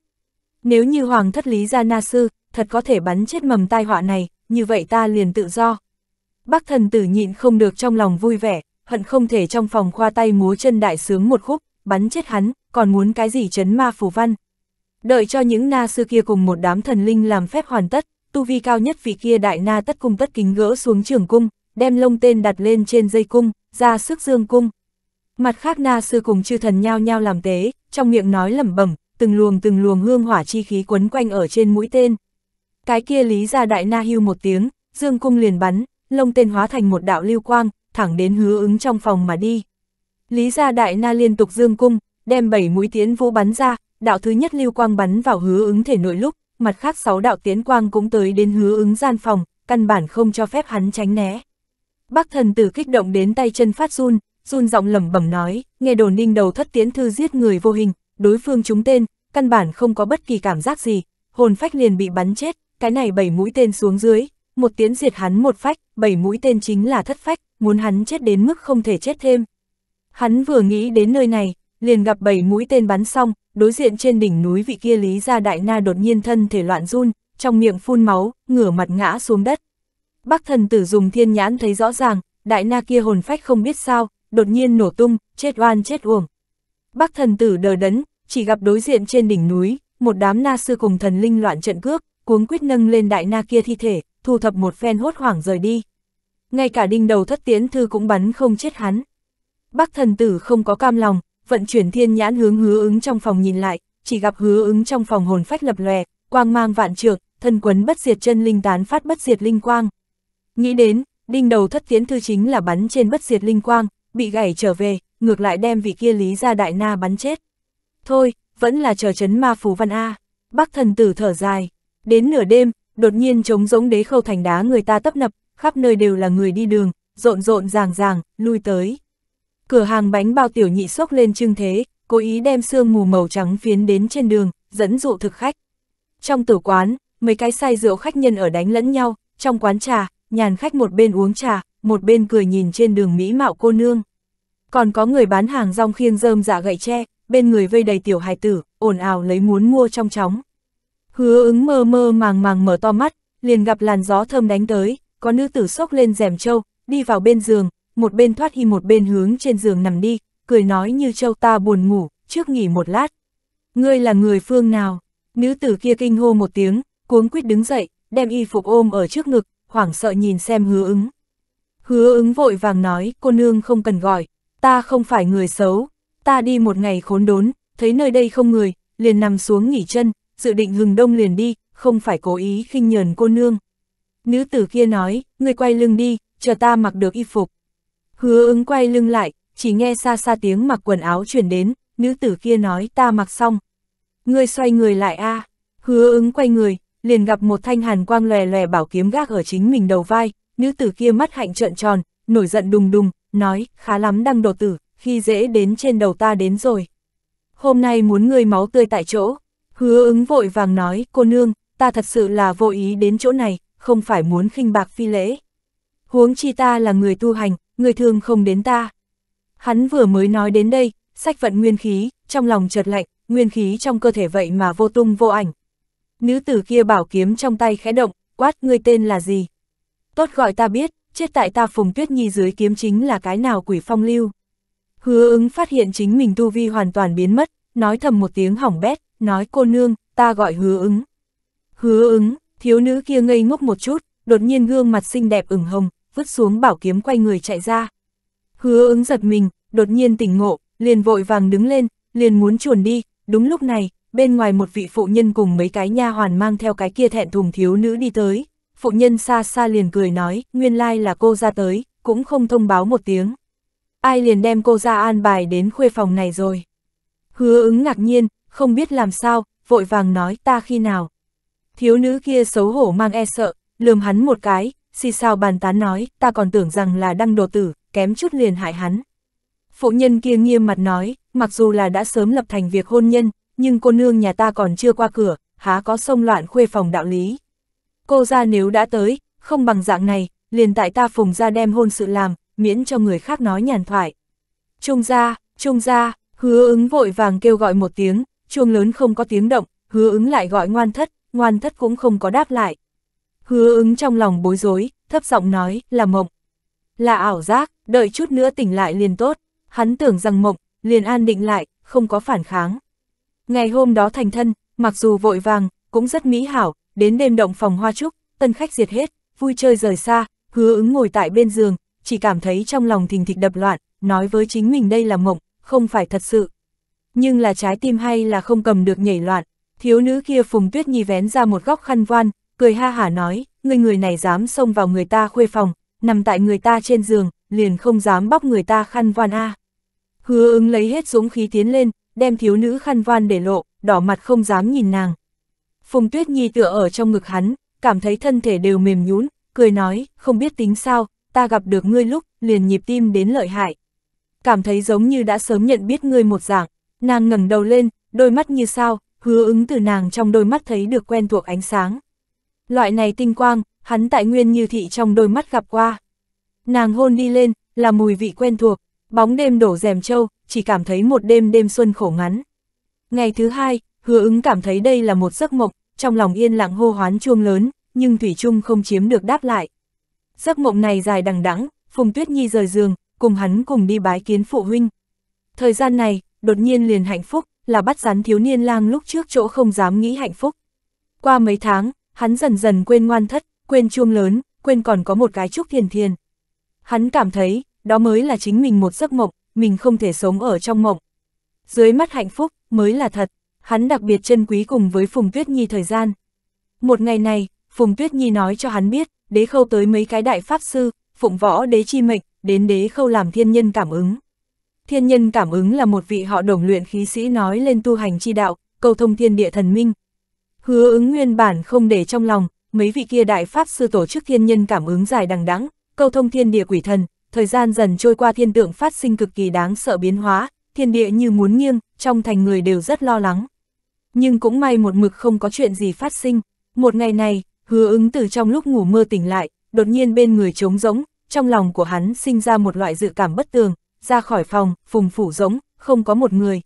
Nếu như hoàng thất lý gia na sư, thật có thể bắn chết mầm tai họa này, như vậy ta liền tự do. Bác thần tử nhịn không được trong lòng vui vẻ, hận không thể trong phòng khoa tay múa chân đại sướng một khúc, bắn chết hắn, còn muốn cái gì chấn ma phù văn. Đợi cho những na sư kia cùng một đám thần linh làm phép hoàn tất, tu vi cao nhất vị kia đại na tất cung tất kính gỡ xuống trường cung, đem lông tên đặt lên trên dây cung, ra sức dương cung. Mặt khác na sư cùng chư thần nhao nhao làm tế, trong miệng nói lẩm bẩm, từng luồng từng luồng hương hỏa chi khí quấn quanh ở trên mũi tên. Cái kia lý ra đại na hưu một tiếng, dương cung liền bắn, lông tên hóa thành một đạo lưu quang, thẳng đến hứa ứng trong phòng mà đi. Lý ra đại na liên tục dương cung, đem bảy mũi tiến vũ bắn ra, đạo thứ nhất lưu quang bắn vào hứa ứng thể nội lúc, mặt khác sáu đạo tiến quang cũng tới đến hứa ứng gian phòng, căn bản không cho phép hắn tránh né. Bác thần tử kích động đến tay chân phát run, run giọng lẩm bẩm nói, nghe đồn ninh đầu thất tiến thư giết người vô hình, đối phương trúng tên, căn bản không có bất kỳ cảm giác gì, hồn phách liền bị bắn chết, cái này bảy mũi tên xuống dưới, một tiếng diệt hắn một phách, bảy mũi tên chính là thất phách, muốn hắn chết đến mức không thể chết thêm. Hắn vừa nghĩ đến nơi này, liền gặp bảy mũi tên bắn xong, đối diện trên đỉnh núi vị kia Lý Gia Đại Na đột nhiên thân thể loạn run, trong miệng phun máu, ngửa mặt ngã xuống đất. Bác thần tử dùng thiên nhãn thấy rõ ràng, Đại Na kia hồn phách không biết sao, đột nhiên nổ tung, chết oan chết uổng, Bắc thần tử đờ đấn, chỉ gặp đối diện trên đỉnh núi, một đám na sư cùng thần linh loạn trận cước, cuống quyết nâng lên đại na kia thi thể, thu thập một phen hốt hoảng rời đi. Ngay cả đinh đầu thất tiến thư cũng bắn không chết hắn. Bắc thần tử không có cam lòng, vận chuyển thiên nhãn hướng hứa ứng trong phòng nhìn lại, chỉ gặp hứa ứng trong phòng hồn phách lập lòe, quang mang vạn trượng, thân quấn bất diệt chân linh tán phát bất diệt linh quang. Nghĩ đến, đinh đầu thất tiến thư chính là bắn trên bất diệt linh quang, bị gãy trở về, ngược lại đem vị kia Lý Gia Đại Na bắn chết. Thôi, vẫn là chờ chấn ma phù văn A. Bác thần tử thở dài. Đến nửa đêm, đột nhiên trống rỗng đế khâu thành đá người ta tấp nập, khắp nơi đều là người đi đường, rộn rộn ràng ràng, lui tới. Cửa hàng bánh bao tiểu nhị sốc lên trưng thế, cố ý đem sương mù màu trắng phiến đến trên đường, dẫn dụ thực khách. Trong tử quán, mấy cái say rượu khách nhân ở đánh lẫn nhau, trong quán trà, nhàn khách một bên uống trà, một bên cười nhìn trên đường mỹ mạo cô nương. Còn có người bán hàng rong khiên rơm giả dạ gậy tre, bên người vây đầy tiểu hài tử, ồn ào lấy muốn mua trong chóng. Hứa ứng mơ mơ màng màng mở to mắt, liền gặp làn gió thơm đánh tới, có nữ tử sốc lên rèm trâu, đi vào bên giường, một bên thoát y một bên hướng trên giường nằm đi, cười nói như trâu ta buồn ngủ, trước nghỉ một lát. Ngươi là người phương nào? Nữ tử kia kinh hô một tiếng, cuống quýt đứng dậy, đem y phục ôm ở trước ngực, hoảng sợ nhìn xem hứa ứng. Hứa ứng vội vàng nói, cô nương không cần gọi, ta không phải người xấu, ta đi một ngày khốn đốn, thấy nơi đây không người, liền nằm xuống nghỉ chân, dự định hừng đông liền đi, không phải cố ý khinh nhờn cô nương. Nữ tử kia nói, ngươi quay lưng đi, chờ ta mặc được y phục. Hứa ứng quay lưng lại, chỉ nghe xa xa tiếng mặc quần áo chuyển đến, nữ tử kia nói ta mặc xong. Ngươi xoay người lại a à. hứa ứng quay người, liền gặp một thanh hàn quang lòe lòe bảo kiếm gác ở chính mình đầu vai, nữ tử kia mắt hạnh trợn tròn, nổi giận đùng đùng, nói, khá lắm đăng đồ tử, khi dễ đến trên đầu ta đến rồi. Hôm nay muốn ngươi máu tươi tại chỗ, hứa ứng vội vàng nói, cô nương, ta thật sự là vô ý đến chỗ này, không phải muốn khinh bạc phi lễ. Huống chi ta là người tu hành, người thương không đến ta. Hắn vừa mới nói đến đây, sách vận nguyên khí, trong lòng chợt lạnh, nguyên khí trong cơ thể vậy mà vô tung vô ảnh. Nữ tử kia bảo kiếm trong tay khẽ động, quát ngươi tên là gì? Tốt gọi ta biết, chết tại ta Phùng Tuyết Nhi dưới kiếm chính là cái nào quỷ phong lưu. Hứa ứng phát hiện chính mình tu vi hoàn toàn biến mất, nói thầm một tiếng hỏng bét, nói cô nương, ta gọi hứa ứng. Hứa ứng, thiếu nữ kia ngây ngốc một chút, đột nhiên gương mặt xinh đẹp ửng hồng, vứt xuống bảo kiếm quay người chạy ra. Hứa ứng giật mình, đột nhiên tỉnh ngộ, liền vội vàng đứng lên, liền muốn chuồn đi, đúng lúc này, bên ngoài một vị phụ nhân cùng mấy cái nha hoàn mang theo cái kia thẹn thùng thiếu nữ đi tới phụ nhân xa xa liền cười nói, nguyên lai là cô ra tới, cũng không thông báo một tiếng. Ai liền đem cô ra an bài đến khuê phòng này rồi. Hứa ứng ngạc nhiên, không biết làm sao, vội vàng nói ta khi nào. Thiếu nữ kia xấu hổ mang e sợ, lườm hắn một cái, xì sao bàn tán nói, ta còn tưởng rằng là đăng đồ tử, kém chút liền hại hắn. Phụ nhân kia nghiêm mặt nói, mặc dù là đã sớm lập thành việc hôn nhân, nhưng cô nương nhà ta còn chưa qua cửa, há có sông loạn khuê phòng đạo lý cô ra nếu đã tới, không bằng dạng này, liền tại ta phùng ra đem hôn sự làm, miễn cho người khác nói nhàn thoại. Trung ra, trung ra, hứa ứng vội vàng kêu gọi một tiếng, chuông lớn không có tiếng động, hứa ứng lại gọi ngoan thất, ngoan thất cũng không có đáp lại. Hứa ứng trong lòng bối rối, thấp giọng nói, là mộng. Là ảo giác, đợi chút nữa tỉnh lại liền tốt, hắn tưởng rằng mộng, liền an định lại, không có phản kháng. Ngày hôm đó thành thân, mặc dù vội vàng, cũng rất mỹ hảo, đến đêm động phòng hoa trúc, tân khách diệt hết, vui chơi rời xa, hứa ứng ngồi tại bên giường, chỉ cảm thấy trong lòng thình thịch đập loạn, nói với chính mình đây là mộng, không phải thật sự. Nhưng là trái tim hay là không cầm được nhảy loạn, thiếu nữ kia phùng tuyết nhi vén ra một góc khăn voan, cười ha hả nói, người người này dám xông vào người ta khuê phòng, nằm tại người ta trên giường, liền không dám bóc người ta khăn voan a. Hứa ứng lấy hết dũng khí tiến lên, đem thiếu nữ khăn voan để lộ, đỏ mặt không dám nhìn nàng. Phùng Tuyết Nhi tựa ở trong ngực hắn, cảm thấy thân thể đều mềm nhũn, cười nói, không biết tính sao, ta gặp được ngươi lúc, liền nhịp tim đến lợi hại. Cảm thấy giống như đã sớm nhận biết ngươi một dạng, nàng ngẩng đầu lên, đôi mắt như sao, hứa ứng từ nàng trong đôi mắt thấy được quen thuộc ánh sáng. Loại này tinh quang, hắn tại nguyên như thị trong đôi mắt gặp qua. Nàng hôn đi lên, là mùi vị quen thuộc, bóng đêm đổ rèm trâu, chỉ cảm thấy một đêm đêm xuân khổ ngắn. Ngày thứ hai, hứa ứng cảm thấy đây là một giấc mộng, trong lòng yên lặng hô hoán chuông lớn, nhưng Thủy Trung không chiếm được đáp lại. Giấc mộng này dài đằng đẵng, Phùng Tuyết Nhi rời giường, cùng hắn cùng đi bái kiến phụ huynh. Thời gian này, đột nhiên liền hạnh phúc, là bắt rắn thiếu niên lang lúc trước chỗ không dám nghĩ hạnh phúc. Qua mấy tháng, hắn dần dần quên ngoan thất, quên chuông lớn, quên còn có một cái trúc thiền thiền. Hắn cảm thấy, đó mới là chính mình một giấc mộng, mình không thể sống ở trong mộng. Dưới mắt hạnh phúc, mới là thật hắn đặc biệt trân quý cùng với Phùng Tuyết Nhi thời gian. Một ngày này, Phùng Tuyết Nhi nói cho hắn biết, đế khâu tới mấy cái đại pháp sư, phụng võ đế chi mệnh, đến đế khâu làm thiên nhân cảm ứng. Thiên nhân cảm ứng là một vị họ đồng luyện khí sĩ nói lên tu hành chi đạo, cầu thông thiên địa thần minh. Hứa ứng nguyên bản không để trong lòng, mấy vị kia đại pháp sư tổ chức thiên nhân cảm ứng dài đằng đẵng, cầu thông thiên địa quỷ thần, thời gian dần trôi qua thiên tượng phát sinh cực kỳ đáng sợ biến hóa, thiên địa như muốn nghiêng, trong thành người đều rất lo lắng. Nhưng cũng may một mực không có chuyện gì phát sinh. Một ngày này, hứa ứng từ trong lúc ngủ mơ tỉnh lại, đột nhiên bên người trống rỗng, trong lòng của hắn sinh ra một loại dự cảm bất tường, ra khỏi phòng, phùng phủ rỗng, không có một người.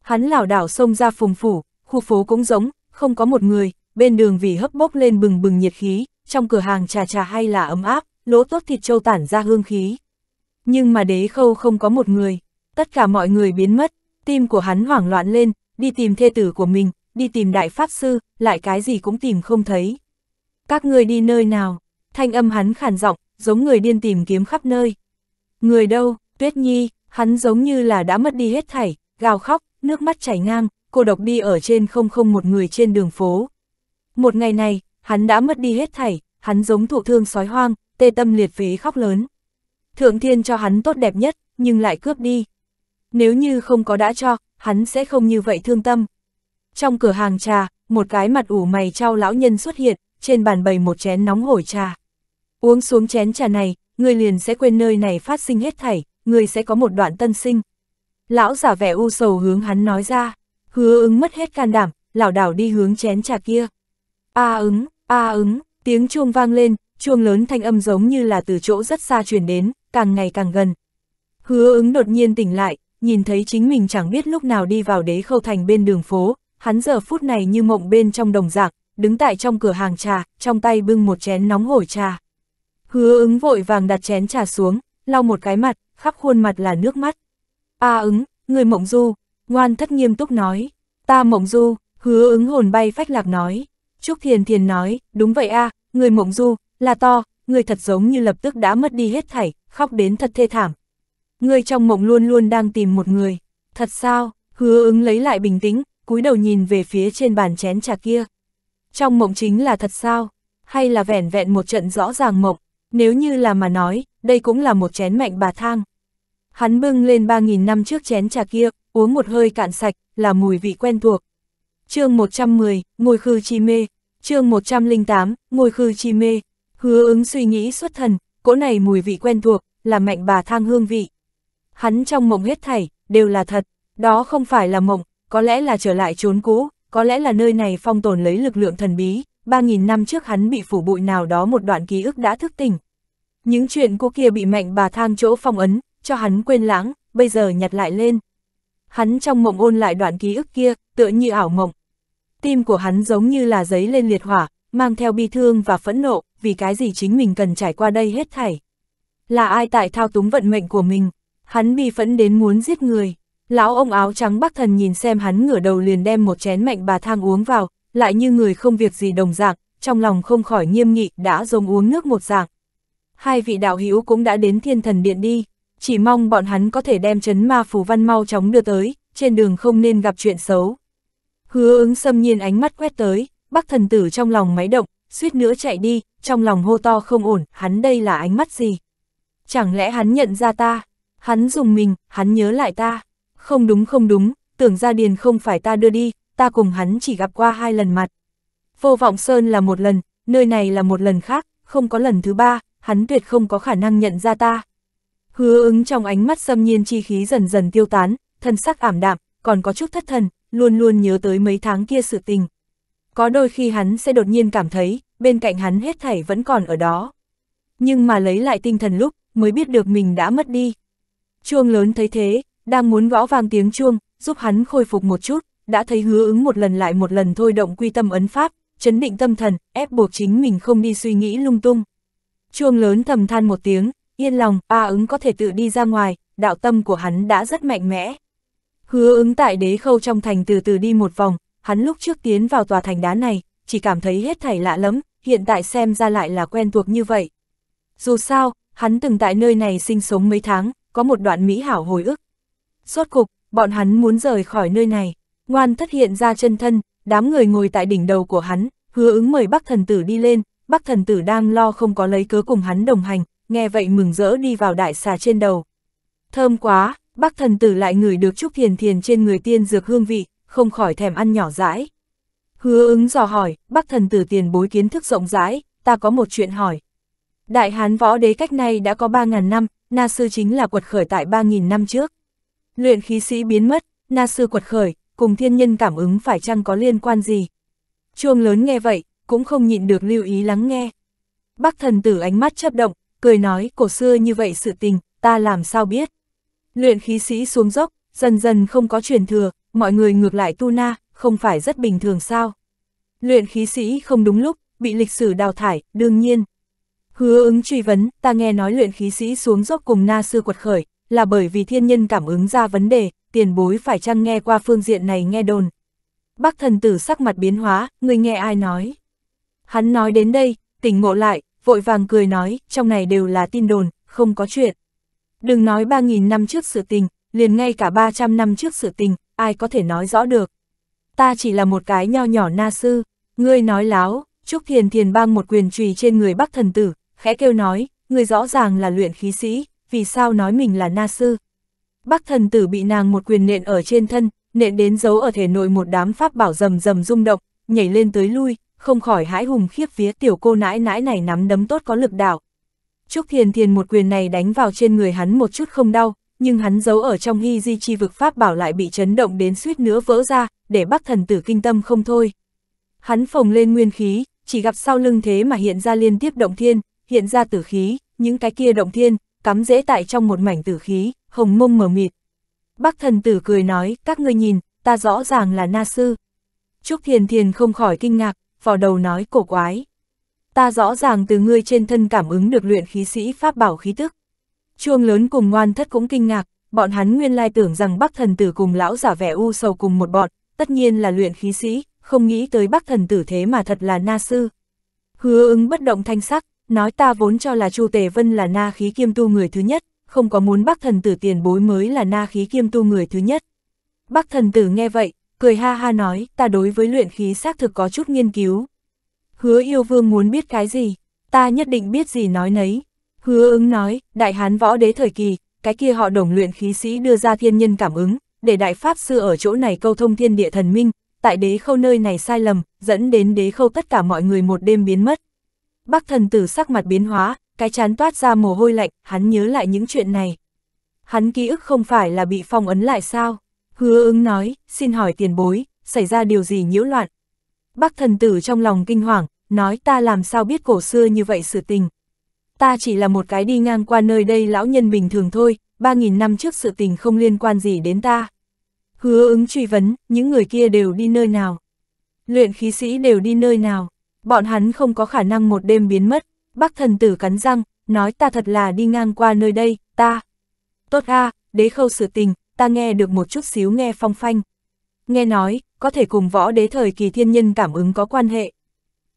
Hắn lảo đảo xông ra phùng phủ, khu phố cũng rỗng, không có một người, bên đường vì hấp bốc lên bừng bừng nhiệt khí, trong cửa hàng trà trà hay là ấm áp, lỗ tốt thịt trâu tản ra hương khí. Nhưng mà đế khâu không có một người tất cả mọi người biến mất, tim của hắn hoảng loạn lên, đi tìm thê tử của mình, đi tìm đại pháp sư, lại cái gì cũng tìm không thấy. Các người đi nơi nào? Thanh âm hắn khàn giọng, giống người điên tìm kiếm khắp nơi. Người đâu? Tuyết Nhi, hắn giống như là đã mất đi hết thảy, gào khóc, nước mắt chảy ngang, cô độc đi ở trên không không một người trên đường phố. Một ngày này, hắn đã mất đi hết thảy, hắn giống thụ thương sói hoang, tê tâm liệt phế khóc lớn. Thượng thiên cho hắn tốt đẹp nhất, nhưng lại cướp đi nếu như không có đã cho, hắn sẽ không như vậy thương tâm. Trong cửa hàng trà, một cái mặt ủ mày trao lão nhân xuất hiện, trên bàn bày một chén nóng hổi trà. Uống xuống chén trà này, người liền sẽ quên nơi này phát sinh hết thảy, người sẽ có một đoạn tân sinh. Lão giả vẻ u sầu hướng hắn nói ra, hứa ứng mất hết can đảm, lão đảo đi hướng chén trà kia. A à ứng, a à ứng, tiếng chuông vang lên, chuông lớn thanh âm giống như là từ chỗ rất xa truyền đến, càng ngày càng gần. Hứa ứng đột nhiên tỉnh lại, nhìn thấy chính mình chẳng biết lúc nào đi vào đế khâu thành bên đường phố, hắn giờ phút này như mộng bên trong đồng dạng đứng tại trong cửa hàng trà, trong tay bưng một chén nóng hổi trà. Hứa ứng vội vàng đặt chén trà xuống, lau một cái mặt, khắp khuôn mặt là nước mắt. A à, ứng, người mộng du, ngoan thất nghiêm túc nói. Ta mộng du, hứa ứng hồn bay phách lạc nói. Trúc Thiền Thiền nói, đúng vậy a à, người mộng du, là to, người thật giống như lập tức đã mất đi hết thảy, khóc đến thật thê thảm, ngươi trong mộng luôn luôn đang tìm một người. Thật sao, hứa ứng lấy lại bình tĩnh, cúi đầu nhìn về phía trên bàn chén trà kia. Trong mộng chính là thật sao, hay là vẻn vẹn một trận rõ ràng mộng, nếu như là mà nói, đây cũng là một chén mạnh bà thang. Hắn bưng lên 3.000 năm trước chén trà kia, uống một hơi cạn sạch, là mùi vị quen thuộc. chương 110, ngồi khư chi mê. chương 108, ngồi khư chi mê. Hứa ứng suy nghĩ xuất thần, cỗ này mùi vị quen thuộc, là mạnh bà thang hương vị hắn trong mộng hết thảy, đều là thật, đó không phải là mộng, có lẽ là trở lại trốn cũ, có lẽ là nơi này phong tồn lấy lực lượng thần bí, 3.000 năm trước hắn bị phủ bụi nào đó một đoạn ký ức đã thức tỉnh. Những chuyện cũ kia bị mạnh bà thang chỗ phong ấn, cho hắn quên lãng, bây giờ nhặt lại lên. Hắn trong mộng ôn lại đoạn ký ức kia, tựa như ảo mộng. Tim của hắn giống như là giấy lên liệt hỏa, mang theo bi thương và phẫn nộ, vì cái gì chính mình cần trải qua đây hết thảy. Là ai tại thao túng vận mệnh của mình? Hắn bi phẫn đến muốn giết người. Lão ông áo trắng bắc thần nhìn xem hắn ngửa đầu liền đem một chén mạnh bà thang uống vào, lại như người không việc gì đồng dạng, trong lòng không khỏi nghiêm nghị đã rồng uống nước một dạng. Hai vị đạo hữu cũng đã đến thiên thần điện đi, chỉ mong bọn hắn có thể đem chấn ma phù văn mau chóng đưa tới, trên đường không nên gặp chuyện xấu. Hứa ứng xâm nhiên ánh mắt quét tới, bắc thần tử trong lòng máy động, suýt nữa chạy đi, trong lòng hô to không ổn, hắn đây là ánh mắt gì? Chẳng lẽ hắn nhận ra ta? Hắn dùng mình, hắn nhớ lại ta. Không đúng không đúng, tưởng ra điền không phải ta đưa đi, ta cùng hắn chỉ gặp qua hai lần mặt. Vô vọng sơn là một lần, nơi này là một lần khác, không có lần thứ ba, hắn tuyệt không có khả năng nhận ra ta. Hứa ứng trong ánh mắt xâm nhiên chi khí dần dần tiêu tán, thân sắc ảm đạm, còn có chút thất thần, luôn luôn nhớ tới mấy tháng kia sự tình. Có đôi khi hắn sẽ đột nhiên cảm thấy, bên cạnh hắn hết thảy vẫn còn ở đó. Nhưng mà lấy lại tinh thần lúc, mới biết được mình đã mất đi. Chuông lớn thấy thế, đang muốn gõ vang tiếng chuông, giúp hắn khôi phục một chút, đã thấy hứa ứng một lần lại một lần thôi động quy tâm ấn pháp, chấn định tâm thần, ép buộc chính mình không đi suy nghĩ lung tung. Chuông lớn thầm than một tiếng, yên lòng, A ứng có thể tự đi ra ngoài, đạo tâm của hắn đã rất mạnh mẽ. Hứa ứng tại đế khâu trong thành từ từ đi một vòng, hắn lúc trước tiến vào tòa thành đá này, chỉ cảm thấy hết thảy lạ lắm, hiện tại xem ra lại là quen thuộc như vậy. Dù sao, hắn từng tại nơi này sinh sống mấy tháng, có một đoạn mỹ hảo hồi ức. suốt cục, bọn hắn muốn rời khỏi nơi này, ngoan thất hiện ra chân thân, đám người ngồi tại đỉnh đầu của hắn, hứa ứng mời bác thần tử đi lên, bác thần tử đang lo không có lấy cớ cùng hắn đồng hành, nghe vậy mừng rỡ đi vào đại xà trên đầu. Thơm quá, bác thần tử lại ngửi được chút thiền thiền trên người tiên dược hương vị, không khỏi thèm ăn nhỏ rãi. Hứa ứng dò hỏi, bác thần tử tiền bối kiến thức rộng rãi, ta có một chuyện hỏi. Đại Hán võ đế cách nay đã có 3.000 năm, Na Sư chính là quật khởi tại 3.000 năm trước. Luyện khí sĩ biến mất, Na Sư quật khởi, cùng thiên nhân cảm ứng phải chăng có liên quan gì. Chuông lớn nghe vậy, cũng không nhịn được lưu ý lắng nghe. Bác thần tử ánh mắt chấp động, cười nói cổ xưa như vậy sự tình, ta làm sao biết. Luyện khí sĩ xuống dốc, dần dần không có truyền thừa, mọi người ngược lại tu na, không phải rất bình thường sao. Luyện khí sĩ không đúng lúc, bị lịch sử đào thải, đương nhiên. Hứa ứng truy vấn, ta nghe nói luyện khí sĩ xuống dốc cùng na sư quật khởi, là bởi vì thiên nhân cảm ứng ra vấn đề, tiền bối phải chăng nghe qua phương diện này nghe đồn. Bác thần tử sắc mặt biến hóa, người nghe ai nói. Hắn nói đến đây, tỉnh ngộ lại, vội vàng cười nói, trong này đều là tin đồn, không có chuyện. Đừng nói 3.000 năm trước sự tình, liền ngay cả 300 năm trước sự tình, ai có thể nói rõ được. Ta chỉ là một cái nho nhỏ na sư, ngươi nói láo, Trúc Thiền Thiền bang một quyền trùy trên người Bắc thần tử, khẽ kêu nói, người rõ ràng là luyện khí sĩ, vì sao nói mình là na sư. Bác thần tử bị nàng một quyền nện ở trên thân, nện đến giấu ở thể nội một đám pháp bảo rầm rầm rung động, nhảy lên tới lui, không khỏi hãi hùng khiếp phía tiểu cô nãi nãi này nắm đấm tốt có lực đạo. Trúc Thiền Thiền một quyền này đánh vào trên người hắn một chút không đau, nhưng hắn giấu ở trong hy di chi vực pháp bảo lại bị chấn động đến suýt nữa vỡ ra, để bác thần tử kinh tâm không thôi. Hắn phồng lên nguyên khí, chỉ gặp sau lưng thế mà hiện ra liên tiếp động thiên, hiện ra tử khí, những cái kia động thiên, cắm dễ tại trong một mảnh tử khí, hồng mông mờ mịt. Bác thần tử cười nói, các ngươi nhìn, ta rõ ràng là na sư. Trúc Thiền Thiền không khỏi kinh ngạc, vào đầu nói cổ quái. Ta rõ ràng từ ngươi trên thân cảm ứng được luyện khí sĩ pháp bảo khí tức. Chuông lớn cùng ngoan thất cũng kinh ngạc, bọn hắn nguyên lai tưởng rằng bác thần tử cùng lão giả vẻ u sầu cùng một bọn, tất nhiên là luyện khí sĩ, không nghĩ tới bác thần tử thế mà thật là na sư. Hứa ứng bất động thanh sắc, nói ta vốn cho là Chu Tề Vân là na khí kiêm tu người thứ nhất, không có muốn bác thần tử tiền bối mới là na khí kiêm tu người thứ nhất. Bác thần tử nghe vậy, cười ha ha nói, ta đối với luyện khí xác thực có chút nghiên cứu. Hứa yêu vương muốn biết cái gì, ta nhất định biết gì nói nấy. Hứa ứng nói, đại hán võ đế thời kỳ, cái kia họ đồng luyện khí sĩ đưa ra thiên nhân cảm ứng, để đại pháp sư ở chỗ này câu thông thiên địa thần minh, tại đế khâu nơi này sai lầm, dẫn đến đế khâu tất cả mọi người một đêm biến mất, Bác thần tử sắc mặt biến hóa, cái chán toát ra mồ hôi lạnh, hắn nhớ lại những chuyện này. Hắn ký ức không phải là bị phong ấn lại sao? Hứa ứng nói, xin hỏi tiền bối, xảy ra điều gì nhiễu loạn? Bác thần tử trong lòng kinh hoàng, nói ta làm sao biết cổ xưa như vậy sự tình. Ta chỉ là một cái đi ngang qua nơi đây lão nhân bình thường thôi, 3.000 năm trước sự tình không liên quan gì đến ta. Hứa ứng truy vấn, những người kia đều đi nơi nào? Luyện khí sĩ đều đi nơi nào? bọn hắn không có khả năng một đêm biến mất. Bác thần tử cắn răng, nói ta thật là đi ngang qua nơi đây, ta. Tốt a, đế khâu sửa tình, ta nghe được một chút xíu nghe phong phanh. Nghe nói, có thể cùng võ đế thời kỳ thiên nhân cảm ứng có quan hệ.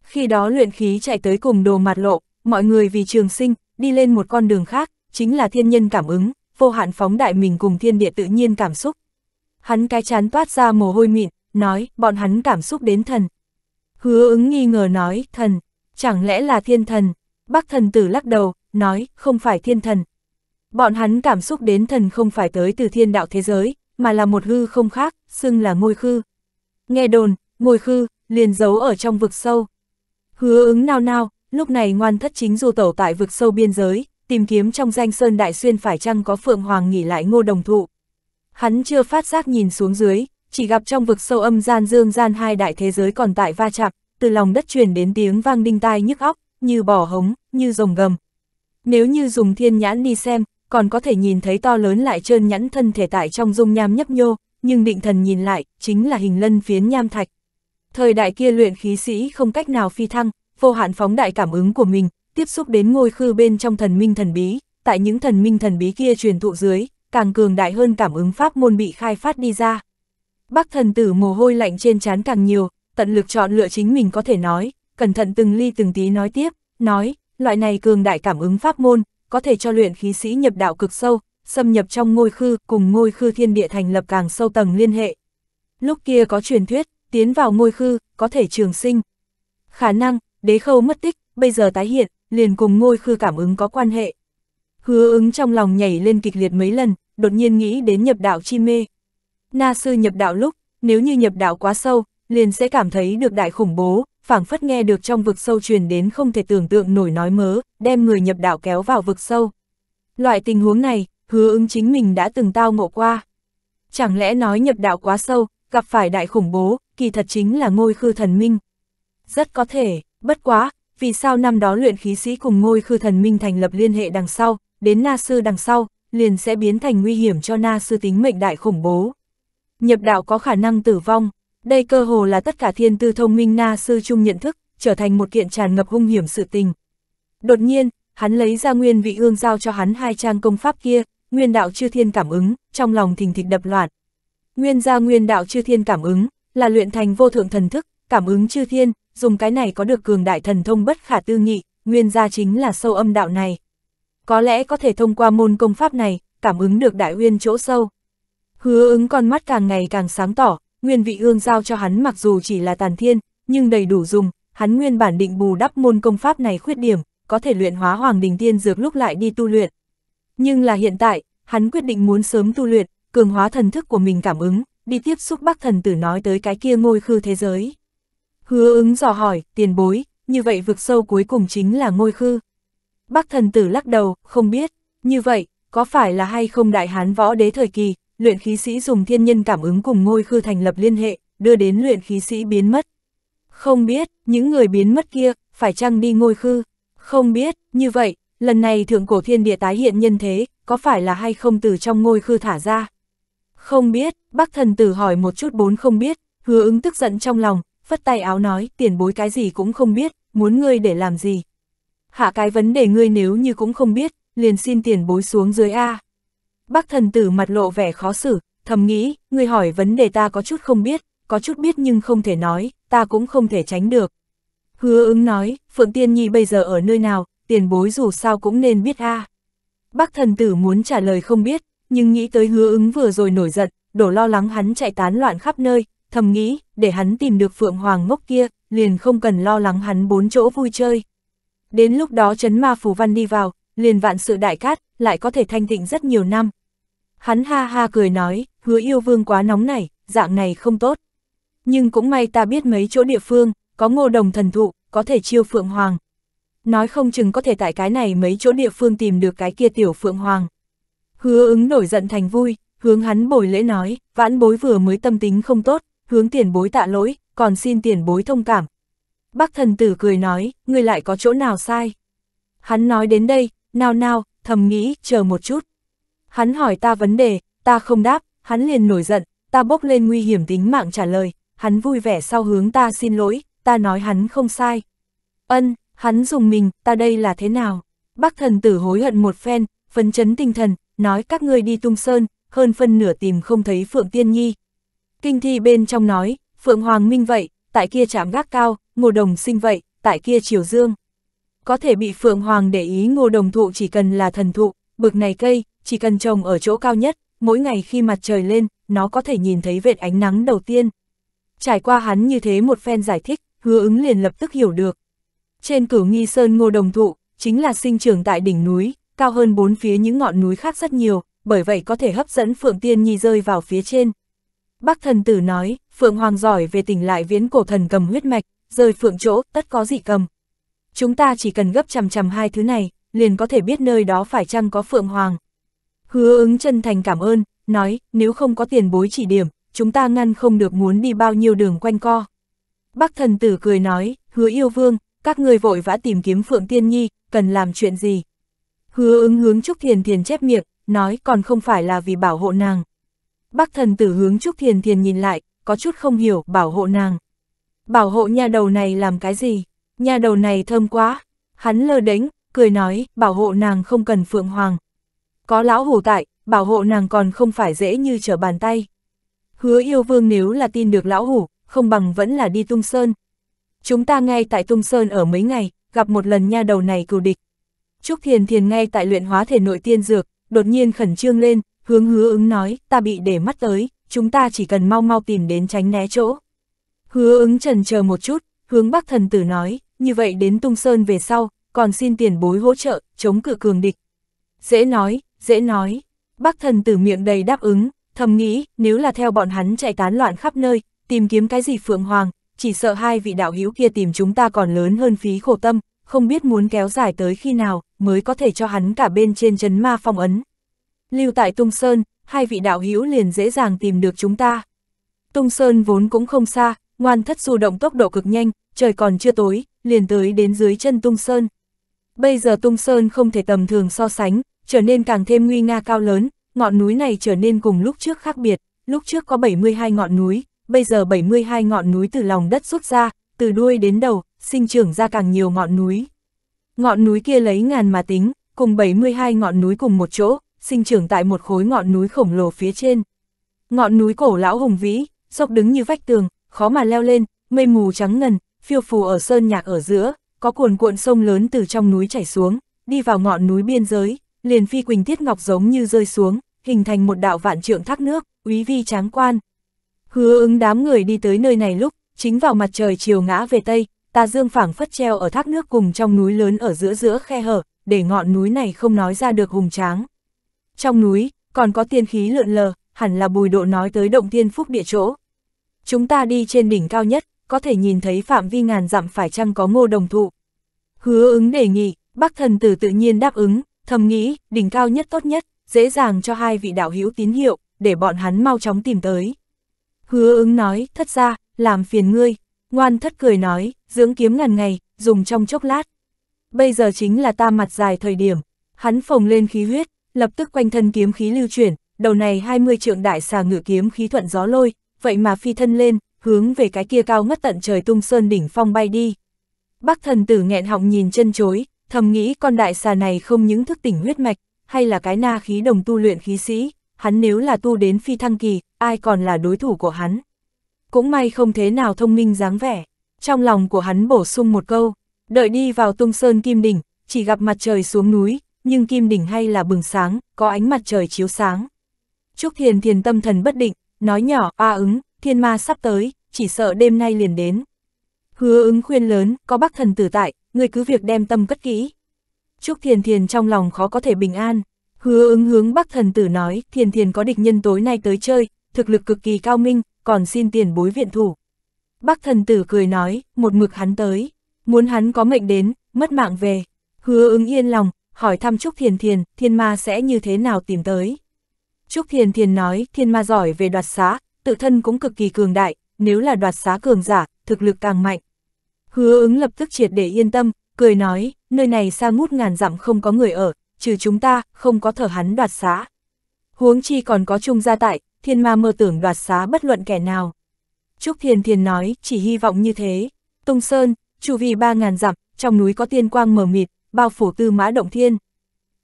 Khi đó luyện khí chạy tới cùng đồ mặt lộ, mọi người vì trường sinh, đi lên một con đường khác, chính là thiên nhân cảm ứng, vô hạn phóng đại mình cùng thiên địa tự nhiên cảm xúc. Hắn cái chán toát ra mồ hôi mịn, nói, bọn hắn cảm xúc đến thần, Hứa ứng nghi ngờ nói, thần, chẳng lẽ là thiên thần? Bác thần tử lắc đầu, nói, không phải thiên thần. Bọn hắn cảm xúc đến thần không phải tới từ thiên đạo thế giới, mà là một hư không khác, xưng là ngôi khư. Nghe đồn, ngôi khư, liền giấu ở trong vực sâu. Hứa ứng nao nao, lúc này ngoan thất chính du tẩu tại vực sâu biên giới, tìm kiếm trong danh sơn đại xuyên phải chăng có phượng hoàng nghỉ lại ngô đồng thụ. Hắn chưa phát giác nhìn xuống dưới, chỉ gặp trong vực sâu âm gian dương gian hai đại thế giới còn tại va chạm, từ lòng đất truyền đến tiếng vang đinh tai nhức óc, như bò hống, như rồng gầm. Nếu như dùng thiên nhãn đi xem, còn có thể nhìn thấy to lớn lại trơn nhẵn thân thể tại trong dung nham nhấp nhô, nhưng định thần nhìn lại, chính là hình lân phiến nham thạch. Thời đại kia luyện khí sĩ không cách nào phi thăng, vô hạn phóng đại cảm ứng của mình, tiếp xúc đến ngôi khư bên trong thần minh thần bí, tại những thần minh thần bí kia truyền thụ dưới, càng cường đại hơn cảm ứng pháp môn bị khai phát đi ra. Bác thần tử mồ hôi lạnh trên trán càng nhiều, tận lực chọn lựa chính mình có thể nói, cẩn thận từng ly từng tí nói tiếp, nói, loại này cường đại cảm ứng pháp môn, có thể cho luyện khí sĩ nhập đạo cực sâu, xâm nhập trong ngôi khư cùng ngôi khư thiên địa thành lập càng sâu tầng liên hệ. Lúc kia có truyền thuyết, tiến vào ngôi khư, có thể trường sinh. Khả năng, đế khâu mất tích, bây giờ tái hiện, liền cùng ngôi khư cảm ứng có quan hệ. Hứa ứng trong lòng nhảy lên kịch liệt mấy lần, đột nhiên nghĩ đến nhập đạo chi mê. Na sư nhập đạo lúc, nếu như nhập đạo quá sâu, liền sẽ cảm thấy được đại khủng bố, phảng phất nghe được trong vực sâu truyền đến không thể tưởng tượng nổi nói mớ, đem người nhập đạo kéo vào vực sâu. Loại tình huống này, hứa ứng chính mình đã từng tao ngộ qua. Chẳng lẽ nói nhập đạo quá sâu, gặp phải đại khủng bố, kỳ thật chính là ngôi khư thần minh. Rất có thể, bất quá, vì sao năm đó luyện khí sĩ cùng ngôi khư thần minh thành lập liên hệ đằng sau, đến na sư đằng sau, liền sẽ biến thành nguy hiểm cho na sư tính mệnh đại khủng bố. Nhập đạo có khả năng tử vong, đây cơ hồ là tất cả thiên tư thông minh na sư chung nhận thức, trở thành một kiện tràn ngập hung hiểm sự tình. Đột nhiên, hắn lấy ra nguyên vị ương giao cho hắn hai trang công pháp kia, nguyên đạo chư thiên cảm ứng, trong lòng thình thịch đập loạn. Nguyên gia nguyên đạo chư thiên cảm ứng, là luyện thành vô thượng thần thức, cảm ứng chư thiên, dùng cái này có được cường đại thần thông bất khả tư nghị, nguyên gia chính là sâu âm đạo này. Có lẽ có thể thông qua môn công pháp này, cảm ứng được đại nguyên chỗ sâu. Hứa ứng con mắt càng ngày càng sáng tỏ, nguyên vị ương giao cho hắn mặc dù chỉ là tàn thiên, nhưng đầy đủ dùng, hắn nguyên bản định bù đắp môn công pháp này khuyết điểm, có thể luyện hóa hoàng đình tiên dược lúc lại đi tu luyện. Nhưng là hiện tại, hắn quyết định muốn sớm tu luyện, cường hóa thần thức của mình cảm ứng, đi tiếp xúc bác thần tử nói tới cái kia ngôi khư thế giới. Hứa ứng dò hỏi, tiền bối, như vậy vực sâu cuối cùng chính là ngôi khư. Bác thần tử lắc đầu, không biết, như vậy, có phải là hay không đại hán võ đế thời kỳ, luyện khí sĩ dùng thiên nhân cảm ứng cùng ngôi khư thành lập liên hệ, đưa đến luyện khí sĩ biến mất. Không biết, những người biến mất kia, phải chăng đi ngôi khư? Không biết, như vậy, lần này thượng cổ thiên địa tái hiện nhân thế, có phải là hay không từ trong ngôi khư thả ra? Không biết, bác thần tử hỏi một chút bốn không biết, hứa ứng tức giận trong lòng, phất tay áo nói tiền bối cái gì cũng không biết, muốn ngươi để làm gì. Hạ cái vấn đề ngươi nếu như cũng không biết, liền xin tiền bối xuống dưới A. Bác thần tử mặt lộ vẻ khó xử, thầm nghĩ, người hỏi vấn đề ta có chút không biết, có chút biết nhưng không thể nói, ta cũng không thể tránh được. Hứa ứng nói, Phượng Tiên Nhi bây giờ ở nơi nào, tiền bối dù sao cũng nên biết a. À. Bác thần tử muốn trả lời không biết, nhưng nghĩ tới hứa ứng vừa rồi nổi giận, đổ lo lắng hắn chạy tán loạn khắp nơi, thầm nghĩ, để hắn tìm được Phượng Hoàng ngốc kia, liền không cần lo lắng hắn bốn chỗ vui chơi. Đến lúc đó chấn ma phù văn đi vào, liền vạn sự đại cát, lại có thể thanh tịnh rất nhiều năm. Hắn ha ha cười nói, hứa yêu vương quá nóng này, dạng này không tốt. Nhưng cũng may ta biết mấy chỗ địa phương, có ngô đồng thần thụ, có thể chiêu phượng hoàng. Nói không chừng có thể tại cái này mấy chỗ địa phương tìm được cái kia tiểu phượng hoàng. Hứa ứng nổi giận thành vui, hướng hắn bồi lễ nói, vãn bối vừa mới tâm tính không tốt, hướng tiền bối tạ lỗi, còn xin tiền bối thông cảm. Bác thần tử cười nói, người lại có chỗ nào sai. Hắn nói đến đây, nào nào, thầm nghĩ, chờ một chút. Hắn hỏi ta vấn đề, ta không đáp, hắn liền nổi giận, ta bốc lên nguy hiểm tính mạng trả lời, hắn vui vẻ sau hướng ta xin lỗi, ta nói hắn không sai. Ân, hắn dùng mình, ta đây là thế nào? Bác thần tử hối hận một phen, phấn chấn tinh thần, nói các ngươi đi tung sơn, hơn phân nửa tìm không thấy Phượng Tiên Nhi. Kinh thi bên trong nói, Phượng Hoàng Minh vậy, tại kia chạm gác cao, ngô đồng sinh vậy, tại kia triều dương có thể bị Phượng Hoàng để ý ngô đồng thụ chỉ cần là thần thụ, bực này cây, chỉ cần trồng ở chỗ cao nhất, mỗi ngày khi mặt trời lên, nó có thể nhìn thấy vệt ánh nắng đầu tiên. Trải qua hắn như thế một phen giải thích, hứa ứng liền lập tức hiểu được. Trên cửu nghi sơn ngô đồng thụ, chính là sinh trưởng tại đỉnh núi, cao hơn bốn phía những ngọn núi khác rất nhiều, bởi vậy có thể hấp dẫn Phượng Tiên Nhi rơi vào phía trên. Bác thần tử nói, Phượng Hoàng giỏi về tỉnh lại viễn cổ thần cầm huyết mạch, rơi Phượng chỗ, tất có dị cầm chúng ta chỉ cần gấp chằm chằm hai thứ này, liền có thể biết nơi đó phải chăng có Phượng Hoàng. Hứa ứng chân thành cảm ơn, nói, nếu không có tiền bối chỉ điểm, chúng ta ngăn không được muốn đi bao nhiêu đường quanh co. Bác thần tử cười nói, hứa yêu vương, các người vội vã tìm kiếm Phượng Tiên Nhi, cần làm chuyện gì? Hứa ứng hướng Trúc Thiền Thiền chép miệng, nói còn không phải là vì bảo hộ nàng. Bác thần tử hướng Trúc Thiền Thiền nhìn lại, có chút không hiểu bảo hộ nàng. Bảo hộ nhà đầu này làm cái gì? Nhà đầu này thơm quá, hắn lơ đánh, cười nói, bảo hộ nàng không cần phượng hoàng. Có lão hủ tại, bảo hộ nàng còn không phải dễ như trở bàn tay. Hứa yêu vương nếu là tin được lão hủ, không bằng vẫn là đi tung sơn. Chúng ta ngay tại tung sơn ở mấy ngày, gặp một lần nha đầu này cừu địch. Trúc Thiền Thiền ngay tại luyện hóa thể nội tiên dược, đột nhiên khẩn trương lên, hướng hứa ứng nói, ta bị để mắt tới, chúng ta chỉ cần mau mau tìm đến tránh né chỗ. Hứa ứng trần chờ một chút, hướng bác thần tử nói, như vậy đến Tung Sơn về sau, còn xin tiền bối hỗ trợ, chống cự cường địch. Dễ nói, dễ nói. Bác thần tử miệng đầy đáp ứng, thầm nghĩ, nếu là theo bọn hắn chạy tán loạn khắp nơi, tìm kiếm cái gì Phượng Hoàng, chỉ sợ hai vị đạo hữu kia tìm chúng ta còn lớn hơn phí khổ tâm, không biết muốn kéo dài tới khi nào, mới có thể cho hắn cả bên trên chấn ma phong ấn. Lưu tại Tung Sơn, hai vị đạo hữu liền dễ dàng tìm được chúng ta. Tung Sơn vốn cũng không xa, ngoan thất du động tốc độ cực nhanh, trời còn chưa tối, liền tới đến dưới chân Tung Sơn. Bây giờ Tung Sơn không thể tầm thường so sánh, trở nên càng thêm nguy nga cao lớn, ngọn núi này trở nên cùng lúc trước khác biệt, lúc trước có 72 ngọn núi, bây giờ 72 ngọn núi từ lòng đất xuất ra, từ đuôi đến đầu, sinh trưởng ra càng nhiều ngọn núi. Ngọn núi kia lấy ngàn mà tính, cùng 72 ngọn núi cùng một chỗ, sinh trưởng tại một khối ngọn núi khổng lồ phía trên. Ngọn núi cổ lão hùng vĩ, dốc đứng như vách tường, khó mà leo lên, mây mù trắng ngần, phiêu phù ở sơn nhạc ở giữa, có cuồn cuộn sông lớn từ trong núi chảy xuống, đi vào ngọn núi biên giới, liền phi quỳnh tiết ngọc giống như rơi xuống, hình thành một đạo vạn trượng thác nước, úy vi tráng quan. Hứa ứng đám người đi tới nơi này lúc, chính vào mặt trời chiều ngã về tây, ta dương phảng phất treo ở thác nước cùng trong núi lớn ở giữa giữa khe hở, để ngọn núi này không nói ra được hùng tráng. Trong núi, còn có tiên khí lượn lờ, hẳn là bùi độ nói tới động tiên phúc địa chỗ. Chúng ta đi trên đỉnh cao nhất, có thể nhìn thấy phạm vi ngàn dặm phải chăng có ngô đồng thụ. Hứa ứng đề nghị, bác thần tử tự nhiên đáp ứng, thầm nghĩ, đỉnh cao nhất tốt nhất, dễ dàng cho hai vị đạo hữu tín hiệu, để bọn hắn mau chóng tìm tới. Hứa ứng nói, thất ra, làm phiền ngươi, ngoan thất cười nói, dưỡng kiếm ngàn ngày, dùng trong chốc lát. Bây giờ chính là ta mặt dài thời điểm, hắn phồng lên khí huyết, lập tức quanh thân kiếm khí lưu chuyển, đầu này 20 trượng đại xà ngựa kiếm khí thuận gió lôi, vậy mà phi thân lên, hướng về cái kia cao ngất tận trời tung sơn đỉnh phong bay đi. Bác thần tử nghẹn họng nhìn chân chối, thầm nghĩ con đại xà này không những thức tỉnh huyết mạch, hay là cái na khí đồng tu luyện khí sĩ, hắn nếu là tu đến phi thăng kỳ, ai còn là đối thủ của hắn. Cũng may không thế nào thông minh dáng vẻ, trong lòng của hắn bổ sung một câu, đợi đi vào tung sơn kim đỉnh, chỉ gặp mặt trời xuống núi, nhưng kim đỉnh hay là bừng sáng, có ánh mặt trời chiếu sáng. Trúc Thiền Thiền tâm thần bất định, nói nhỏ, a ứng, thiên ma sắp tới, chỉ sợ đêm nay liền đến. Hứa ứng khuyên lớn, có bác thần tử tại, người cứ việc đem tâm cất kỹ. Trúc Thiền Thiền trong lòng khó có thể bình an. Hứa ứng hướng bác thần tử nói, Thiền Thiền có địch nhân tối nay tới chơi, thực lực cực kỳ cao minh, còn xin tiền bối viện thủ. Bác thần tử cười nói, một mực hắn tới, muốn hắn có mệnh đến, mất mạng về. Hứa ứng yên lòng, hỏi thăm Trúc Thiền Thiền, thiên ma sẽ như thế nào tìm tới. Trúc Thiền Thiền nói, thiên ma giỏi về đoạt xá, tự thân cũng cực kỳ cường đại, nếu là đoạt xá cường giả, thực lực càng mạnh. Hứa ứng lập tức triệt để yên tâm, cười nói, nơi này xa ngút ngàn dặm không có người ở, trừ chúng ta, không có thở hắn đoạt xá. Huống chi còn có chung gia tại, thiên ma mơ tưởng đoạt xá bất luận kẻ nào. Trúc Thiền Thiền nói, chỉ hy vọng như thế. Tông Sơn, chu vi ba ngàn dặm, trong núi có tiên quang mờ mịt, bao phủ tư mã động thiên.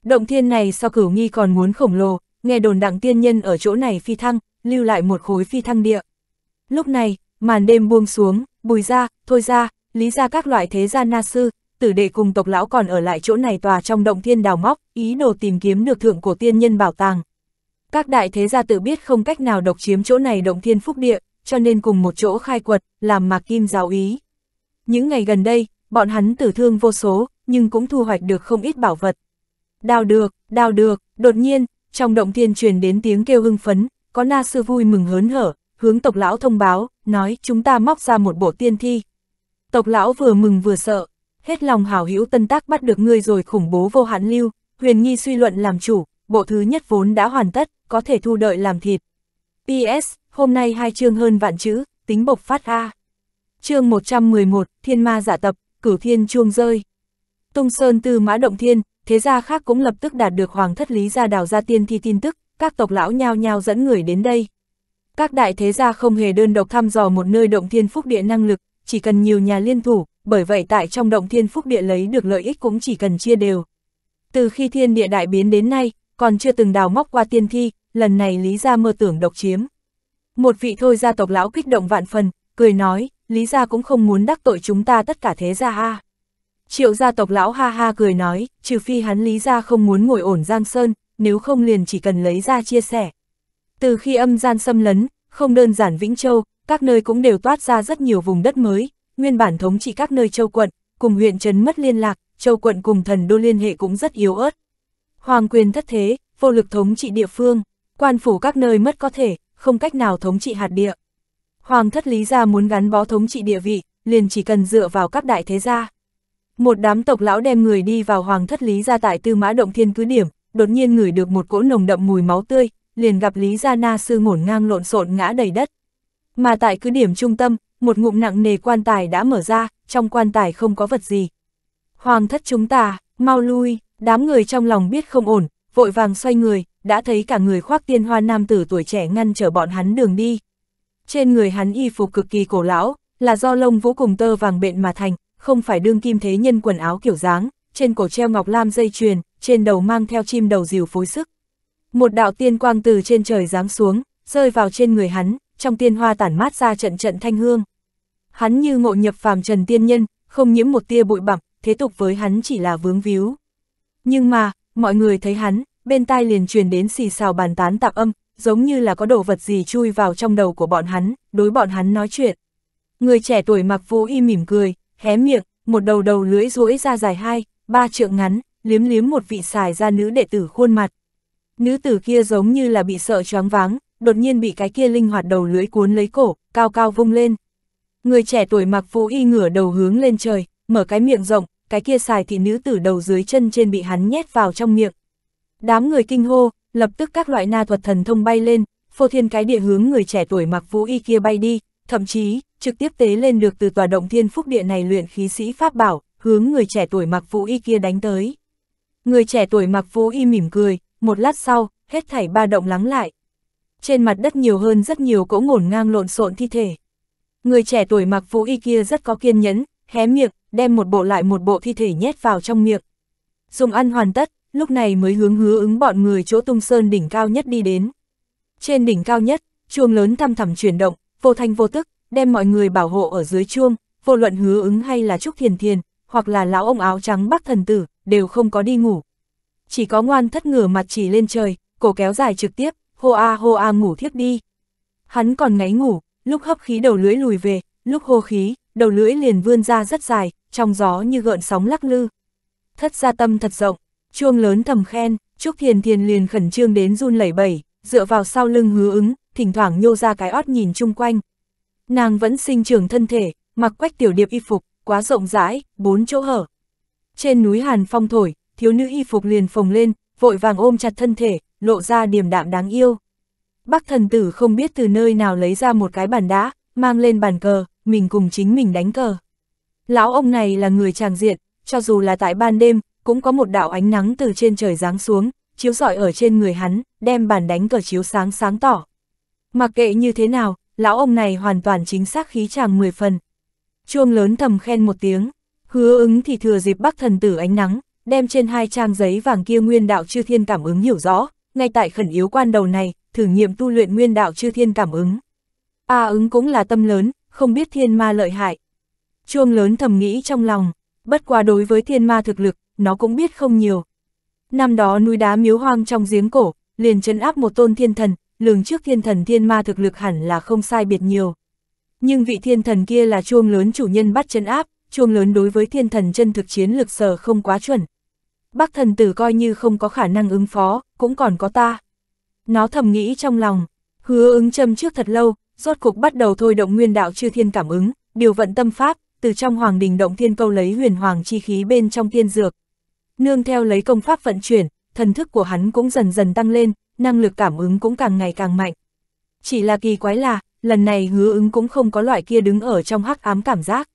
Động thiên này so cửu nghi còn muốn khổng lồ, nghe đồn đặng tiên nhân ở chỗ này phi thăng, lưu lại một khối phi thăng địa. Lúc này, màn đêm buông xuống, bùi ra, thôi ra, lý ra các loại thế gia na sư, tử đệ cùng tộc lão còn ở lại chỗ này tòa trong động thiên đào móc, ý đồ tìm kiếm được thượng cổ tiên nhân bảo tàng. Các đại thế gia tự biết không cách nào độc chiếm chỗ này động thiên phúc địa, cho nên cùng một chỗ khai quật, làm mạc kim giáo ý. Những ngày gần đây, bọn hắn tử thương vô số, nhưng cũng thu hoạch được không ít bảo vật. Đào được, đào được, đột nhiên, trong động thiên truyền đến tiếng kêu hưng phấn, có na sư vui mừng hớn hở, hướng tộc lão thông báo, nói chúng ta móc ra một bộ tiên thi. Tộc lão vừa mừng vừa sợ, hết lòng hảo hữu tân tác bắt được ngươi rồi khủng bố vô hạn lưu, huyền nghi suy luận làm chủ, bộ thứ nhất vốn đã hoàn tất, có thể thu đợi làm thịt. PS, hôm nay hai chương hơn vạn chữ, tính bộc phát A. Chương 111, Thiên Ma giả tập, cửu thiên chuông rơi. Tung Sơn Tư Mã Động Thiên, thế gia khác cũng lập tức đạt được Hoàng Thất Lý ra đào ra tiên thi tin tức, các tộc lão nhao nhao dẫn người đến đây. Các đại thế gia không hề đơn độc thăm dò một nơi động thiên phúc địa năng lực, chỉ cần nhiều nhà liên thủ, bởi vậy tại trong động thiên phúc địa lấy được lợi ích cũng chỉ cần chia đều. Từ khi thiên địa đại biến đến nay, còn chưa từng đào móc qua tiên thi, lần này Lý Gia mơ tưởng độc chiếm. Một vị thôi gia tộc lão kích động vạn phần, cười nói, Lý Gia cũng không muốn đắc tội chúng ta tất cả thế gia ha. Triệu gia tộc lão ha ha cười nói, trừ phi hắn Lý Gia không muốn ngồi ổn Giang Sơn, nếu không liền chỉ cần lấy ra chia sẻ. Từ khi âm gian xâm lấn, không đơn giản Vĩnh Châu, các nơi cũng đều toát ra rất nhiều vùng đất mới, nguyên bản thống trị các nơi châu quận, cùng huyện trấn mất liên lạc, châu quận cùng thần đô liên hệ cũng rất yếu ớt. Hoàng quyền thất thế, vô lực thống trị địa phương, quan phủ các nơi mất có thể, không cách nào thống trị hạt địa. Hoàng thất lý gia muốn gắn bó thống trị địa vị, liền chỉ cần dựa vào các đại thế gia. Một đám tộc lão đem người đi vào hoàng thất lý gia tại tư mã động thiên cứ điểm, đột nhiên ngửi được một cỗ nồng đậm mùi máu tươi, liền gặp Lý Gia Na sư ngổn ngang lộn xộn ngã đầy đất. Mà tại cứ điểm trung tâm, một ngụm nặng nề quan tài đã mở ra, trong quan tài không có vật gì. Hoàng thất chúng ta, mau lui, đám người trong lòng biết không ổn, vội vàng xoay người, đã thấy cả người khoác tiên hoa nam tử tuổi trẻ ngăn trở bọn hắn đường đi. Trên người hắn y phục cực kỳ cổ lão, là do lông vũ cùng tơ vàng bện mà thành, không phải đương kim thế nhân quần áo kiểu dáng, trên cổ treo ngọc lam dây chuyền, trên đầu mang theo chim đầu rìu phối sức. Một đạo tiên quang từ trên trời giáng xuống, rơi vào trên người hắn, trong tiên hoa tản mát ra trận trận thanh hương. Hắn như ngộ nhập phàm trần tiên nhân, không nhiễm một tia bụi bặm, thế tục với hắn chỉ là vướng víu. Nhưng mà, mọi người thấy hắn, bên tai liền truyền đến xì xào bàn tán tạp âm, giống như là có đồ vật gì chui vào trong đầu của bọn hắn, đối bọn hắn nói chuyện. Người trẻ tuổi mặc vũ y mỉm cười, hé miệng, một đầu đầu lưỡi rũi ra dài hai, ba trượng ngắn, liếm liếm một vị xài ra nữ đệ tử khuôn mặt. Nữ tử kia giống như là bị sợ choáng váng, đột nhiên bị cái kia linh hoạt đầu lưỡi cuốn lấy cổ, cao cao vung lên. Người trẻ tuổi mặc vũ y ngửa đầu hướng lên trời, mở cái miệng rộng, cái kia xài thì nữ tử đầu dưới chân trên bị hắn nhét vào trong miệng. Đám người kinh hô, lập tức các loại na thuật thần thông bay lên, phô thiên cái địa hướng người trẻ tuổi mặc vũ y kia bay đi, thậm chí, trực tiếp tế lên được từ tòa động thiên phúc địa này luyện khí sĩ Pháp bảo, hướng người trẻ tuổi mặc vũ y kia đánh tới. Người trẻ tuổi mặc vũ y mỉm cười, một lát sau, hết thảy ba động lắng lại. Trên mặt đất nhiều hơn rất nhiều cỗ ngổn ngang lộn xộn thi thể. Người trẻ tuổi mặc vũ y kia rất có kiên nhẫn, hé miệng, đem một bộ lại một bộ thi thể nhét vào trong miệng. Dùng ăn hoàn tất, lúc này mới hướng hứa ứng bọn người chỗ tung sơn đỉnh cao nhất đi đến. Trên đỉnh cao nhất, chuông lớn thăm thẳm chuyển động, vô thanh vô tức, đem mọi người bảo hộ ở dưới chuông, vô luận hứa ứng hay là Trúc Thiền Thiền, hoặc là lão ông áo trắng bắc thần tử, đều không có đi ngủ. Chỉ có ngoan thất ngửa mặt chỉ lên trời, cổ kéo dài trực tiếp, hô a hô a ngủ thiếp đi. Hắn còn ngáy ngủ, lúc hấp khí đầu lưỡi lùi về, lúc hô khí, đầu lưỡi liền vươn ra rất dài, trong gió như gợn sóng lắc lư. Thất gia tâm thật rộng, chuông lớn thầm khen, Trúc Thiền Thiền liền khẩn trương đến run lẩy bẩy, dựa vào sau lưng hứa ứng, thỉnh thoảng nhô ra cái ót nhìn chung quanh. Nàng vẫn sinh trưởng thân thể, mặc quách tiểu điệp y phục, quá rộng rãi, bốn chỗ hở. Trên núi Hàn Phong thổi, thiếu nữ y phục liền phồng lên, vội vàng ôm chặt thân thể, lộ ra điềm đạm đáng yêu. Bác thần tử không biết từ nơi nào lấy ra một cái bàn đá, mang lên bàn cờ, mình cùng chính mình đánh cờ. Lão ông này là người tràng diện, cho dù là tại ban đêm, cũng có một đạo ánh nắng từ trên trời giáng xuống, chiếu rọi ở trên người hắn, đem bàn đánh cờ chiếu sáng sáng tỏ. Mặc kệ như thế nào, lão ông này hoàn toàn chính xác khí chàng 10 phần, Chuông lớn thầm khen một tiếng, hứa ứng thì thừa dịp bắc thần tử ánh nắng, đem trên hai trang giấy vàng kia nguyên đạo chư thiên cảm ứng hiểu rõ, ngay tại khẩn yếu quan đầu này, thử nghiệm tu luyện nguyên đạo chư thiên cảm ứng. A à, ứng cũng là tâm lớn, không biết thiên ma lợi hại. Chuông lớn thầm nghĩ trong lòng, bất qua đối với thiên ma thực lực, nó cũng biết không nhiều. Năm đó núi đá miếu hoang trong giếng cổ, liền chấn áp một tôn thiên thần, lường trước thiên thần thiên ma thực lực hẳn là không sai biệt nhiều. Nhưng vị thiên thần kia là chuông lớn chủ nhân bắt chân áp, chuông lớn đối với thiên thần chân thực chiến lực sở không quá chuẩn. Bác thần tử coi như không có khả năng ứng phó, cũng còn có ta. Nó thầm nghĩ trong lòng, hứa ứng châm trước thật lâu, rốt cục bắt đầu thôi động nguyên đạo chư thiên cảm ứng, điều vận tâm pháp, từ trong hoàng đình động thiên câu lấy huyền hoàng chi khí bên trong thiên dược. Nương theo lấy công pháp vận chuyển, thần thức của hắn cũng dần dần tăng lên, năng lực cảm ứng cũng càng ngày càng mạnh. Chỉ là kỳ quái là, lần này hứa ứng cũng không có loại kia đứng ở trong hắc ám cảm giác.